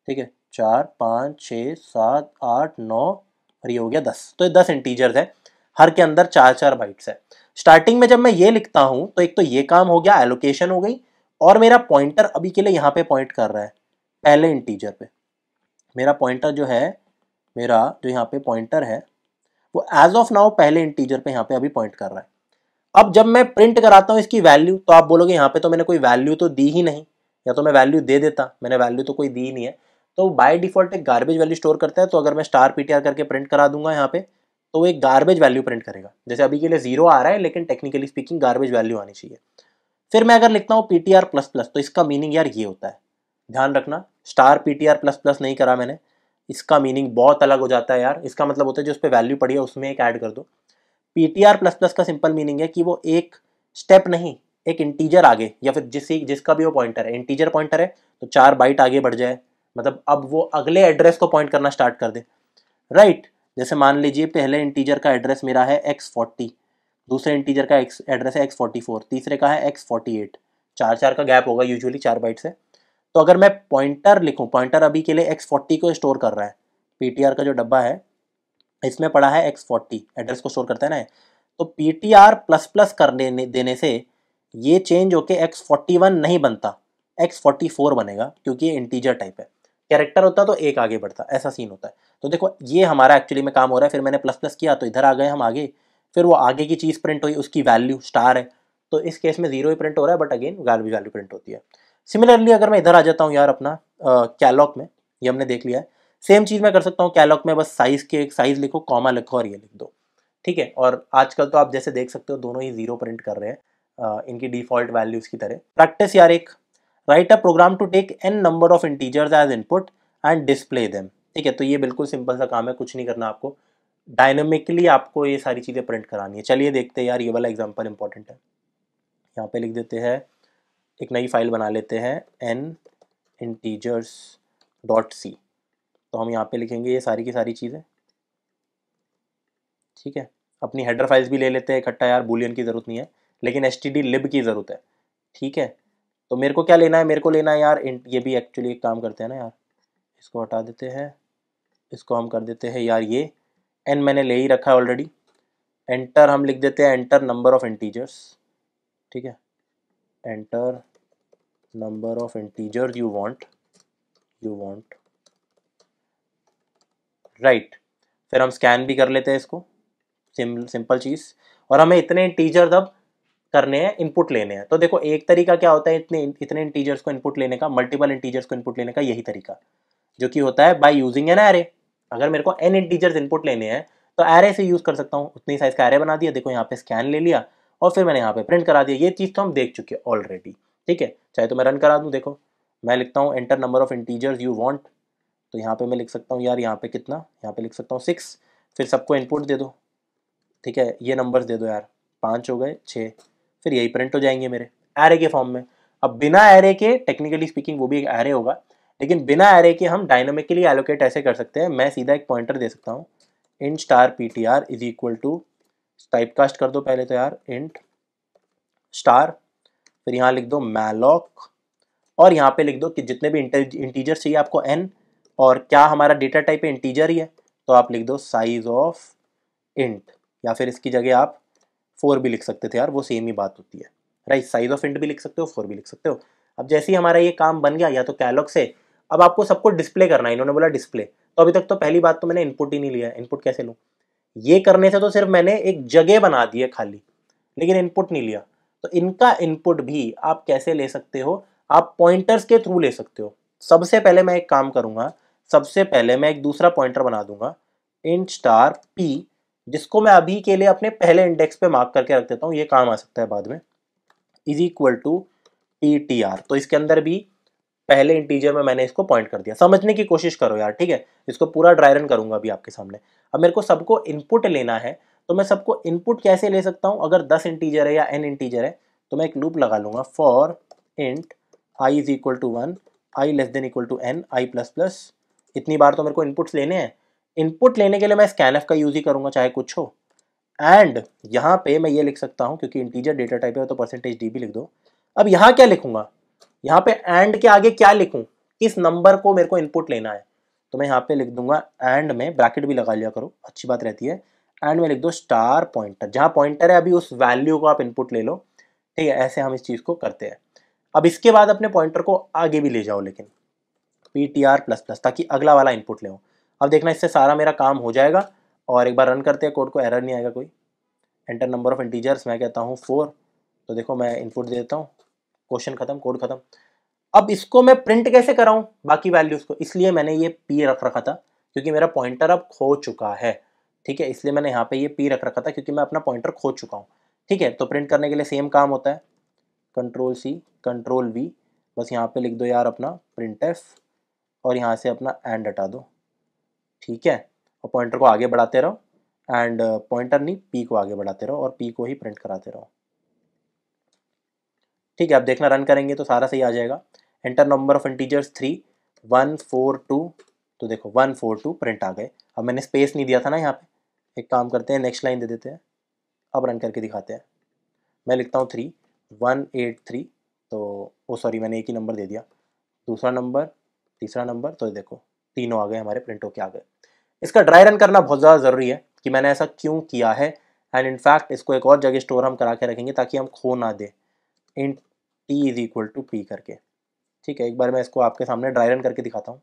ठीक है चार पाँच छः सात आठ नौ और ये हो गया दस तो ये दस इंटीजर्स है हर के अंदर चार चार बाइट्स है स्टार्टिंग में जब मैं ये लिखता हूँ तो एक तो ये काम हो गया एलोकेशन हो गई और मेरा पॉइंटर अभी के लिए यहाँ पे पॉइंट कर रहा है पहले इंटीजर पे मेरा पॉइंटर जो है मेरा जो यहाँ पे पॉइंटर है वो एज ऑफ नाउ पहले इंटीजर पे यहाँ पे अभी पॉइंट कर रहा है अब जब मैं प्रिंट कराता हूँ इसकी वैल्यू तो आप बोलोगे यहाँ पे तो मैंने कोई वैल्यू तो दी ही नहीं या तो मैं वैल्यू दे देता मैंने वैल्यू तो कोई दी नहीं है तो बाय डिफॉल्ट एक गार्बेज वैल्यू स्टोर करता है तो अगर मैं स्टार पीटीआर करके प्रिंट करा दूंगा यहाँ पे तो वो एक गार्बेज वैल्यू प्रिंट करेगा जैसे अभी के लिए जीरो आ रहा है लेकिन टेक्निकली स्पीकिंग गार्बेज वैल्यू आनी चाहिए फिर मैं अगर लिखता हूँ P T R plus plus तो इसका मीनिंग यार ये होता है ध्यान रखना star P T R plus plus नहीं करा मैंने इसका मीनिंग बहुत अलग हो जाता है यार इसका मतलब होता है जो उस पर वैल्यू पड़ी है उसमें एक ऐड कर दो P T R plus plus का सिंपल मीनिंग है कि वो एक स्टेप नहीं एक इंटीजर आगे या फिर जिस जिसका भी वो पॉइंटर है इंटीजर पॉइंटर है तो चार बाइट आगे बढ़ जाए मतलब अब वो अगले एड्रेस को पॉइंट करना स्टार्ट कर दे राइट right? जैसे मान लीजिए पहले इंटीजर का एड्रेस मेरा है एक्स फोर्टी दूसरे इंटीजर का एड्रेस है एक्स फोर्टी फोर तीसरे का है एक्स फोर्टी एट चार चार का गैप होगा यूजुअली चार बाइट से तो अगर मैं पॉइंटर लिखूँ पॉइंटर अभी के लिए एक्स फोर्टी को स्टोर कर रहा है पी का जो डब्बा है इसमें पड़ा है एक्स फोर्टी एड्रेस को स्टोर करता है ना तो P T R plus plus कर देने देने से ये चेंज होके एक्स फोर्टी वन नहीं बनता एक्स फोर्टी फोर बनेगा क्योंकि ये इंटीजर टाइप है कैरेक्टर होता तो एक आगे बढ़ता ऐसा सीन होता है तो देखो ये हमारा एक्चुअली में काम हो रहा है फिर मैंने प्लस प्लस किया तो इधर आ गए हम आगे फिर वो आगे की चीज़ प्रिंट हुई उसकी वैल्यू स्टार है तो इस केस में जीरो ही प्रिंट हो रहा है but again value value print होती है सिमिलरली अगर मैं इधर आ जाता हूँ यार अपना कैलॉक में ये हमने देख लिया है सेम चीज़ मैं कर सकता हूँ कैलॉक में बस साइज़ के एक साइज़ लिखो कॉमा लिखो और ये लिख दो ठीक है और आजकल तो आप जैसे देख सकते हो दोनों ही ज़ीरो प्रिंट कर रहे हैं आ, इनकी डिफ़ॉल्ट वैल्यूज़ की तरह प्रैक्टिस यार एक write a program to take n number of integers as input and display them ठीक है तो ये बिल्कुल सिंपल सा काम है कुछ नहीं करना आपको डायनेमिकली आपको ये सारी चीज़ें प्रिंट करानी है चलिए देखते हैं यार ये वाला एग्जाम्पल इंपॉर्टेंट है यहाँ पे लिख देते हैं एक नई फाइल बना लेते हैं एन इंटीजर्स डॉट सी तो हम यहाँ पे लिखेंगे ये सारी की सारी चीज़ें ठीक है अपनी हेडर फाइल्स भी ले लेते हैं इकट्ठा यार बुलियन की ज़रूरत नहीं है लेकिन एस लिब की ज़रूरत है ठीक है तो मेरे को क्या लेना है मेरे को लेना है यार ये भी एक्चुअली एक काम करते हैं ना यार इसको हटा देते हैं इसको हम कर देते हैं यार ये एन मैंने ले ही रखा है ऑलरेडी एंटर हम लिख देते हैं एंटर नंबर ऑफ़ इंटीजर्स ठीक है enter number of integer you want you want right right. फिर हम स्कैन भी कर लेते हैं इसको सिंपल चीज़ और हमें इतने इंटीजर्स अब करने हैं इनपुट लेने हैं तो देखो एक तरीका क्या होता है इतने इतने इंटीजर्स को इनपुट लेने का मल्टीपल इंटीजर्स को इनपुट लेने का यही तरीका जो कि होता है बाय यूजिंग एन एरे अगर मेरे को एन इंटीजर्स इनपुट लेने हैं तो एरे से यूज़ कर सकता हूँ उतनी साइज़ का एरे बना दिया देखो यहाँ पे स्कैन ले लिया और फिर मैंने यहाँ पे प्रिंट करा दिया ये चीज़ तो हम देख चुके हैं ऑलरेडी ठीक है चाहे तो मैं रन करा दूँ देखो मैं लिखता हूँ enter number of integers you want तो यहाँ पे मैं लिख सकता हूँ यार यहाँ पे कितना यहाँ पे लिख सकता हूँ सिक्स फिर सबको इनपुट दे दो ठीक है ये नंबर दे दो यार पाँच हो गए छः फिर यही प्रिंट हो जाएंगे मेरे एरे के फॉर्म में अब बिना एरे के टेक्निकली स्पीकिंग वो भी एक एरे होगा लेकिन बिना एरे के हम डायनामिकली एलोकेट ऐसे कर सकते हैं मैं सीधा एक पॉइंटर दे सकता हूँ in star P T R is equal to type cast कर दो पहले तो यार इंट स्टार फिर यहाँ लिख दो मैलॉक और यहाँ पे लिख दो कि जितने भी इंटीजर चाहिए आपको एन और क्या हमारा डेटा टाइप इंटीजर ही है तो आप लिख दो साइज ऑफ इंट या फिर इसकी जगह आप फोर भी लिख सकते थे यार वो सेम ही बात होती है राइट साइज ऑफ इंट भी लिख सकते हो फोर भी लिख सकते हो अब जैसे ही हमारा ये काम बन गया या तो कैलॉग से अब आपको सबको डिस्प्ले करना है इन्होंने बोला डिस्प्ले तो अभी तक तो पहली बात तो मैंने इनपुट ही नहीं लिया इनपुट कैसे लूँ ये करने से तो सिर्फ मैंने एक जगह बना दी है खाली लेकिन इनपुट नहीं लिया तो इनका इनपुट भी आप कैसे ले सकते हो आप पॉइंटर्स के थ्रू ले सकते हो सबसे पहले मैं एक काम करूंगा सबसे पहले मैं एक दूसरा पॉइंटर बना दूंगा इंट स्टार पी जिसको मैं अभी के लिए अपने पहले इंडेक्स पे मार्क करके रख देता हूँ ये काम आ सकता है बाद में is equal to P T R तो इसके अंदर भी पहले इंटीजर में मैंने इसको पॉइंट कर दिया समझने की कोशिश करो यार ठीक है इसको पूरा ड्राई रन करूंगा अभी आपके सामने अब मेरे को सबको इनपुट लेना है तो मैं सबको इनपुट कैसे ले सकता हूँ अगर दस इंटीजर है या एन इंटीजर है तो मैं एक लूप लगा लूंगा for int I is equal to one I less than equal to n I plus plus इतनी बार तो मेरे को इनपुट्स लेने हैं इनपुट लेने के लिए मैं स्कैन का यूज़ ही करूंगा चाहे कुछ हो एंड यहाँ पे मैं ये लिख सकता हूँ क्योंकि इंटीजर डेटा टाइप है तो परसेंटेज डी भी लिख दो अब यहाँ क्या लिखूंगा यहाँ पे एंड के आगे क्या लिखूं किस नंबर को मेरे को इनपुट लेना है तो मैं यहाँ पे लिख दूंगा एंड में ब्रैकेट भी लगा लिया करो अच्छी बात रहती है एंड में लिख दो स्टार पॉइंटर जहाँ पॉइंटर है अभी उस वैल्यू को आप इनपुट ले लो ठीक है ऐसे हम इस चीज़ को करते हैं अब इसके बाद अपने पॉइंटर को आगे भी ले जाओ लेकिन P T R plus plus ताकि अगला वाला इनपुट ले अब देखना इससे सारा मेरा काम हो जाएगा और एक बार रन करते हैं कोड को एरर नहीं आएगा कोई एंटर नंबर ऑफ इंटीजर्स मैं कहता हूँ फोर तो देखो मैं इनपुट दे देता हूँ क्वेश्चन खत्म कोड खत्म अब इसको मैं प्रिंट कैसे कराऊं बाकी वैल्यूज को इसलिए मैंने ये पी रख रखा था क्योंकि मेरा पॉइंटर अब खो चुका है ठीक है इसलिए मैंने यहाँ पे ये पी रख रखा था क्योंकि मैं अपना पॉइंटर खो चुका हूँ ठीक है तो प्रिंट करने के लिए सेम काम होता है कंट्रोल सी कंट्रोल वी बस यहाँ पे लिख दो यार अपना प्रिंट एफ और यहाँ से अपना एंड हटा दो ठीक है और पॉइंटर को आगे बढ़ाते रहो एंड पॉइंटर नहीं पी को आगे बढ़ाते रहो और पी को ही प्रिंट कराते रहो ठीक है आप देखना रन करेंगे तो सारा सही आ जाएगा enter number of integers three one four two तो देखो वन फोर टू प्रिंट आ गए अब मैंने स्पेस नहीं दिया था ना यहाँ पे एक काम करते हैं नेक्स्ट लाइन दे देते हैं अब रन करके दिखाते हैं मैं लिखता हूँ थ्री वन एट थ्री तो ओ सॉरी मैंने एक ही नंबर दे दिया दूसरा नंबर तीसरा नंबर तो देखो तीनों आ गए हमारे प्रिंट होके आ गए इसका ड्राई रन करना बहुत ज़्यादा ज़रूरी है कि मैंने ऐसा क्यों किया है एंड इनफैक्ट इसको एक और जगह स्टोर हम करा के रखेंगे ताकि हम खो ना दें int T is equal to P करके ठीक है एक बार मैं इसको आपके सामने ड्राई रन करके दिखाता हूँ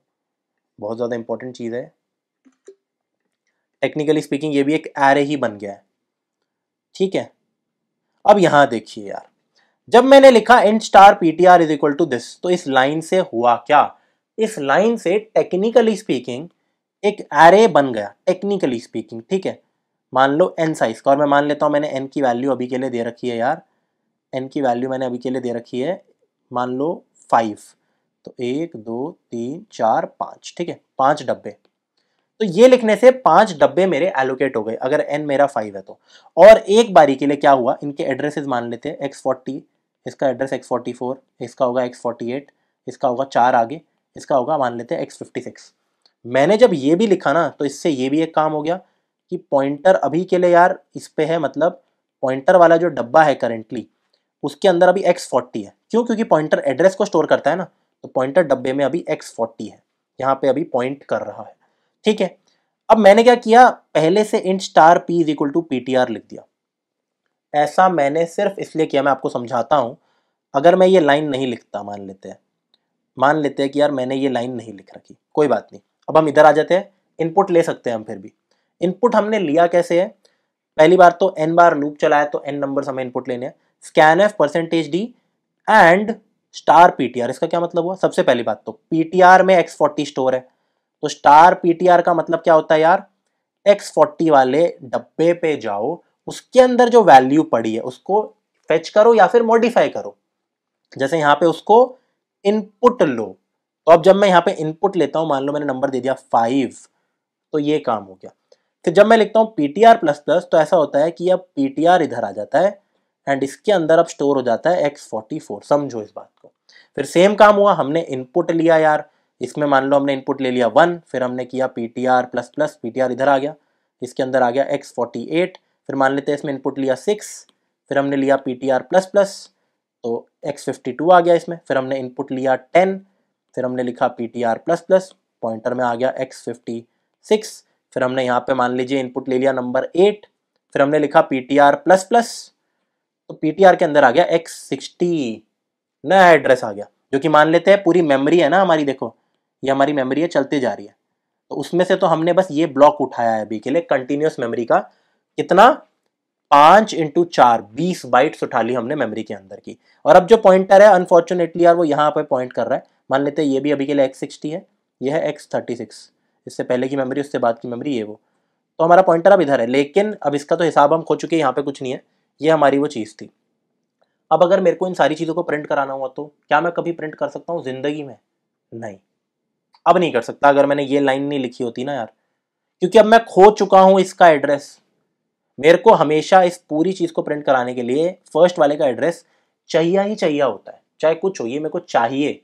बहुत ज़्यादा इंपॉर्टेंट चीज़ है टेक्निकली स्पीकिंग ये भी एक एरे ही बन गया है ठीक है अब यहाँ देखिए यार जब मैंने लिखा int star P T R is equal to this तो इस लाइन से हुआ क्या इस लाइन से टेक्निकली स्पीकिंग एक एरे बन गया टेक्निकली स्पीकिंग ठीक है मान लो एन साइज का और मैं मान लेता हूँ मैंने एन की वैल्यू अभी के लिए दे रखी है यार एन की वैल्यू मैंने अभी के लिए दे रखी है मान लो फाइव तो एक दो तीन चार पाँच ठीक है पाँच डब्बे तो ये लिखने से पांच डब्बे मेरे एलोकेट हो गए अगर एन मेरा फाइव है तो और एक बारी के लिए क्या हुआ इनके एड्रेसेस मान लेते हैं एक्स फोर्टी इसका एड्रेस एक्स फोर्टी फोर इसका होगा एक्स फोर्टी एट इसका होगा चार आगे इसका होगा मान लेते हैं एक्स फिफ्टी सिक्स मैंने जब ये भी लिखा ना तो इससे ये भी एक काम हो गया कि पॉइंटर अभी के लिए यार इस पर है मतलब पॉइंटर वाला जो डब्बा है करेंटली उसके अंदर अभी एक्स फोर्टी है क्यों क्योंकि पॉइंटर एड्रेस को स्टोर करता है ना तो पॉइंटर डब्बे में अभी एक्स फोर्टी है यहाँ पे अभी पॉइंट कर रहा है ठीक है अब मैंने क्या किया पहले से int star P is equal to P T R लिख दिया ऐसा मैंने सिर्फ इसलिए किया मैं आपको समझाता हूँ अगर मैं ये लाइन नहीं लिखता मान लेते हैं मान लेते हैं कि यार मैंने ये लाइन नहीं लिख रखी कोई बात नहीं अब हम इधर आ जाते हैं इनपुट ले सकते हैं हम फिर भी इनपुट हमने लिया कैसे है पहली बार तो एन बार लूप चलाया तो एन नंबर्स हमें इनपुट लेने हैं scanf percentage D and star PTR इसका क्या मतलब हुआ सबसे पहली बात तो पीटीआर में एक्स फोर्टी स्टोर है तो स्टार पीटीआर का मतलब क्या होता है यार एक्स फोर्टी वाले डब्बे पे जाओ उसके अंदर जो वैल्यू पड़ी है उसको फेच करो या फिर मॉडिफाई करो जैसे यहां पे उसको इनपुट लो तो अब जब मैं यहाँ पे इनपुट लेता हूँ मान लो मैंने नंबर दे दिया फाइव तो ये काम हो गया फिर जब मैं लिखता हूं पीटीआर प्लस प्लस तो ऐसा होता है कि अब पीटीआर इधर आ जाता है एंड इसके अंदर अब स्टोर हो जाता है एक्स फोर्टी फोर समझो इस बात को फिर सेम काम हुआ हमने इनपुट लिया यार इसमें मान लो हमने इनपुट ले लिया वन फिर हमने किया P T R plus plus P T R इधर आ गया इसके अंदर आ गया एक्स फोर्टी एट फिर मान लेते हैं इसमें इनपुट लिया सिक्स फिर हमने लिया P T R plus plus तो एक्स फिफ्टी टू आ गया इसमें फिर हमने इनपुट लिया टेन फिर हमने लिखा P T R plus plus pointer में आ गया एक्स फिफ्टी सिक्स फिर हमने यहाँ पे मान लीजिए इनपुट ले लिया नंबर एट फिर हमने लिखा P T R plus plus तो पीटीआर के अंदर आ गया एक्स सिक्सटी नया एड्रेस आ गया जो कि मान लेते हैं पूरी मेमोरी है ना हमारी देखो ये हमारी मेमोरी है चलती जा रही है तो उसमें से तो हमने बस ये ब्लॉक उठाया है अभी के लिए कंटिन्यूस मेमोरी का कितना पांच इंटू चार बीस बाइट्स उठा ली हमने मेमोरी के अंदर की और अब जो पॉइंटर है अनफॉर्चुनेटली यार वो यहाँ पर पॉइंट कर रहा है मान लेते हैं ये भी अभी के लिए एक्स है ये है एक्स इससे पहले की मेमरी उससे बाद की मेमरी ये वो तो हमारा पॉइंटर अब इधर है लेकिन अब इसका तो हिसाब हम खो चुके हैं यहाँ पे कुछ नहीं है ये हमारी वो चीज़ थी अब अगर मेरे को इन सारी चीज़ों को प्रिंट कराना हुआ तो क्या मैं कभी प्रिंट कर सकता हूँ ज़िंदगी में नहीं अब नहीं कर सकता अगर मैंने ये लाइन नहीं लिखी होती ना यार क्योंकि अब मैं खो चुका हूँ इसका एड्रेस मेरे को हमेशा इस पूरी चीज़ को प्रिंट कराने के लिए फर्स्ट वाले का एड्रेस चाहिए ही चाहिए होता है चाहे कुछ हो ये मेरे को चाहिए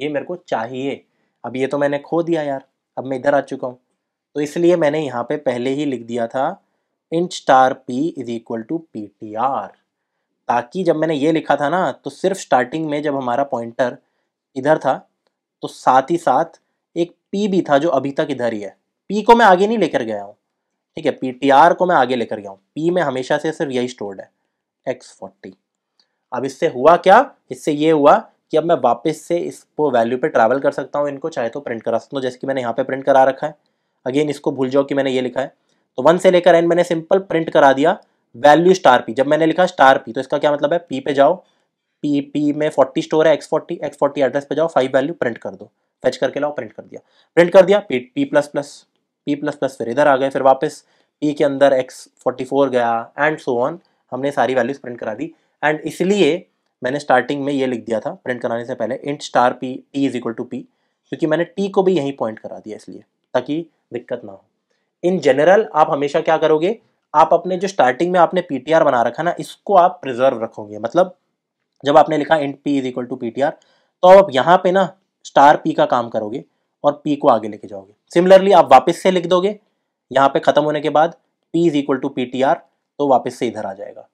ये मेरे को चाहिए अब ये तो मैंने खो दिया यार अब मैं इधर आ चुका हूँ तो इसलिए मैंने यहाँ पे पहले ही लिख दिया था int star P is equal to P T R ताकि जब मैंने ये लिखा था ना तो सिर्फ स्टार्टिंग में जब हमारा पॉइंटर इधर था तो साथ ही साथ एक पी भी था जो अभी तक इधर ही है पी को मैं आगे नहीं लेकर गया हूँ ठीक है पी टी आर को मैं आगे लेकर गया हूँ पी में हमेशा से सिर्फ यही स्टोर्ड है एक्स फोर्टी अब इससे हुआ क्या इससे ये हुआ कि अब मैं वापस से इसको वैल्यू पे ट्रैवल कर सकता हूँ इनको चाहे तो प्रिंट करा सकता हूँ जैसे कि मैंने यहाँ पे प्रिंट करा रखा है अगेन इसको भूल जाओ कि मैंने ये लिखा है तो वन से लेकर एन मैंने सिंपल प्रिंट करा दिया वैल्यू स्टार पी जब मैंने लिखा स्टार पी तो इसका क्या मतलब है पी पे जाओ पी पी में फोर्टी स्टोर है X forty X forty address पे जाओ फाइव वैल्यू प्रिंट कर दो फैच करके लाओ प्रिंट कर दिया प्रिंट कर दिया P P plus plus P plus plus फिर इधर आ गए फिर वापस पी के अंदर एक्स फोर्टी फोर गया एंड सो ऑन हमने सारी वैल्यूज प्रिंट करा दी एंड इसलिए मैंने स्टार्टिंग में ये लिख दिया था प्रिंट कराने से पहले int star P T is equal to P क्योंकि मैंने टी को भी यहीं पॉइंट करा दिया इसलिए ताकि दिक्कत ना हो इन जनरल आप हमेशा क्या करोगे आप अपने जो स्टार्टिंग में आपने पीटीआर बना रखा ना इसको आप प्रिजर्व रखोगे मतलब जब आपने लिखा int P is equal to P तो आप यहाँ पे ना स्टार पी का काम करोगे और पी को आगे लेके जाओगे सिमिलरली आप वापस से लिख दोगे यहाँ पे ख़त्म होने के बाद P is equal to P तो वापस से इधर आ जाएगा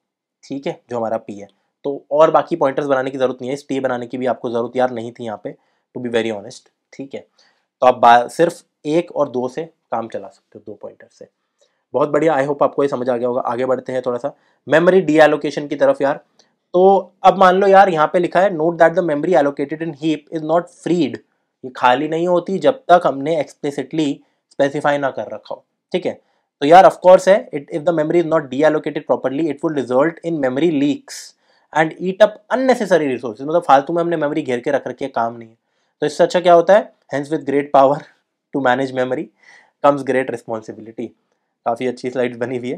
ठीक है जो हमारा पी है तो और बाकी पॉइंटर्स बनाने की ज़रूरत नहीं है स्टे बनाने की भी आपको ज़रूरत यार नहीं थी यहाँ पे टू बी वेरी ऑनेस्ट ठीक है तो आप सिर्फ एक और दो से काम चला सकते हो दो पॉइंटर से बहुत बढ़िया आई होप आपको ये समझ आ गया होगा आगे बढ़ते हैं थोड़ा सा मेमोरी डी एलोकेशन की तरफ यार तो अब मान लो यार यहाँ पे लिखा है note that the memory allocated in heap is not freed ये खाली नहीं होती जब तक हमने एक्सप्लिसिटली स्पेसिफाई ना कर रखा हो ठीक है तो यार ऑफकोर्स है it if the memory is not deallocated properly it will result in memory leaks and eat up unnecessary resources मतलब फालतू में हमने मेमोरी घेर के रख रखी है काम नहीं है तो इससे अच्छा क्या होता है hence with great power to manage memory comes great responsibility काफ़ी अच्छी स्लाइड्स बनी हुई है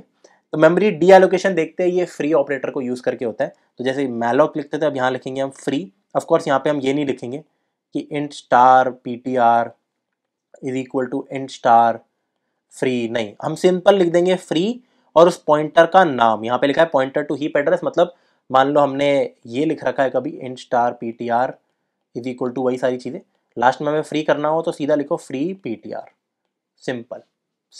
तो मेमोरी डी एलोकेशन देखते हैं ये फ्री ऑपरेटर को यूज़ करके होता है तो जैसे मैलॉक लिखते थे अब यहाँ लिखेंगे हम फ्री ऑफकोर्स यहाँ पे हम ये नहीं लिखेंगे कि int star P T R is equal to int star free नहीं हम सिंपल लिख देंगे फ्री और उस पॉइंटर का नाम यहाँ पे लिखा है पॉइंटर टू हीप एड्रेस मतलब मान लो हमने ये लिख रखा है कभी int star P T R is equal to वही सारी चीज़ें लास्ट में हमें फ्री करना हो तो सीधा लिखो फ्री पीटीआर सिंपल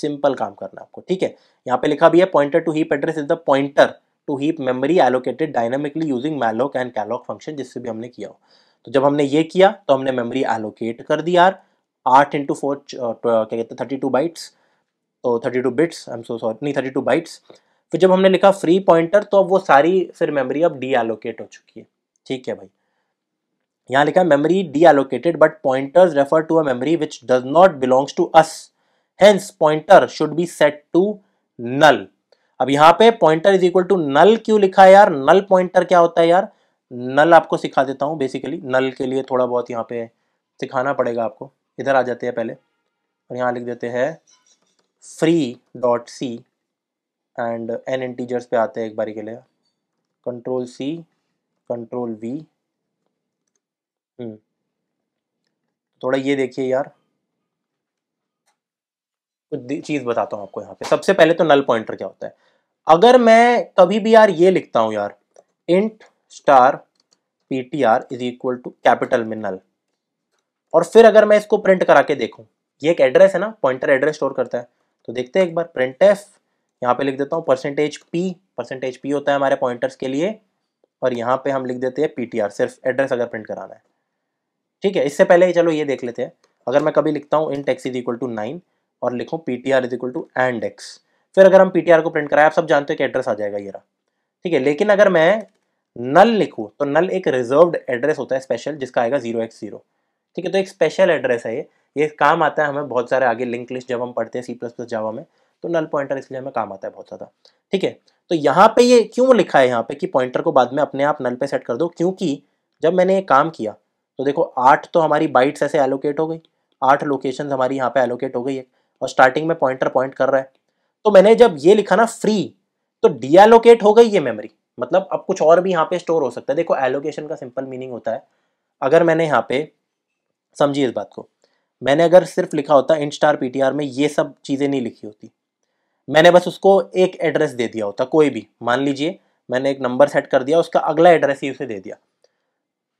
सिंपल काम करना आपको ठीक है यहाँ पे लिखा भी है pointer to heap address is the pointer to heap memory allocated dynamically using malloc and calloc function जिससे भी हमने किया हो तो जब हमने ये किया तो हमने मेमोरी एलोकेट कर दी यार आठ इंटू फोर क्या कहते हैं थर्टी टू बाइट्स तो thirty two bits I am so sorry नहीं थर्टी टू बाइट्स फिर जब हमने लिखा फ्री पॉइंटर तो अब वो सारी फिर मेमोरी अब डी एलोकेट हो चुकी है ठीक है भाई यहाँ लिखा है memory deallocated but pointers refer to a memory which does not belongs to us hence pointer should be set to null अब यहाँ पे pointer is equal to null क्यों लिखा है यार नल पॉइंटर क्या होता है यार नल आपको सिखा देता हूँ बेसिकली नल के लिए थोड़ा बहुत यहाँ पे सिखाना पड़ेगा आपको इधर आ जाते हैं पहले और यहाँ लिख देते हैं free dot C and N integers पे आते हैं एक बारी के लिए control C control V hmm. थोड़ा ये देखिए यार कुछ चीज़ बताता हूं आपको यहाँ पे सबसे पहले तो नल पॉइंटर क्या होता है अगर मैं कभी भी यार ये लिखता हूं यार int star P T R is equal to capital में नल और फिर अगर मैं इसको प्रिंट करा के देखू ये एक एड्रेस है ना पॉइंटर एड्रेस स्टोर करता है तो देखते हैं एक बार प्रिंट एफ यहाँ पे लिख देता हूँ परसेंटेज पी परसेंटेज पी होता है हमारे पॉइंटर्स के लिए और यहाँ पे हम लिख देते हैं पीटीआर सिर्फ एड्रेस अगर प्रिंट कराना है ठीक है इससे पहले चलो ये देख लेते हैं अगर मैं कभी लिखता हूँ int X is equal to nine और लिखूँ P T R is equal to and X फिर अगर हम पी टी आर को प्रिंट कराए आप सब जानते हो कि एड्रेस आ जाएगा ये रहा ठीक है लेकिन अगर मैं नल लिखूँ तो नल एक रिजर्व एड्रेस होता है स्पेशल जिसका आएगा जीरो एक्स जीरो ठीक है तो एक स्पेशल एड्रेस है ये ये काम आता है हमें बहुत सारे आगे लिंक लिस्ट जब हम पढ़ते हैं सी प्लस प्लस जावा में तो नल पॉइंटर इसलिए हमें काम आता है बहुत ज़्यादा ठीक है तो यहाँ पे ये क्यों लिखा है यहाँ पे कि पॉइंटर को बाद में अपने आप नल पे सेट कर दो क्योंकि जब मैंने ये काम किया तो देखो आठ तो हमारी बाइट्स ऐसे एलोकेट हो गई आठ लोकेशन हमारी यहाँ पे एलोकेट हो गई है और स्टार्टिंग में पॉइंटर पॉइंट point कर रहा है तो मैंने जब ये लिखा ना फ्री तो डी एलोकेट हो गई ये मेमोरी मतलब अब कुछ और भी यहाँ पे स्टोर हो सकता है देखो एलोकेशन का सिंपल मीनिंग होता है अगर मैंने यहाँ पे समझिए इस बात को मैंने अगर सिर्फ लिखा होता इन स्टार पी में ये सब चीज़ें नहीं लिखी होती मैंने बस उसको एक एड्रेस दे दिया होता कोई भी मान लीजिए मैंने एक नंबर सेट कर दिया उसका अगला एड्रेस ही उसे दे दिया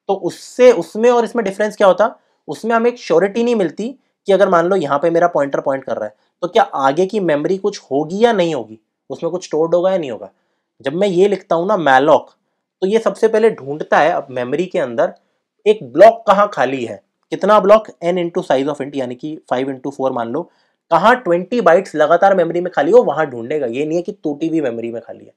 तो उससे उसमें और इसमें डिफरेंस क्या होता उसमें हमें एक श्योरिटी नहीं मिलती कि अगर मान लो यहाँ पे मेरा पॉइंटर पॉइंट point कर रहा है तो क्या आगे की मेमोरी कुछ होगी या नहीं होगी उसमें कुछ स्टोर्ड होगा या नहीं होगा जब मैं ये लिखता हूँ ना मैलॉक तो ये सबसे पहले ढूंढता है अब मेमोरी के अंदर एक ब्लॉक कहाँ खाली है कितना block N into size of int यानी कि फाइव इंटू फोर मान लो कहाँ ट्वेंटी बाइट्स लगातार मेमोरी में खाली हो वहाँ ढूंढेगा ये नहीं है कि टूटी हुई मेमोरी में खाली है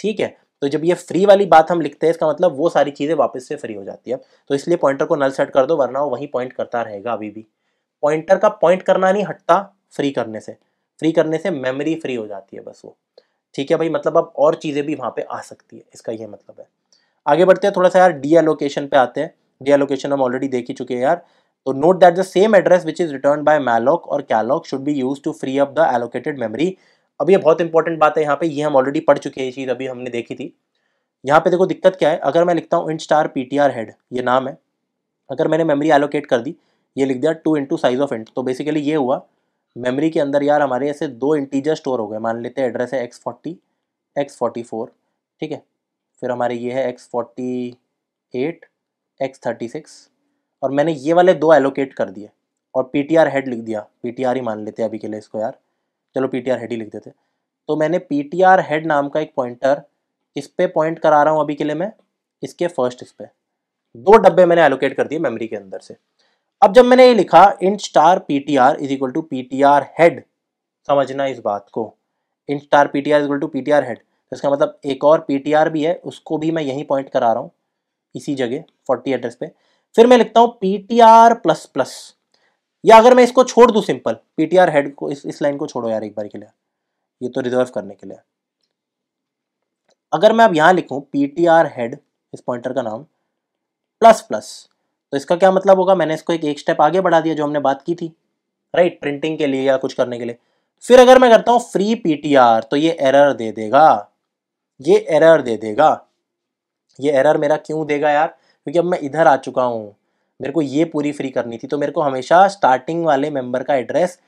ठीक है तो जब ये फ्री वाली बात हम लिखते हैं इसका मतलब वो सारी चीज़ें वापस से फ्री हो जाती है तो इसलिए पॉइंटर को नल सेट कर दो वरना वो वहीं पॉइंट करता रहेगा अभी भी पॉइंटर का पॉइंट करना नहीं हटता फ्री करने से फ्री करने से मेमोरी फ्री हो जाती है बस वो ठीक है भाई मतलब अब और चीज़ें भी वहाँ पर आ सकती है इसका यह मतलब है आगे बढ़ते हैं थोड़ा सा यार डी एलोकेशन पे आते हैं डी एलोकेशन हम ऑलरेडी देख ही चुके हैं यार तो note that the same address which is return by malloc और calloc should be use to free up the allocated memory अब ये बहुत इंपॉर्टेंट बात है यहाँ पे ये हम ऑलरेडी पढ़ चुके हैं ये चीज़ अभी हमने देखी थी यहाँ पे देखो दिक्कत क्या है अगर मैं लिखता हूँ int star P T R head ये नाम है अगर मैंने मेमोरी एलोकेट कर दी ये लिख दिया two into size of int तो बेसिकली ये हुआ मेमोरी के अंदर यार हमारे ऐसे दो इंटीजर स्टोर हो गए मान लेते हैं एड्रेस है X forty X forty four ठीक है फिर हमारे ये है X forty eight X thirty six और मैंने ये वाले दो एलोकेट कर दिए और पी टी आर हेड लिख दिया पी टी आर ही मान लेते हैं अभी के लिए इसको यार चलो पी टी आर हेड ही लिख देते तो मैंने पी टी आर हेड नाम का एक पॉइंटर इस पर पॉइंट करा रहा हूँ अभी के लिए मैं इसके फर्स्ट इस पर दो डब्बे मैंने एलोकेट कर दिए मेमरी के अंदर से अब जब मैंने ये लिखा int star P T R is equal to P T R head समझना इस बात को int star P T R is equal to P T R head तो इसका मतलब एक और पी टी आर भी है उसको भी मैं यहीं पॉइंट करा रहा हूँ इसी जगह फोर्टी एड्रेस पे फिर मैं लिखता हूँ P T R plus plus या अगर मैं इसको छोड़ दूं सिंपल पीटीआर हेड को इस इस लाइन को छोड़ो यार एक बार के लिए ये तो रिजर्व करने के लिए अगर मैं अब यहां लिखूँ पीटीआर हेड इस पॉइंटर का नाम प्लस प्लस तो इसका क्या मतलब होगा मैंने इसको एक एक स्टेप आगे बढ़ा दिया जो हमने बात की थी राइट प्रिंटिंग के लिए या कुछ करने के लिए फिर अगर मैं करता हूँ फ्री पीटीआर तो ये एरर दे देगा ये एरर दे देगा ये एरर मेरा क्यों देगा यार क्योंकि अब मैं इधर आ चुका हूं मेरे को ये पूरी फ्री करनी थी तो मेरे को हमेशा स्टार्टिंग वाले मेंबर का एड्रेस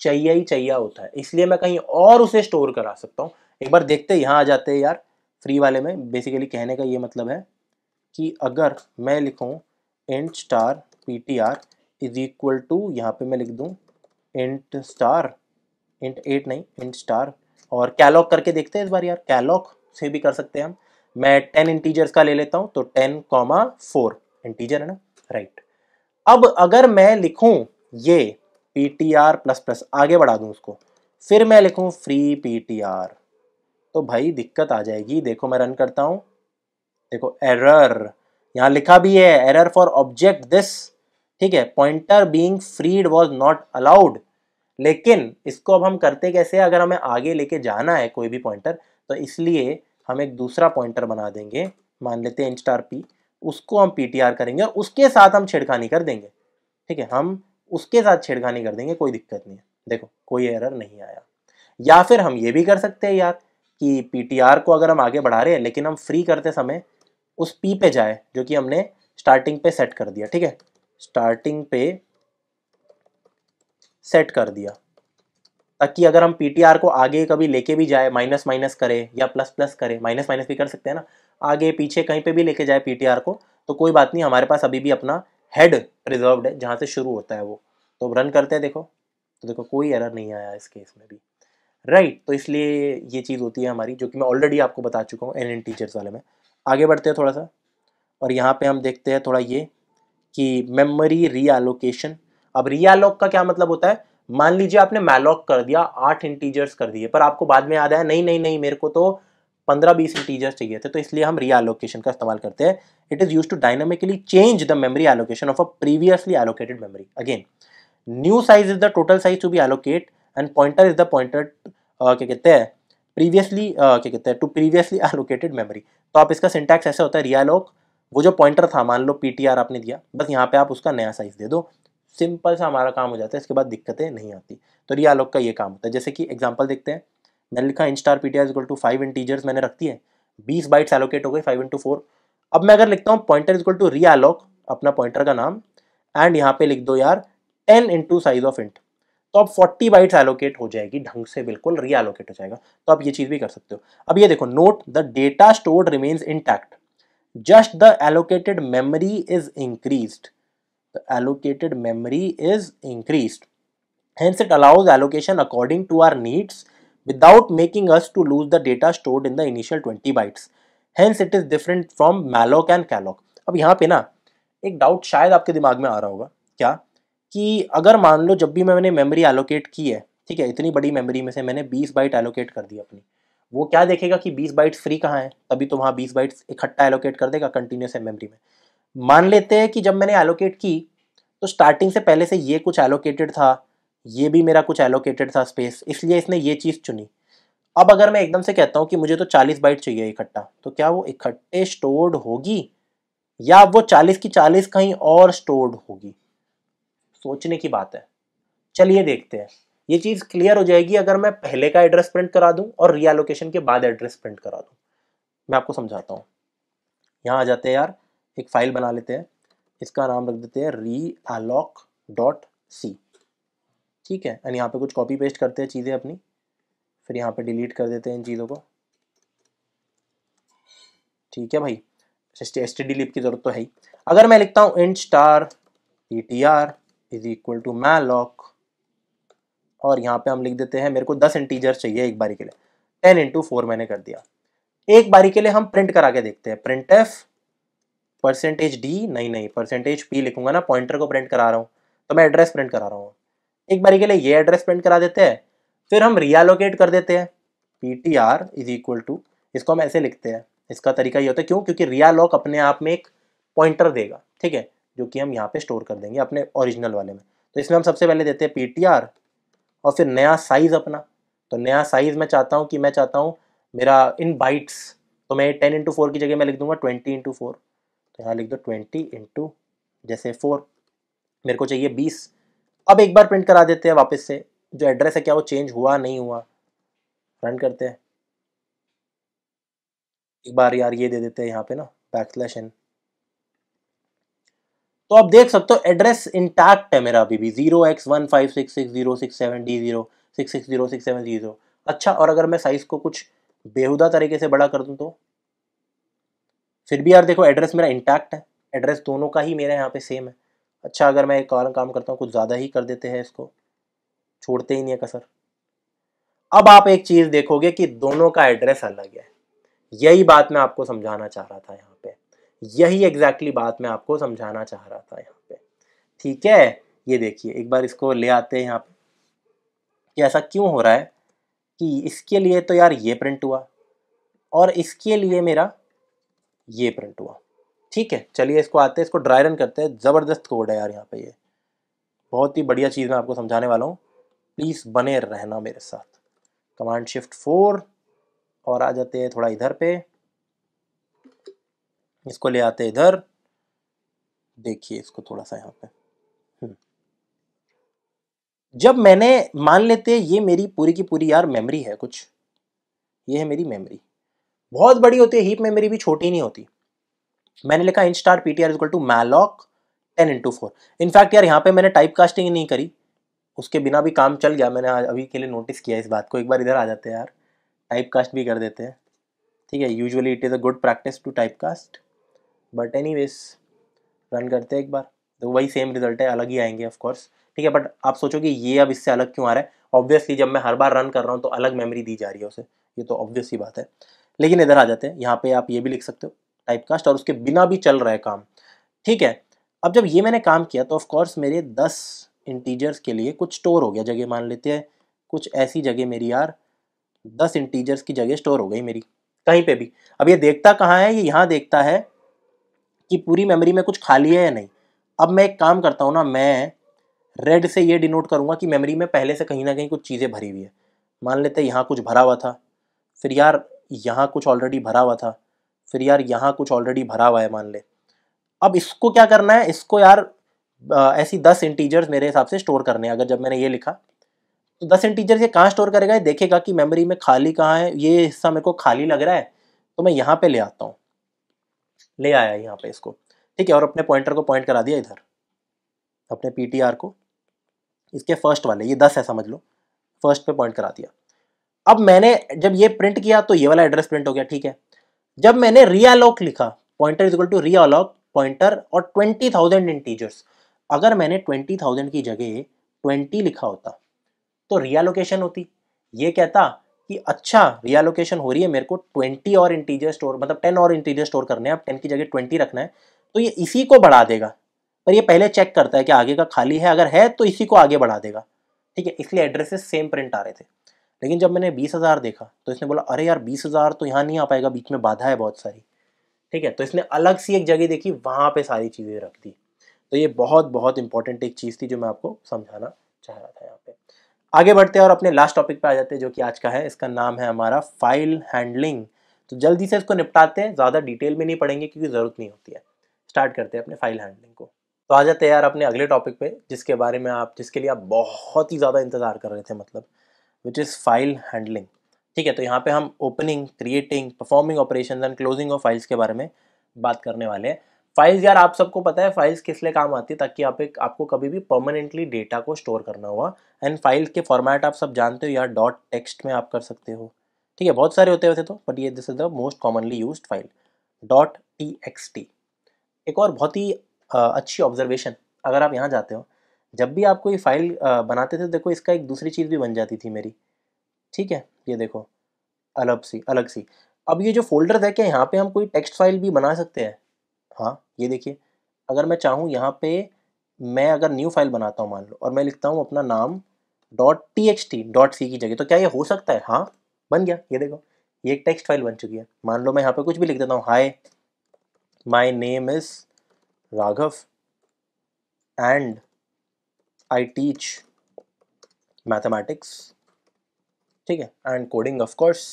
चाहिए ही चाहिए होता है इसलिए मैं कहीं और उसे स्टोर करा सकता हूँ एक बार देखते यहाँ आ जाते हैं यार फ्री वाले में बेसिकली कहने का ये मतलब है कि अगर मैं लिखूँ int star P T R is equal to यहाँ पे मैं लिख दूँ इंट स्टार इंट एट नहीं इंट स्टार और कैलॉक करके देखते हैं इस बार यार कैलॉक से भी कर सकते हैं हम मैं टेन इंटीजर्स का ले लेता हूँ तो टेन कॉमा फोर इंटीजर है ना राइट अब अगर मैं लिखूं ये P T R plus plus आगे बढ़ा दूं उसको फिर मैं लिखूं फ्री पी टी आर तो भाई दिक्कत आ जाएगी देखो मैं रन करता हूं देखो एरर यहाँ लिखा भी है एरर फॉर ऑब्जेक्ट दिस ठीक है pointer being freed was not allowed लेकिन इसको अब हम करते कैसे अगर हमें आगे लेके जाना है कोई भी पॉइंटर तो इसलिए हम एक दूसरा पॉइंटर बना देंगे मान लेते हैं इंस्टार पी उसको हम पीटीआर करेंगे और उसके साथ हम छेड़खानी कर देंगे ठीक है हम उसके साथ छेड़खानी कर देंगे कोई दिक्कत नहीं है देखो कोई एरर नहीं आया या फिर हम ये भी कर सकते हैं यार कि पी को अगर हम आगे बढ़ा रहे हैं लेकिन हम फ्री करते समय उस पी पे जाए जो कि हमने स्टार्टिंग पे सेट कर दिया ठीक है स्टार्टिंग पे सेट कर दिया ताकि अगर हम पी को आगे कभी लेके भी जाए माइनस माइनस करें या प्लस प्लस करें माइनस माइनस भी कर सकते हैं ना आगे पीछे कहीं पे भी लेके जाए पीटीआर को तो कोई बात नहीं हमारे पास अभी भी अपना हेड रिजर्व है जहाँ से शुरू होता है वो तो रन करते हैं देखो तो देखो कोई एरर नहीं आया इस केस में भी राइट तो इसलिए ये चीज़ होती है हमारी जो कि मैं ऑलरेडी आपको बता चुका हूँ एन टीचर्स वाले में आगे बढ़ते हैं थोड़ा सा और यहाँ पर हम देखते हैं थोड़ा ये कि मेमोरी रीएलोकेशन अब रीएलोक का क्या मतलब होता है मान लीजिए आपने मैलॉक कर दिया आठ इंटीजर्स कर दिए पर आपको बाद में याद आया नहीं नहीं नहीं मेरे को तो पंद्रह बीस इंटीजर्स चाहिए थे तो इसलिए हम रीएलोकेशन का इस्तेमाल करते हैं it is use to dynamically change the memory allocation of a previously allocated memory again new size is the total size to be allocate and pointer is the pointer क्या कहते हैं प्रीवियसली uh, क्या कहते हैं टू प्रीवियसली एलोकेटेड मेमोरी तो आप इसका सिंटैक्स ऐसा होता है रियालोक वो जो पॉइंटर था मान लो पी आपने दिया बस यहाँ पे आप उसका नया साइज दे दो सिंपल सा हमारा काम हो जाता है इसके बाद दिक्कतें नहीं आती तो रियालोक का ये काम होता है जैसे कि एग्जाम्पल देखते हैं मैंने लिखा int star PTR equal to five integers मैंने रख दी है बीस बाइट्स एलोकेट हो गए फाइव इंटू फोर अब मैं अगर लिखता हूँ pointer equal to realloc अपना पॉइंटर का नाम एंड यहाँ पे लिख दो यार ten into size of int तो अब फोर्टी बाइट्स एलोकेट हो जाएगी ढंग से बिल्कुल री एलोकेट हो जाएगा तो आप ये चीज़ भी कर सकते हो अब ये देखो note the data stored remains intact just the allocated memory is increased the allocated memory is increased hence it allows allocation according to our needs without making us to lose the data stored in the initial 20 bytes. Hence it is different from malloc and calloc. अब यहाँ पे ना एक डाउट शायद आपके दिमाग में आ रहा होगा क्या कि अगर मान लो जब भी मैंने मेमोरी एलोकेट की है ठीक है इतनी बड़ी मेमोरी में से मैंने 20 बाइट एलोकेट कर दी अपनी वो क्या देखेगा कि 20 बाइट्स फ्री कहाँ है तभी तो वहाँ 20 बाइट्स इकट्ठा एलोकेट कर देगा कंटिन्यूस है मेमोरी में मान लेते हैं कि जब मैंने एलोकेट की तो स्टार्टिंग से पहले से ये कुछ एलोकेटेड था ये भी मेरा कुछ एलोकेटेड था स्पेस इसलिए इसने ये चीज़ चुनी अब अगर मैं एकदम से कहता हूँ कि मुझे तो 40 बाइट चाहिए इकट्ठा तो क्या वो इकट्ठे स्टोर्ड होगी या वो 40 की 40 कहीं और स्टोर्ड होगी सोचने की बात है चलिए देखते हैं ये चीज़ क्लियर हो जाएगी अगर मैं पहले का एड्रेस प्रिंट करा दूँ और रियालोकेशन के बाद एड्रेस प्रिंट करा दूँ मैं आपको समझाता हूँ यहाँ आ जाते हैं यार एक फाइल बना लेते हैं इसका नाम रख देते हैं री डॉट सी ठीक है एंड यहाँ पे कुछ कॉपी पेस्ट करते हैं चीज़ें अपनी फिर यहाँ पे डिलीट कर देते हैं इन चीज़ों को ठीक है भाई एस टी डी लिप की ज़रूरत तो है ही अगर मैं लिखता हूँ int star E T R is equal to malloc और यहाँ पे हम लिख देते हैं मेरे को दस इंटीजर चाहिए एक बारी के लिए टेन इंटू फोर मैंने कर दिया एक बारी के लिए हम प्रिंट करा के देखते हैं प्रिंट एफ परसेंटेज डी नहीं नहीं परसेंटेज पी लिखूंगा ना पॉइंटर को प्रिंट करा रहा हूँ तो मैं एड्रेस प्रिंट करा रहा हूँ एक बारी के लिए ये एड्रेस प्रिंट करा देते हैं फिर हम रियालोकेट कर देते हैं P T R is equal to इसको हम ऐसे लिखते हैं इसका तरीका ये होता है क्यों क्योंकि रियालॉक अपने आप में एक पॉइंटर देगा ठीक है जो कि हम यहाँ पे स्टोर कर देंगे अपने ओरिजिनल वाले में तो इसमें हम सबसे पहले देते हैं पी टी आर और फिर नया साइज़ अपना तो नया साइज़ मैं चाहता हूँ कि मैं चाहता हूँ मेरा इन बाइट्स तो मैं टेन इंटू फोर की जगह मैं लिख दूंगा ट्वेंटी इंटू फोर तो यहाँ लिख दो ट्वेंटी इंटू जैसे फोर मेरे को चाहिए बीस अब एक बार प्रिंट करा देते हैं वापस से जो एड्रेस है क्या वो चेंज हुआ नहीं हुआ रन करते हैं एक बार यार ये दे देते हैं यहाँ पे ना बैक स्लैश एन तो आप देख सकते हो एड्रेस इंटैक्ट है मेरा अभी भी zero X one five six six zero six seven D zero six six zero six seven zero अच्छा और अगर मैं साइज को कुछ बेहुदा तरीके से बड़ा कर दूँ तो फिर भी यार देखो एड्रेस मेरा इंटैक्ट है एड्रेस दोनों का ही मेरा यहाँ पे सेम है अच्छा अगर मैं एक कारण काम करता हूँ कुछ ज़्यादा ही कर देते हैं इसको छोड़ते ही नहीं है कसर अब आप एक चीज़ देखोगे कि दोनों का एड्रेस अलग है यही बात मैं आपको समझाना चाह रहा था यहाँ पे यही एग्जैक्टली exactly बात मैं आपको समझाना चाह रहा था यहाँ पे ठीक है ये देखिए एक बार इसको ले आते हैं यहाँ पे कि ऐसा क्यों हो रहा है कि इसके लिए तो यार ये प्रिंट हुआ और इसके लिए मेरा ये प्रिंट हुआ ठीक है चलिए इसको आते हैं इसको ड्राई रन करते हैं ज़बरदस्त कोड है यार यहाँ पे ये बहुत ही बढ़िया चीज़ मैं आपको समझाने वाला हूँ प्लीज़ बने रहना मेरे साथ कमांड शिफ्ट फोर और आ जाते हैं थोड़ा इधर पे इसको ले आते इधर देखिए इसको थोड़ा सा यहाँ पे हम्म। जब मैंने मान लेते ये मेरी पूरी की पूरी यार मेमोरी है कुछ ये है मेरी मेमोरी बहुत बड़ी होती है हीप मेमोरी भी छोटी नहीं होती मैंने लिखा int star P T R equal to malloc ten into four in fact यार यहाँ पे मैंने टाइप कास्टिंग नहीं करी उसके बिना भी काम चल गया मैंने अभी के लिए नोटिस किया इस बात को एक बार इधर आ जाते हैं यार टाइप कास्ट भी कर देते हैं ठीक है usually it is a good practice to type cast but any run करते हैं एक बार तो वही सेम रिजल्ट है अलग ही आएंगे ऑफकोर्स ठीक है बट आप सोचो कि ये अब इससे अलग क्यों आ रहा है ऑब्वियसली जब मैं हर बार रन कर रहा हूँ तो अलग मेमोरी दी जा रही है उसे ये तो ऑब्वियस ही बात है लेकिन इधर आ जाते हैं यहाँ पे आप ये भी लिख सकते हो टाइपकास्ट और उसके बिना भी चल रहा है काम ठीक है अब जब ये मैंने काम किया तो ऑफकोर्स मेरे दस इंटीजर्स के लिए कुछ स्टोर हो गया जगह मान लेते हैं कुछ ऐसी जगह मेरी यार दस इंटीजर्स की जगह स्टोर हो गई मेरी कहीं पे भी अब ये देखता कहाँ है ये यहाँ देखता है कि पूरी मेमोरी में कुछ खाली है या नहीं अब मैं एक काम करता हूँ ना मैं रेड से ये डिनोट करूँगा कि मेमोरी में पहले से कहीं ना कहीं कुछ चीज़ें भरी हुई है मान लेते हैं यहाँ कुछ भरा हुआ था फिर यार यहाँ कुछ ऑलरेडी भरा हुआ था फिर यार यहाँ कुछ ऑलरेडी भरा हुआ है मान ले अब इसको क्या करना है इसको यार आ, ऐसी दस इंटीजर्स मेरे हिसाब से स्टोर करने हैं अगर जब मैंने ये लिखा तो दस इंटीजर्स ये कहाँ स्टोर करेगा ये देखेगा कि मेमोरी में खाली कहाँ है ये हिस्सा मेरे को खाली लग रहा है तो मैं यहाँ पे ले आता हूँ ले आया यहाँ पे इसको ठीक है और अपने पॉइंटर को पॉइंट करा दिया इधर अपने पी को इसके फर्स्ट वाले ये दस है समझ लो फर्स्ट पे पॉइंट करा दिया अब मैंने जब ये प्रिंट किया तो ये वाला एड्रेस प्रिंट हो गया ठीक है जब मैंने रियालॉक लिखा pointer is equal to realloc pointer और ट्वेंटी थाउजेंड इंटीजर्स अगर मैंने ट्वेंटी थाउजेंड की जगह ट्वेंटी लिखा होता तो रियालोकेशन होती ये कहता कि अच्छा रियालोकेशन हो रही है मेरे को ट्वेंटी और इंटीजर स्टोर मतलब टेन और इंटीजर स्टोर करने हैं अब टेन की जगह ट्वेंटी रखना है तो ये इसी को बढ़ा देगा पर ये पहले चेक करता है कि आगे का खाली है अगर है तो इसी को आगे बढ़ा देगा ठीक है इसलिए एड्रेसेस सेम प्रिंट आ रहे थे लेकिन जब मैंने बीस हज़ार देखा तो इसने बोला अरे यार बीस हज़ार तो यहाँ नहीं आ पाएगा बीच में बाधा है बहुत सारी ठीक है तो इसने अलग सी एक जगह देखी वहाँ पे सारी चीज़ें रख दी तो ये बहुत बहुत इंपॉर्टेंट एक चीज़ थी जो मैं आपको समझाना चाह रहा था यहाँ पर आगे बढ़ते हैं और अपने लास्ट टॉपिक पर आ जाते हैं जो कि आज का है इसका नाम है हमारा फाइल हैंडलिंग तो जल्दी से इसको निपटाते हैं ज़्यादा डिटेल में नहीं पढ़ेंगे क्योंकि ज़रूरत नहीं होती है स्टार्ट करते हैं अपने फाइल हैंडलिंग को तो आ जाते हैं यार अपने अगले टॉपिक पे जिसके बारे में आप जिसके लिए आप बहुत ही ज़्यादा इंतज़ार कर रहे थे मतलब विच इज़ फाइल हैंडलिंग ठीक है तो यहाँ पे हम opening creating performing operation and closing of files के बारे में बात करने वाले हैं फाइल्स यार आप सबको पता है फाइल्स किस लिए काम आती है ताकि आप एक आपको कभी भी परमानेंटली डेटा को स्टोर करना हुआ एंड फाइल के फॉर्मेट आप सब जानते हो यार डॉट टेक्स्ट में आप कर सकते हो ठीक है बहुत सारे होते वैसे तो बट ये this is the most commonly use file dot T X T एक और बहुत ही अच्छी ऑब्जर्वेशन अगर आप यहाँ जाते हो जब भी आप कोई फाइल बनाते थे देखो इसका एक दूसरी चीज़ भी बन जाती थी मेरी ठीक है ये देखो अलग सी अलग सी अब ये जो फोल्डर था क्या यहाँ पे हम कोई टेक्स्ट फाइल भी बना सकते हैं हाँ ये देखिए अगर मैं चाहूँ यहाँ पे मैं अगर न्यू फाइल बनाता हूँ मान लो और मैं लिखता हूँ अपना नाम dot T H T dot C की जगह तो क्या ये हो सकता है हाँ बन गया ये देखो ये एक टेक्स्ट फाइल बन चुकी है मान लो मैं यहाँ पे कुछ भी लिख देता हूँ hi my name is Raghav and I teach mathematics ठीक है एंड कोडिंग ऑफ कोर्स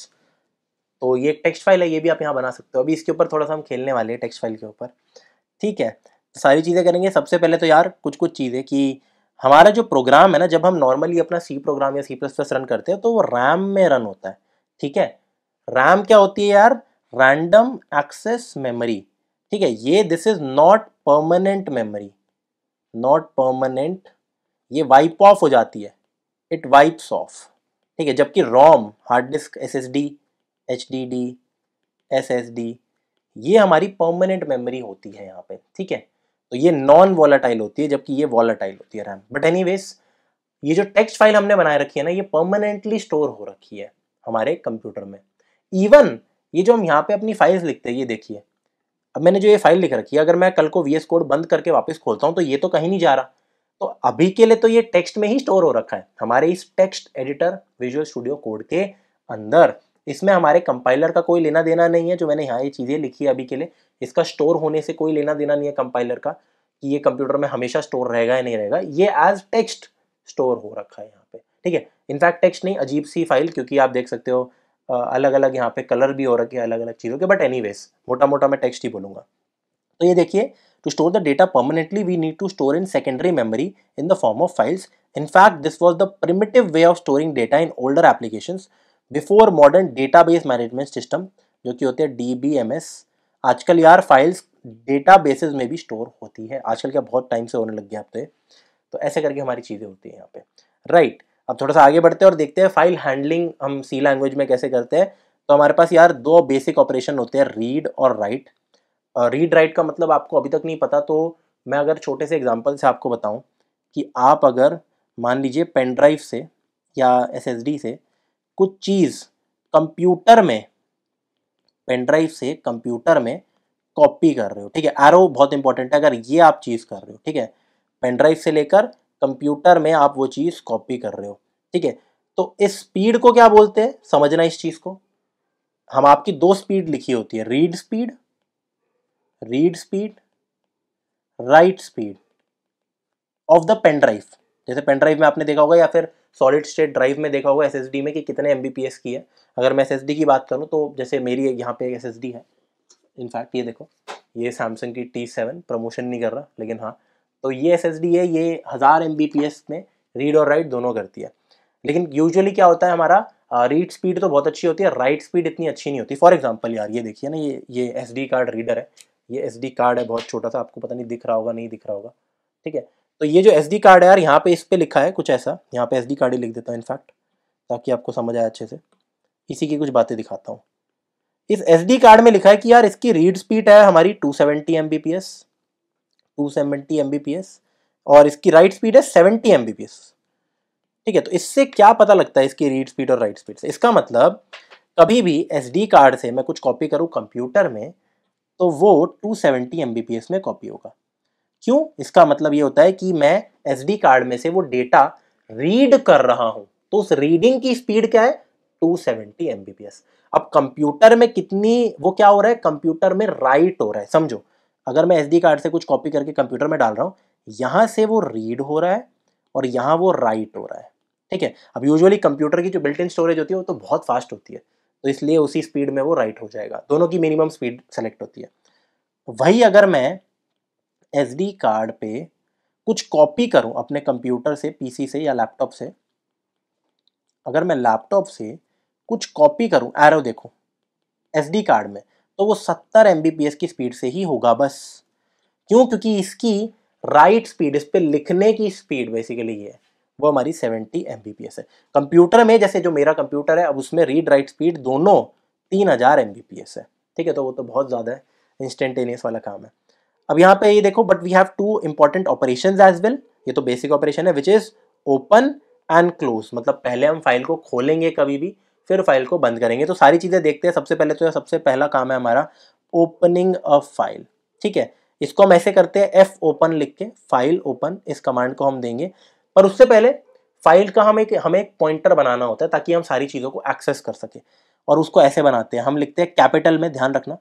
तो ये एक टेक्स्ट फाइल है ये भी आप यहाँ बना सकते हो अभी इसके ऊपर थोड़ा सा हम खेलने वाले हैं टेक्स्ट फाइल के ऊपर ठीक है तो सारी चीज़ें करेंगे सबसे पहले तो यार कुछ कुछ चीज़ें कि हमारा जो प्रोग्राम है ना जब हम नॉर्मली अपना सी प्रोग्राम या सी प्लस प्लस रन करते हैं तो वो रैम में रन होता है ठीक है रैम क्या होती है यार रैंडम एक्सेस मेमोरी ठीक है ये this is not permanent memory not permanent ये वाइप ऑफ हो जाती है इट वाइप्स ऑफ ठीक है जबकि ROM hard disk S S D H D D S S D ये हमारी परमानेंट मेमोरी होती है यहाँ पे ठीक है तो ये नॉन वॉलाटाइल होती है जबकि ये वॉलाटाइल होती है रैम बट एनी ये जो टेक्स्ट फाइल हमने बनाए रखी है ना ये परमानेंटली स्टोर हो रखी है हमारे कंप्यूटर में इवन ये जो हम यहाँ पे अपनी फाइल्स लिखते हैं ये देखिए अब मैंने जो ये फाइल लिख रखी है अगर मैं कल को वी कोड बंद करके वापस खोलता हूँ तो ये तो कहीं नहीं जा रहा तो अभी के लिए तो ये टेक्स्ट में ही स्टोर हो रखा है हमारे इस text editor Visual Studio Code के अंदर इसमें हमारे कंपाइलर का कोई लेना देना नहीं है जो मैंने यहाँ ये चीज़ें लिखी है अभी के लिए इसका स्टोर होने से कोई लेना देना नहीं है कंपाइलर का कि ये कंप्यूटर में हमेशा स्टोर रहेगा या नहीं रहेगा ये एज टेक्स्ट स्टोर हो रखा है यहाँ पे ठीक है इनफैक्ट टेक्स्ट नहीं अजीब सी फाइल क्योंकि आप देख सकते हो अलग अलग यहाँ पे कलर भी हो रखे हैं अलग अलग चीज़ों के बट एनी मोटा मोटा मैं टेक्स्ट ही बोलूँगा तो ये देखिए To store the data permanently, we need to store in secondary memory in the form of files. In fact, this was the primitive way of storing data in older applications before modern database management system, jo ki hote हैं DBMS. aajkal yaar files databases में भी स्टोर होती है आजकल क्या बहुत टाइम से होने लग गया अब तो तो ऐसे करके हमारी चीज़ें होती हैं यहाँ पे राइट right. अब थोड़ा सा आगे बढ़ते हैं और देखते हैं फाइल हैंडलिंग हम सी लैंग्वेज में कैसे करते हैं तो हमारे पास यार दो बेसिक ऑपरेशन होते हैं रीड और राइट रीड राइट का मतलब आपको अभी तक नहीं पता तो मैं अगर छोटे से एग्जांपल से आपको बताऊं कि आप अगर मान लीजिए पेन ड्राइव से या एसएसडी से कुछ चीज़ कंप्यूटर में पेन ड्राइव से कंप्यूटर में कॉपी कर रहे हो ठीक है आरो बहुत इंपॉर्टेंट है अगर ये आप चीज़ कर रहे हो ठीक है पेन ड्राइव से लेकर कंप्यूटर में आप वो चीज़ कॉपी कर रहे हो ठीक है तो इस स्पीड को क्या बोलते हैं समझना इस चीज़ को हम आपकी दो स्पीड लिखी होती है read speed read speed write speed of the pen drive जैसे पेन ड्राइव में आपने देखा होगा या फिर सॉलिड स्टेट ड्राइव में देखा होगा एस में कि कितने एम की है अगर मैं एस की बात करूँ तो जैसे मेरी यहाँ पे एस है इनफैक्ट ये देखो ये सैमसंग की टी सेवन प्रमोशन नहीं कर रहा लेकिन हाँ तो ये एस है ये हज़ार एम में रीड और राइट दोनों करती है लेकिन यूजुअली क्या होता है हमारा रीड स्पीड तो बहुत अच्छी होती है राइट स्पीड इतनी अच्छी नहीं होती फॉर एग्जाम्पल यार ये देखिए ना ये ये एस कार्ड रीडर है ये एस कार्ड है बहुत छोटा सा आपको पता नहीं दिख रहा होगा नहीं दिख रहा होगा ठीक है तो ये जो एस कार्ड है यार यहाँ पे इस पर लिखा है कुछ ऐसा यहाँ पे एस कार्ड ही लिख देता हूँ इनफैक्ट ताकि आपको समझ आए अच्छे से इसी की कुछ बातें दिखाता हूँ इस एस कार्ड में लिखा है कि यार इसकी रीड स्पीड है हमारी two seventy M B P S two M B P S और इसकी राइट स्पीड है seventy M B P S ठीक है तो इससे क्या पता लगता है इसकी रीड स्पीड और राइट स्पीड से इसका मतलब कभी भी एस कार्ड से मैं कुछ कॉपी करूँ कंप्यूटर में तो वो 270 सेवेंटी में कॉपी होगा क्यों इसका मतलब ये होता है कि मैं एस कार्ड में से वो डेटा रीड कर रहा हूं तो उस रीडिंग की स्पीड क्या है 270 सेवेंटी अब कंप्यूटर में कितनी वो क्या हो रहा है कंप्यूटर में राइट हो रहा है समझो अगर मैं एस कार्ड से कुछ कॉपी करके कंप्यूटर में डाल रहा हूँ यहाँ से वो रीड हो रहा है और यहाँ वो राइट हो रहा है ठीक है अब यूजुअली कंप्यूटर की जो बिल्ट इन स्टोरेज होती है वो तो बहुत फास्ट होती है तो इसलिए उसी स्पीड में वो राइट हो जाएगा दोनों की मिनिमम स्पीड सेलेक्ट होती है वही अगर मैं एस कार्ड पे कुछ कॉपी करूं अपने कंप्यूटर से पीसी से या लैपटॉप से अगर मैं लैपटॉप से कुछ कॉपी करूं एरो देखो एस कार्ड में तो वो 70 एम की स्पीड से ही होगा बस क्यों क्योंकि इसकी राइट स्पीड इस पर लिखने की स्पीड बेसिकली है वो हमारी 70 Mbps है कंप्यूटर में जैसे जो मेरा कंप्यूटर है अब उसमें रीड राइट स्पीड दोनों तीन हज़ार एम है ठीक है तो वो तो बहुत ज़्यादा है इंस्टेंटेनियस वाला काम है अब यहाँ पे ये देखो but we have two important operation as well ये तो बेसिक ऑपरेशन है which is open and close मतलब पहले हम फाइल को खोलेंगे कभी भी फिर फाइल को बंद करेंगे तो सारी चीज़ें देखते हैं सबसे पहले तो सबसे पहला काम है हमारा ओपनिंग अ फाइल ठीक है इसको हम ऐसे करते हैं एफ ओपन लिख के फाइल ओपन इस कमांड को हम देंगे पर उससे पहले फाइल का हम एक हमें एक पॉइंटर बनाना होता है ताकि हम सारी चीज़ों को एक्सेस कर सकें और उसको ऐसे बनाते हैं हम लिखते हैं कैपिटल में ध्यान रखना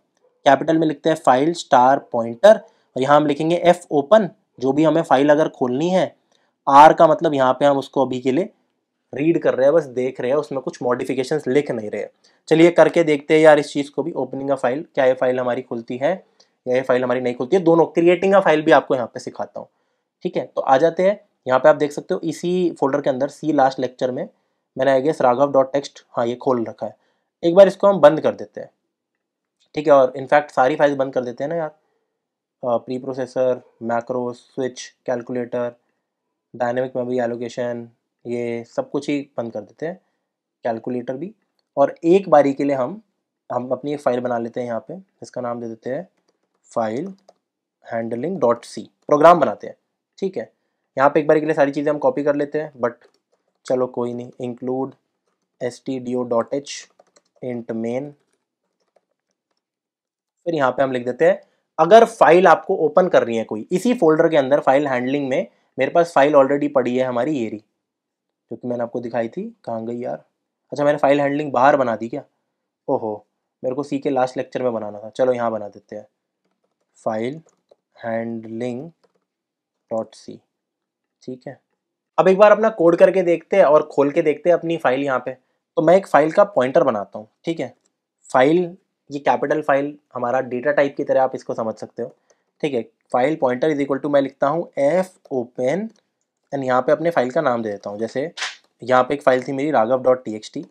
कैपिटल में लिखते हैं फाइल स्टार पॉइंटर और यहाँ हम लिखेंगे एफ ओपन जो भी हमें फाइल अगर खोलनी है आर का मतलब यहाँ पे हम उसको अभी के लिए रीड कर रहे हैं बस देख रहे हैं उसमें कुछ मॉडिफिकेशन लिख नहीं रहे चलिए करके देखते हैं यार इस चीज़ को भी ओपनिंग अ फाइल क्या ये फाइल हमारी खुलती है या ये फाइल हमारी नहीं खुलती है दोनों क्रिएटिंग अ फाइल भी आपको यहाँ पे सिखाता हूँ ठीक है तो आ जाते हैं यहाँ पे आप देख सकते हो इसी फोल्डर के अंदर सी लास्ट लेक्चर में मैंने I guess Raghav dot text हाँ ये खोल रखा है एक बार इसको हम बंद कर देते हैं ठीक है और इनफैक्ट सारी फाइल्स बंद कर देते हैं ना यार preprocessor macro switch calculator dynamic memory allocation ये सब कुछ ही बंद कर देते हैं कैलकुलेटर भी और एक बारी के लिए हम हम अपनी एक फ़ाइल बना लेते हैं यहाँ पे इसका नाम दे देते हैं file handling dot C program बनाते हैं ठीक है यहाँ पे एक बार के लिए सारी चीज़ें हम कॉपी कर लेते हैं बट चलो कोई नहीं include S T D O dot H int main फिर यहाँ पे हम लिख देते हैं अगर फाइल आपको ओपन करनी है कोई इसी फोल्डर के अंदर फाइल हैंडलिंग में मेरे पास फाइल ऑलरेडी पड़ी है हमारी एरी जो कि मैंने आपको दिखाई थी कहाँ गई यार अच्छा मैंने फाइल हैंडलिंग बाहर बना दी क्या ओहो मेरे को सी के लास्ट लेक्चर में बनाना था चलो यहाँ बना देते हैं फाइल हैंडलिंग डॉट सी ठीक है अब एक बार अपना कोड करके देखते हैं और खोल के देखते हैं अपनी फाइल यहाँ पे तो मैं एक फ़ाइल का पॉइंटर बनाता हूँ ठीक है फाइल ये कैपिटल फाइल हमारा डेटा टाइप की तरह आप इसको समझ सकते हो ठीक है file pointer is equal to मैं लिखता हूँ एफ ओपन एंड यहाँ पे अपने फाइल का नाम दे देता हूँ जैसे यहाँ पे एक फाइल थी मेरी Raghav dot T X T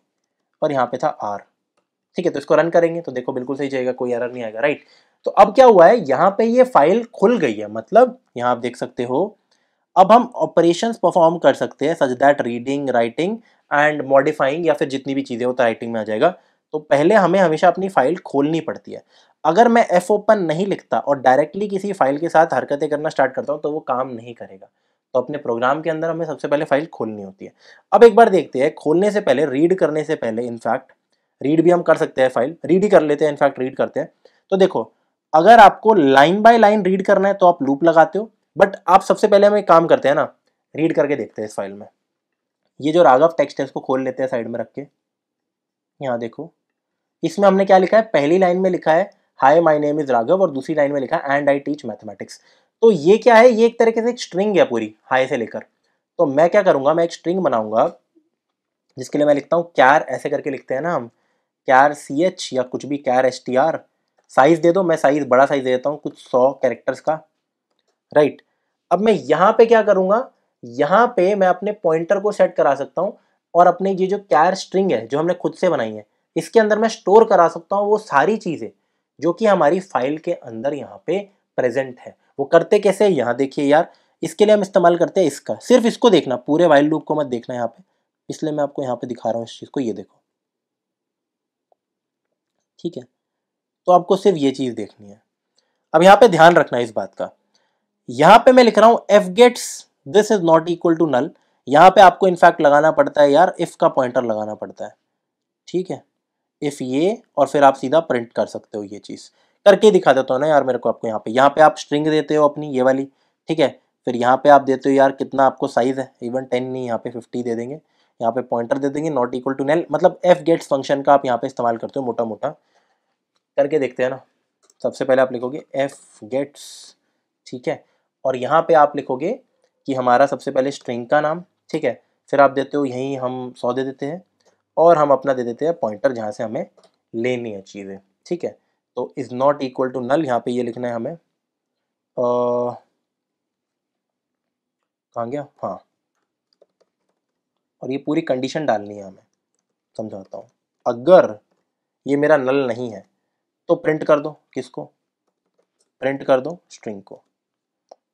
और यहाँ पे था आर ठीक है तो इसको रन करेंगे तो देखो बिल्कुल सही जाएगा कोई एरर नहीं आएगा राइट तो अब क्या हुआ है यहाँ पे ये फाइल खुल गई है मतलब यहाँ आप देख सकते हो अब हम ऑपरेशंस परफॉर्म कर सकते हैं such that reading writing and modifying या फिर जितनी भी चीज़ें हो तो राइटिंग में आ जाएगा तो पहले हमें हमेशा अपनी फ़ाइल खोलनी पड़ती है अगर मैं एफ ओपन नहीं लिखता और डायरेक्टली किसी फाइल के साथ हरकतें करना स्टार्ट करता हूँ तो वो काम नहीं करेगा तो अपने प्रोग्राम के अंदर हमें सबसे पहले फाइल खोलनी होती है अब एक बार देखते हैं खोलने से पहले रीड करने से पहले इनफैक्ट रीड भी हम कर सकते हैं फाइल रीड ही कर लेते हैं इनफैक्ट रीड करते हैं तो देखो अगर आपको लाइन बाय लाइन रीड करना है तो आप लूप लगाते हो बट आप सबसे पहले हम एक काम करते हैं ना रीड करके देखते हैं इस फाइल में ये जो राघव टेक्स्ट है इसको खोल लेते हैं साइड में रख के यहाँ देखो इसमें हमने क्या लिखा है पहली लाइन में लिखा है hi my name is Raghav और दूसरी लाइन में लिखा है एंड आई टीच मैथमेटिक्स तो ये क्या है ये एक तरीके से एक स्ट्रिंग है पूरी हाई से लेकर तो मैं क्या करूँगा मैं एक स्ट्रिंग बनाऊंगा जिसके लिए मैं लिखता हूँ क्यार ऐसे करके लिखते हैं ना हम कैर सी एच या कुछ भी char S T R size दे दो मैं साइज़ बड़ा साइज़ दे देता हूँ कुछ सौ कैरेक्टर्स का राइट अब मैं यहाँ पे क्या करूँगा यहाँ पे मैं अपने पॉइंटर को सेट करा सकता हूँ और अपने ये जो कैर स्ट्रिंग है जो हमने खुद से बनाई है इसके अंदर मैं स्टोर करा सकता हूँ वो सारी चीज़ें जो कि हमारी फाइल के अंदर यहाँ पे प्रेजेंट है वो करते कैसे यहाँ देखिए यार इसके लिए हम इस्तेमाल करते हैं इसका सिर्फ इसको देखना पूरे वाइल लूप को मत देखना यहाँ पे इसलिए मैं आपको यहाँ पे दिखा रहा हूँ इस चीज़ को ये देखो ठीक है तो आपको सिर्फ ये चीज़ देखनी है अब यहाँ पे ध्यान रखना है इस बात का यहां पे मैं लिख रहा हूं F gets this is not equal to null यहां पे आपको इनफैक्ट लगाना पड़ता है यार इफ का पॉइंटर लगाना पड़ता है ठीक है इफ ये और फिर आप सीधा प्रिंट कर सकते हो ये चीज करके दिखा देता हूँ ना यार मेरे को आपको यहाँ पे यहाँ पे आप स्ट्रिंग देते हो अपनी ये वाली ठीक है फिर यहाँ पे आप देते हो यार कितना आपको साइज है इवन टेन नहीं यहाँ पे फिफ्टी दे देंगे यहाँ पे पॉइंटर दे देंगे नॉट इक्वल टू नेल मतलब एफ गेट्स फंक्शन का आप यहाँ पे इस्तेमाल करते हो मोटा मोटा करके देखते हैं ना सबसे पहले आप लिखोगे एफ गेट्स ठीक है और यहाँ पे आप लिखोगे कि हमारा सबसे पहले स्ट्रिंग का नाम ठीक है फिर आप देते हो यहीं हम सौ दे देते हैं और हम अपना दे देते हैं पॉइंटर जहाँ से हमें लेनी है चीज़ें ठीक है तो is not equal to null यहाँ पे ये लिखना है हमें कहाँ गया हाँ और ये पूरी कंडीशन डालनी है हमें समझाता हूँ अगर ये मेरा नल नहीं है तो प्रिंट कर दो किसको प्रिंट कर दो स्ट्रिंग को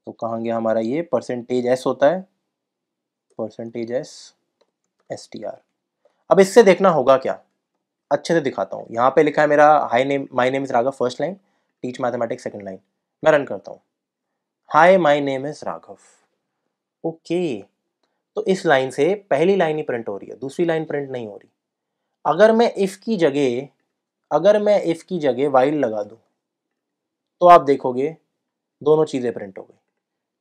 तो कहाँ गया हमारा ये परसेंटेज एस होता है percentage S S T R अब इससे देखना होगा क्या अच्छे से दिखाता हूँ यहाँ पे लिखा है मेरा hi name my name is Raghav first line teach mathematics second line मैं रन करता हूँ hi my name is Raghav okay तो इस लाइन से पहली लाइन ही प्रिंट हो रही है दूसरी लाइन प्रिंट नहीं हो रही अगर मैं इफ़ की जगह अगर मैं इफ़ की जगह वाइल लगा दूँ तो आप देखोगे दोनों चीज़ें प्रिंट हो गई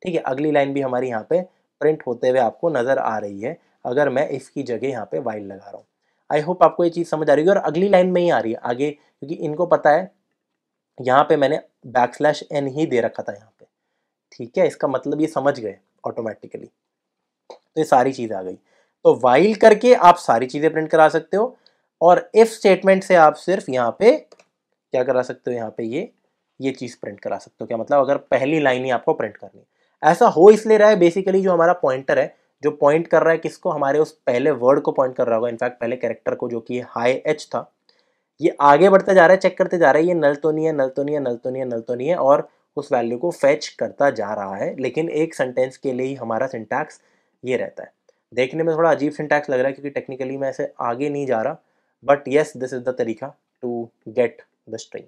ठीक है अगली लाइन भी हमारी यहाँ पे प्रिंट होते हुए आपको नज़र आ रही है अगर मैं इसकी जगह यहाँ पे वाइल लगा रहा हूँ आई होप आपको ये चीज़ समझ आ रही है और अगली लाइन में ही आ रही है आगे क्योंकि इनको पता है यहाँ पे मैंने बैक स्लैश एन ही दे रखा था यहाँ पे ठीक है इसका मतलब ये समझ गए ऑटोमेटिकली तो ये सारी चीज़ आ गई तो वाइल करके आप सारी चीज़ें प्रिंट करा सकते हो और इफ स्टेटमेंट से आप सिर्फ यहाँ पे क्या करा सकते हो यहाँ पे ये ये चीज़ प्रिंट करा सकते हो क्या मतलब अगर पहली लाइन ही आपको प्रिंट करनी ऐसा हो इसलिए रहा है बेसिकली जो हमारा पॉइंटर है जो पॉइंट कर रहा है किसको हमारे उस पहले वर्ड को पॉइंट कर रहा होगा इनफैक्ट पहले कैरेक्टर को जो कि हाई एच था ये आगे बढ़ता जा रहा है चेक करते जा रहा है ये नल तो नहीं है नल तो नहीं है नल तो नहीं है नल तो नहीं है और उस वैल्यू को फैच करता जा रहा है लेकिन एक सेंटेंस के लिए ही हमारा सिंटैक्स ये रहता है देखने में थोड़ा अजीब सिंटैक्स लग रहा है क्योंकि टेक्निकली मैं ऐसे आगे नहीं जा रहा but yes this is the तरीका टू गेट द स्ट्रिंग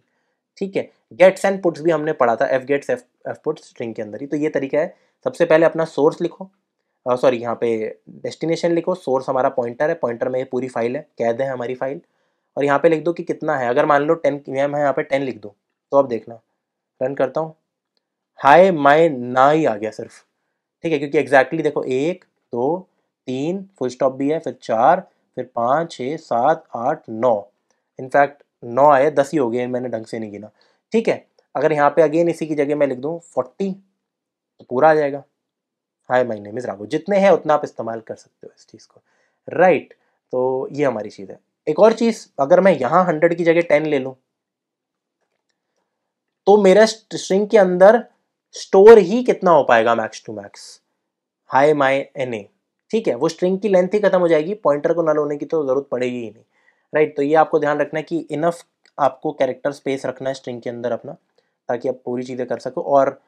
ठीक है गेट्स एंड पुट्स भी हमने पढ़ा था F gets F put string के अंदर ही तो ये तरीका है सबसे पहले अपना सोर्स लिखो सॉरी यहाँ पे डेस्टिनेशन लिखो सोर्स हमारा पॉइंटर है पॉइंटर में ये पूरी फाइल है कैद है हमारी फाइल और यहाँ पे लिख दो कि कितना है अगर मान लो टेन मैम है यहाँ पे टेन लिख दो तो अब देखना रन करता हूँ हाय माय ना ही आ गया सिर्फ ठीक है क्योंकि एग्जैक्टली exactly देखो एक दो तीन फुल स्टॉप भी है फिर चार फिर पाँच छः सात आठ नौ इनफैक्ट नौ आए दस ही हो गए मैंने ढंग से नहीं गिना ठीक है अगर यहाँ पे अगेन इसी की जगह मैं लिख दूँ फोर्टी तो पूरा आ जाएगा hi my name is Raghav जितने हैं उतना आप इस्तेमाल कर सकते हो इस चीज़ को राइट right, तो ये हमारी चीज़ है एक और चीज़ अगर मैं यहाँ हंड्रेड की जगह टेन ले लूँ तो मेरा स्ट्रिंग के अंदर स्टोर ही कितना हो पाएगा max to max hi my N A ठीक है वो स्ट्रिंग की लेंथ ही खत्म हो जाएगी पॉइंटर को नल होने की तो ज़रूरत पड़ेगी ही नहीं राइट right, तो ये आपको ध्यान रखना है कि इनफ आपको कैरेक्टर स्पेस रखना है स्ट्रिंग के अंदर अपना ताकि आप पूरी चीज़ें कर सको और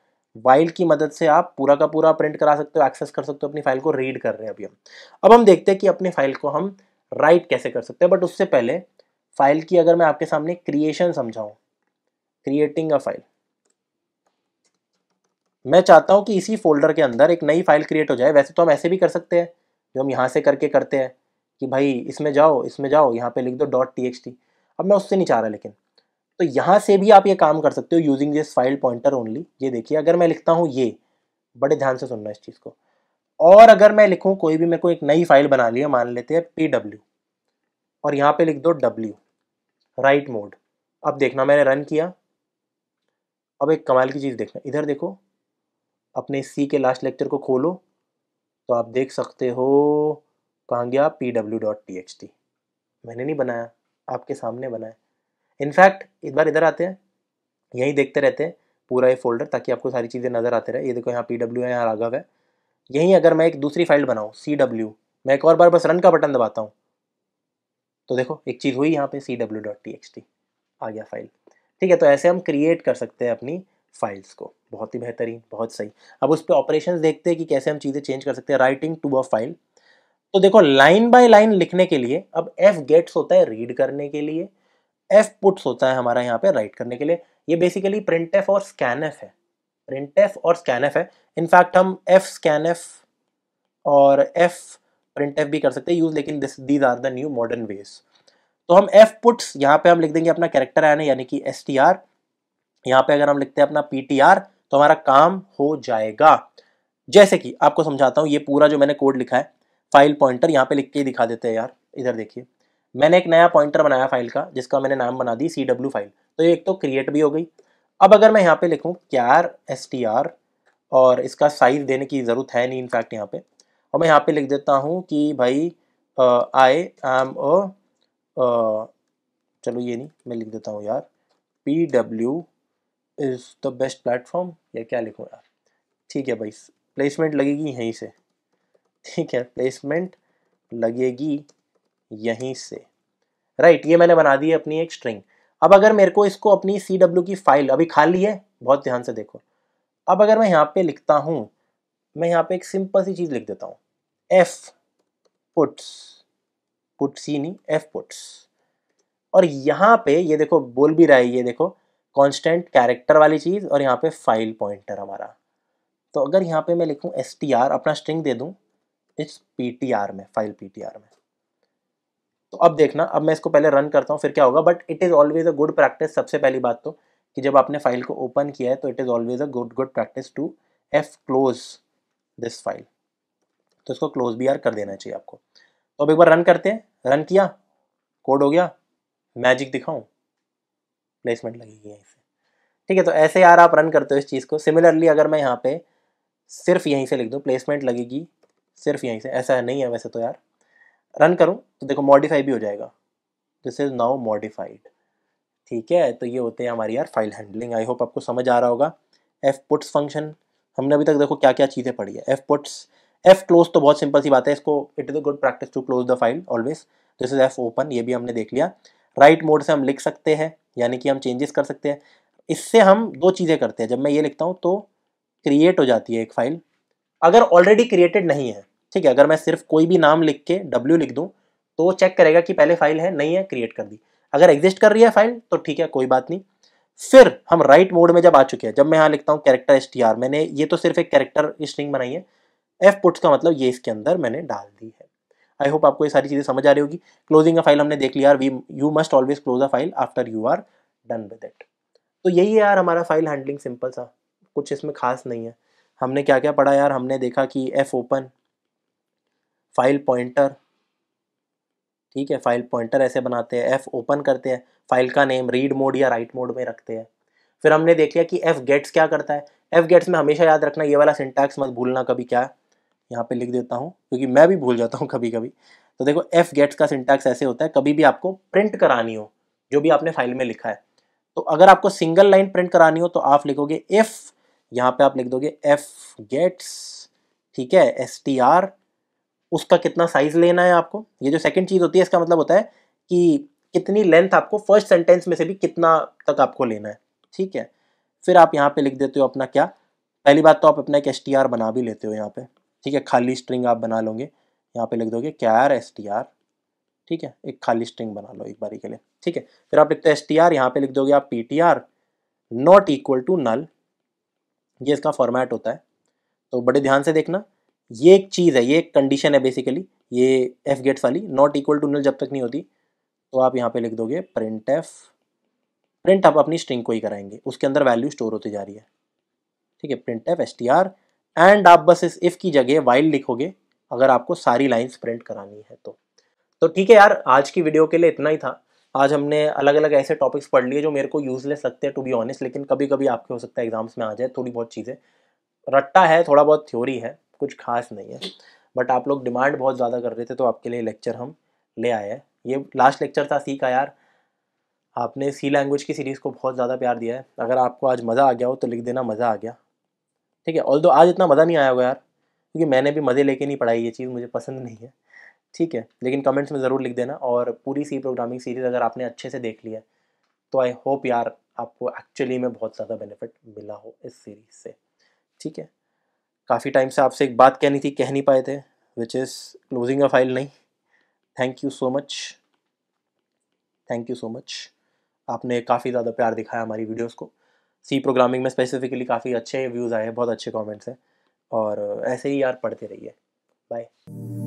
वाइल्ड की मदद से आप पूरा का पूरा प्रिंट करा सकते हो एक्सेस कर सकते हो अपनी फाइल को रीड कर रहे हैं अभी हम अब हम देखते हैं कि अपनी फाइल को हम राइट कैसे कर सकते हैं बट उससे पहले फाइल की अगर मैं आपके सामने क्रिएशन समझाऊँ क्रिएटिंग अ फाइल मैं चाहता हूं कि इसी फोल्डर के अंदर एक नई फाइल क्रिएट हो जाए वैसे तो हम ऐसे भी कर सकते हैं जो हम यहाँ से करके करते हैं कि भाई इसमें जाओ इसमें जाओ यहाँ पे लिख दो डॉट टी अब मैं उससे नहीं चाह रहा लेकिन तो यहाँ से भी आप ये काम कर सकते हो using this file pointer only ये देखिए अगर मैं लिखता हूँ ये बड़े ध्यान से सुनना इस चीज़ को और अगर मैं लिखूँ कोई भी मेरे को एक नई फाइल बना ली है मान लेते हैं पी डब्ल्यू और यहाँ पे लिख दो डब्ल्यू राइट मोड अब देखना मैंने रन किया अब एक कमाल की चीज़ देखना इधर देखो अपने सी के लास्ट लेक्चर को खोलो तो आप देख सकते हो कहाँ गया P W dot T H T मैंने नहीं बनाया आपके सामने बनाया इनफैक्ट एक बार इधर आते हैं यहीं देखते रहते हैं पूरा ये फोल्डर ताकि आपको सारी चीज़ें नज़र आते रहे ये देखो यहाँ पी डब्ल्यू है यहाँ राघव है यहीं अगर मैं एक दूसरी फाइल बनाऊँ सी डब्ल्यू मैं एक और बार बस रन का बटन दबाता हूँ तो देखो एक चीज़ हुई यहाँ पे C W dot T X T आ गया फाइल ठीक है तो ऐसे हम क्रिएट कर सकते हैं अपनी फाइल्स को बहुत ही बेहतरीन बहुत सही अब उस पर ऑपरेशन देखते हैं कि कैसे हम चीज़ें चेंज कर सकते हैं राइटिंग टू अ फाइल तो देखो लाइन बाय लाइन लिखने के लिए अब एफ गेट्स होता है रीड करने के लिए एफ पुट्स होता है हमारा यहाँ पे राइट करने के लिए ये बेसिकली प्रिंट एफ और स्कैन एफ है प्रिंट एफ और स्कैन एफ है इनफैक्ट हम एफ स्कैन एफ और एफ प्रिंट एफ भी कर सकते हैं यूज लेकिन this these are the new modern ways तो हम एफ पुट्स यहाँ पे हम लिख देंगे अपना कैरेक्टर आने यानी कि एस टी आर यहाँ पे अगर हम लिखते हैं अपना पी टी आर तो हमारा काम हो जाएगा जैसे कि आपको समझाता हूँ ये पूरा जो मैंने कोड लिखा है फाइल पॉइंटर यहाँ पे लिख के दिखा देते हैं यार इधर देखिए मैंने एक नया पॉइंटर बनाया फाइल का जिसका मैंने नाम बना दी सी डब्ल्यू फाइल तो ये एक तो क्रिएट भी हो गई अब अगर मैं यहाँ पे लिखूँ क्यार एस टी आर और इसका साइज़ देने की ज़रूरत है नहीं इनफैक्ट यहाँ पे और मैं यहाँ पे लिख देता हूँ कि भाई आई एम ओ चलो ये नहीं मैं लिख देता हूँ यार P W is the best platform या क्या लिखूँ यार ठीक है भाई प्लेसमेंट लगेगी यहीं से ठीक है प्लेसमेंट लगेगी यहीं से राइट ये मैंने बना दी है अपनी एक स्ट्रिंग अब अगर मेरे को इसको अपनी सी डब्ल्यू की फाइल अभी खाली है बहुत ध्यान से देखो अब अगर मैं यहाँ पे लिखता हूँ मैं यहाँ पे एक सिंपल सी चीज़ लिख देता हूँ एफ पुट्स पुट सी नहीं एफ पुट्स और यहाँ पे ये देखो बोल भी रहा है ये देखो कांस्टेंट कैरेक्टर वाली चीज़ और यहाँ पे फाइल पॉइंटर हमारा तो अगर यहाँ पे मैं लिखूँ एस टी आर अपना स्ट्रिंग दे दूँ इस पी टी आर में फाइल पी टी आर में तो अब देखना अब मैं इसको पहले रन करता हूँ फिर क्या होगा but it is always a good practice सबसे पहली बात तो कि जब आपने फाइल को ओपन किया है तो it is always a good good practice to F close this file तो इसको क्लोज भी यार कर देना चाहिए आपको तो अब एक बार रन करते हैं रन किया कोड हो गया मैजिक दिखाऊँ प्लेसमेंट लगेगी यहीं से ठीक है तो ऐसे यार आप रन करते हो इस चीज़ को सिमिलरली अगर मैं यहाँ पे सिर्फ यहीं से लिख दूँ प्लेसमेंट लगेगी सिर्फ यहीं से ऐसा नहीं है वैसे तो यार रन करूँ तो देखो मॉडिफाई भी हो जाएगा दिस इज़ नाउ मॉडिफाइड ठीक है तो ये होते हैं हमारी यार फाइल हैंडलिंग आई होप आपको समझ आ रहा होगा एफ पुट्स फंक्शन हमने अभी तक देखो क्या क्या चीज़ें पढ़ी है एफ पुट्स एफ क्लोज तो बहुत सिंपल सी बात है इसको it is a good practice to close the file always this is F open ये भी हमने देख लिया राइट right मोड से हम लिख सकते हैं यानी कि हम चेंजेस कर सकते हैं इससे हम दो चीज़ें करते हैं जब मैं ये लिखता हूँ तो क्रिएट हो जाती है एक फाइल अगर ऑलरेडी क्रिएटेड नहीं है ठीक है अगर मैं सिर्फ कोई भी नाम लिख के डब्ल्यू लिख दूँ तो वो चेक करेगा कि पहले फाइल है नहीं है क्रिएट कर दी अगर एग्जिस्ट कर रही है फाइल तो ठीक है कोई बात नहीं फिर हम राइट मोड में जब आ चुके हैं जब मैं यहाँ लिखता हूँ कैरेक्टर एस टी आर मैंने ये तो सिर्फ एक कैरेक्टर स्ट्रिंग बनाई है एफ पुट्स का मतलब ये इसके अंदर मैंने डाल दी है आई होप आपको ये सारी चीज़ें समझ आ रही होगी क्लोजिंग का फाइल हमने देख लिया यार we you must always close a file after you are done with it तो यही है यार हमारा फाइल हैंडलिंग सिंपल सा कुछ इसमें खास नहीं है हमने क्या क्या पढ़ा यार हमने देखा कि एफ ओपन फाइल पॉइंटर ठीक है फाइल पॉइंटर ऐसे बनाते हैं एफ़ ओपन करते हैं फाइल का नेम रीड मोड या राइट मोड में रखते हैं फिर हमने देख लिया कि एफ़ गेट्स क्या करता है एफ़ गेट्स में हमेशा याद रखना ये वाला सिंटैक्स मत भूलना कभी क्या है यहाँ पे लिख देता हूँ क्योंकि मैं भी भूल जाता हूँ कभी कभी तो देखो एफ़ गेट्स का सिंटैक्स ऐसे होता है कभी भी आपको प्रिंट करानी हो जो भी आपने फाइल में लिखा है तो अगर आपको सिंगल लाइन प्रिंट करानी हो तो आप लिखोगे एफ़ यहाँ पे आप लिख दोगे एफ़ गेट्स ठीक है एस टी आर उसका कितना साइज लेना है आपको ये जो सेकंड चीज़ होती है इसका मतलब होता है कि कितनी लेंथ आपको फर्स्ट सेंटेंस में से भी कितना तक आपको लेना है ठीक है फिर आप यहाँ पे लिख देते हो अपना क्या पहली बात तो आप अपना एक एस बना भी लेते हो यहाँ पे ठीक है खाली स्ट्रिंग आप बना लोगे यहाँ पे लिख दोगे क्या आर एस ठीक है एक खाली स्ट्रिंग बना लो एक बारी के लिए ठीक है फिर आप लिखते हो एस टी आर यहाँ पे लिख दोगे आप P T R not equal to null ये इसका फॉर्मेट होता है तो बड़े ध्यान से देखना ये एक चीज़ है ये एक कंडीशन है बेसिकली ये एफ गेट्स वाली नॉट इक्वल टू नल जब तक नहीं होती तो आप यहाँ पे लिख दोगे प्रिंट एफ प्रिंट आप अपनी स्ट्रिंग को ही कराएंगे उसके अंदर वैल्यू स्टोर होती जा रही है ठीक है print F S T R and आप बस इस इफ़ की जगह वाइल लिखोगे अगर आपको सारी लाइन्स प्रिंट करानी है तो तो ठीक है यार आज की वीडियो के लिए इतना ही था आज हमने अलग अलग ऐसे टॉपिक्स पढ़ लिए जो मेरे को यूजलेस लगते हैं टू बी ऑनेस्ट लेकिन कभी कभी आपके हो सकता है एग्जाम्स में आ जाए थोड़ी बहुत चीज़ें रट्टा है थोड़ा बहुत थ्योरी है कुछ खास नहीं है बट आप लोग डिमांड बहुत ज़्यादा कर रहे थे तो आपके लिए लेक्चर हम ले आए हैं ये लास्ट लेक्चर था सी का यार आपने सी लैंग्वेज की सीरीज़ को बहुत ज़्यादा प्यार दिया है अगर आपको आज मज़ा आ गया हो तो लिख देना मज़ा आ गया ठीक है ऑल आज इतना मज़ा नहीं आया होगा यार क्योंकि मैंने भी मज़े लेके नहीं पढ़ाई ये चीज़ मुझे पसंद नहीं है ठीक है लेकिन कमेंट्स में ज़रूर लिख देना और पूरी सी प्रोग्रामिंग सीरीज़ अगर आपने अच्छे से देख लिया तो आई होप यार आपको एक्चुअली में बहुत ज़्यादा बेनिफिट मिला हो इस सीरीज़ से ठीक है काफ़ी टाइम से आपसे एक बात कहनी थी कह नहीं पाए थे which is closing a file नहीं thank you so much thank you so much आपने काफ़ी ज़्यादा प्यार दिखाया हमारी वीडियोस को सी प्रोग्रामिंग में स्पेसिफिकली काफ़ी अच्छे व्यूज़ आए बहुत अच्छे कमेंट्स हैं और ऐसे ही यार पढ़ते रहिए बाय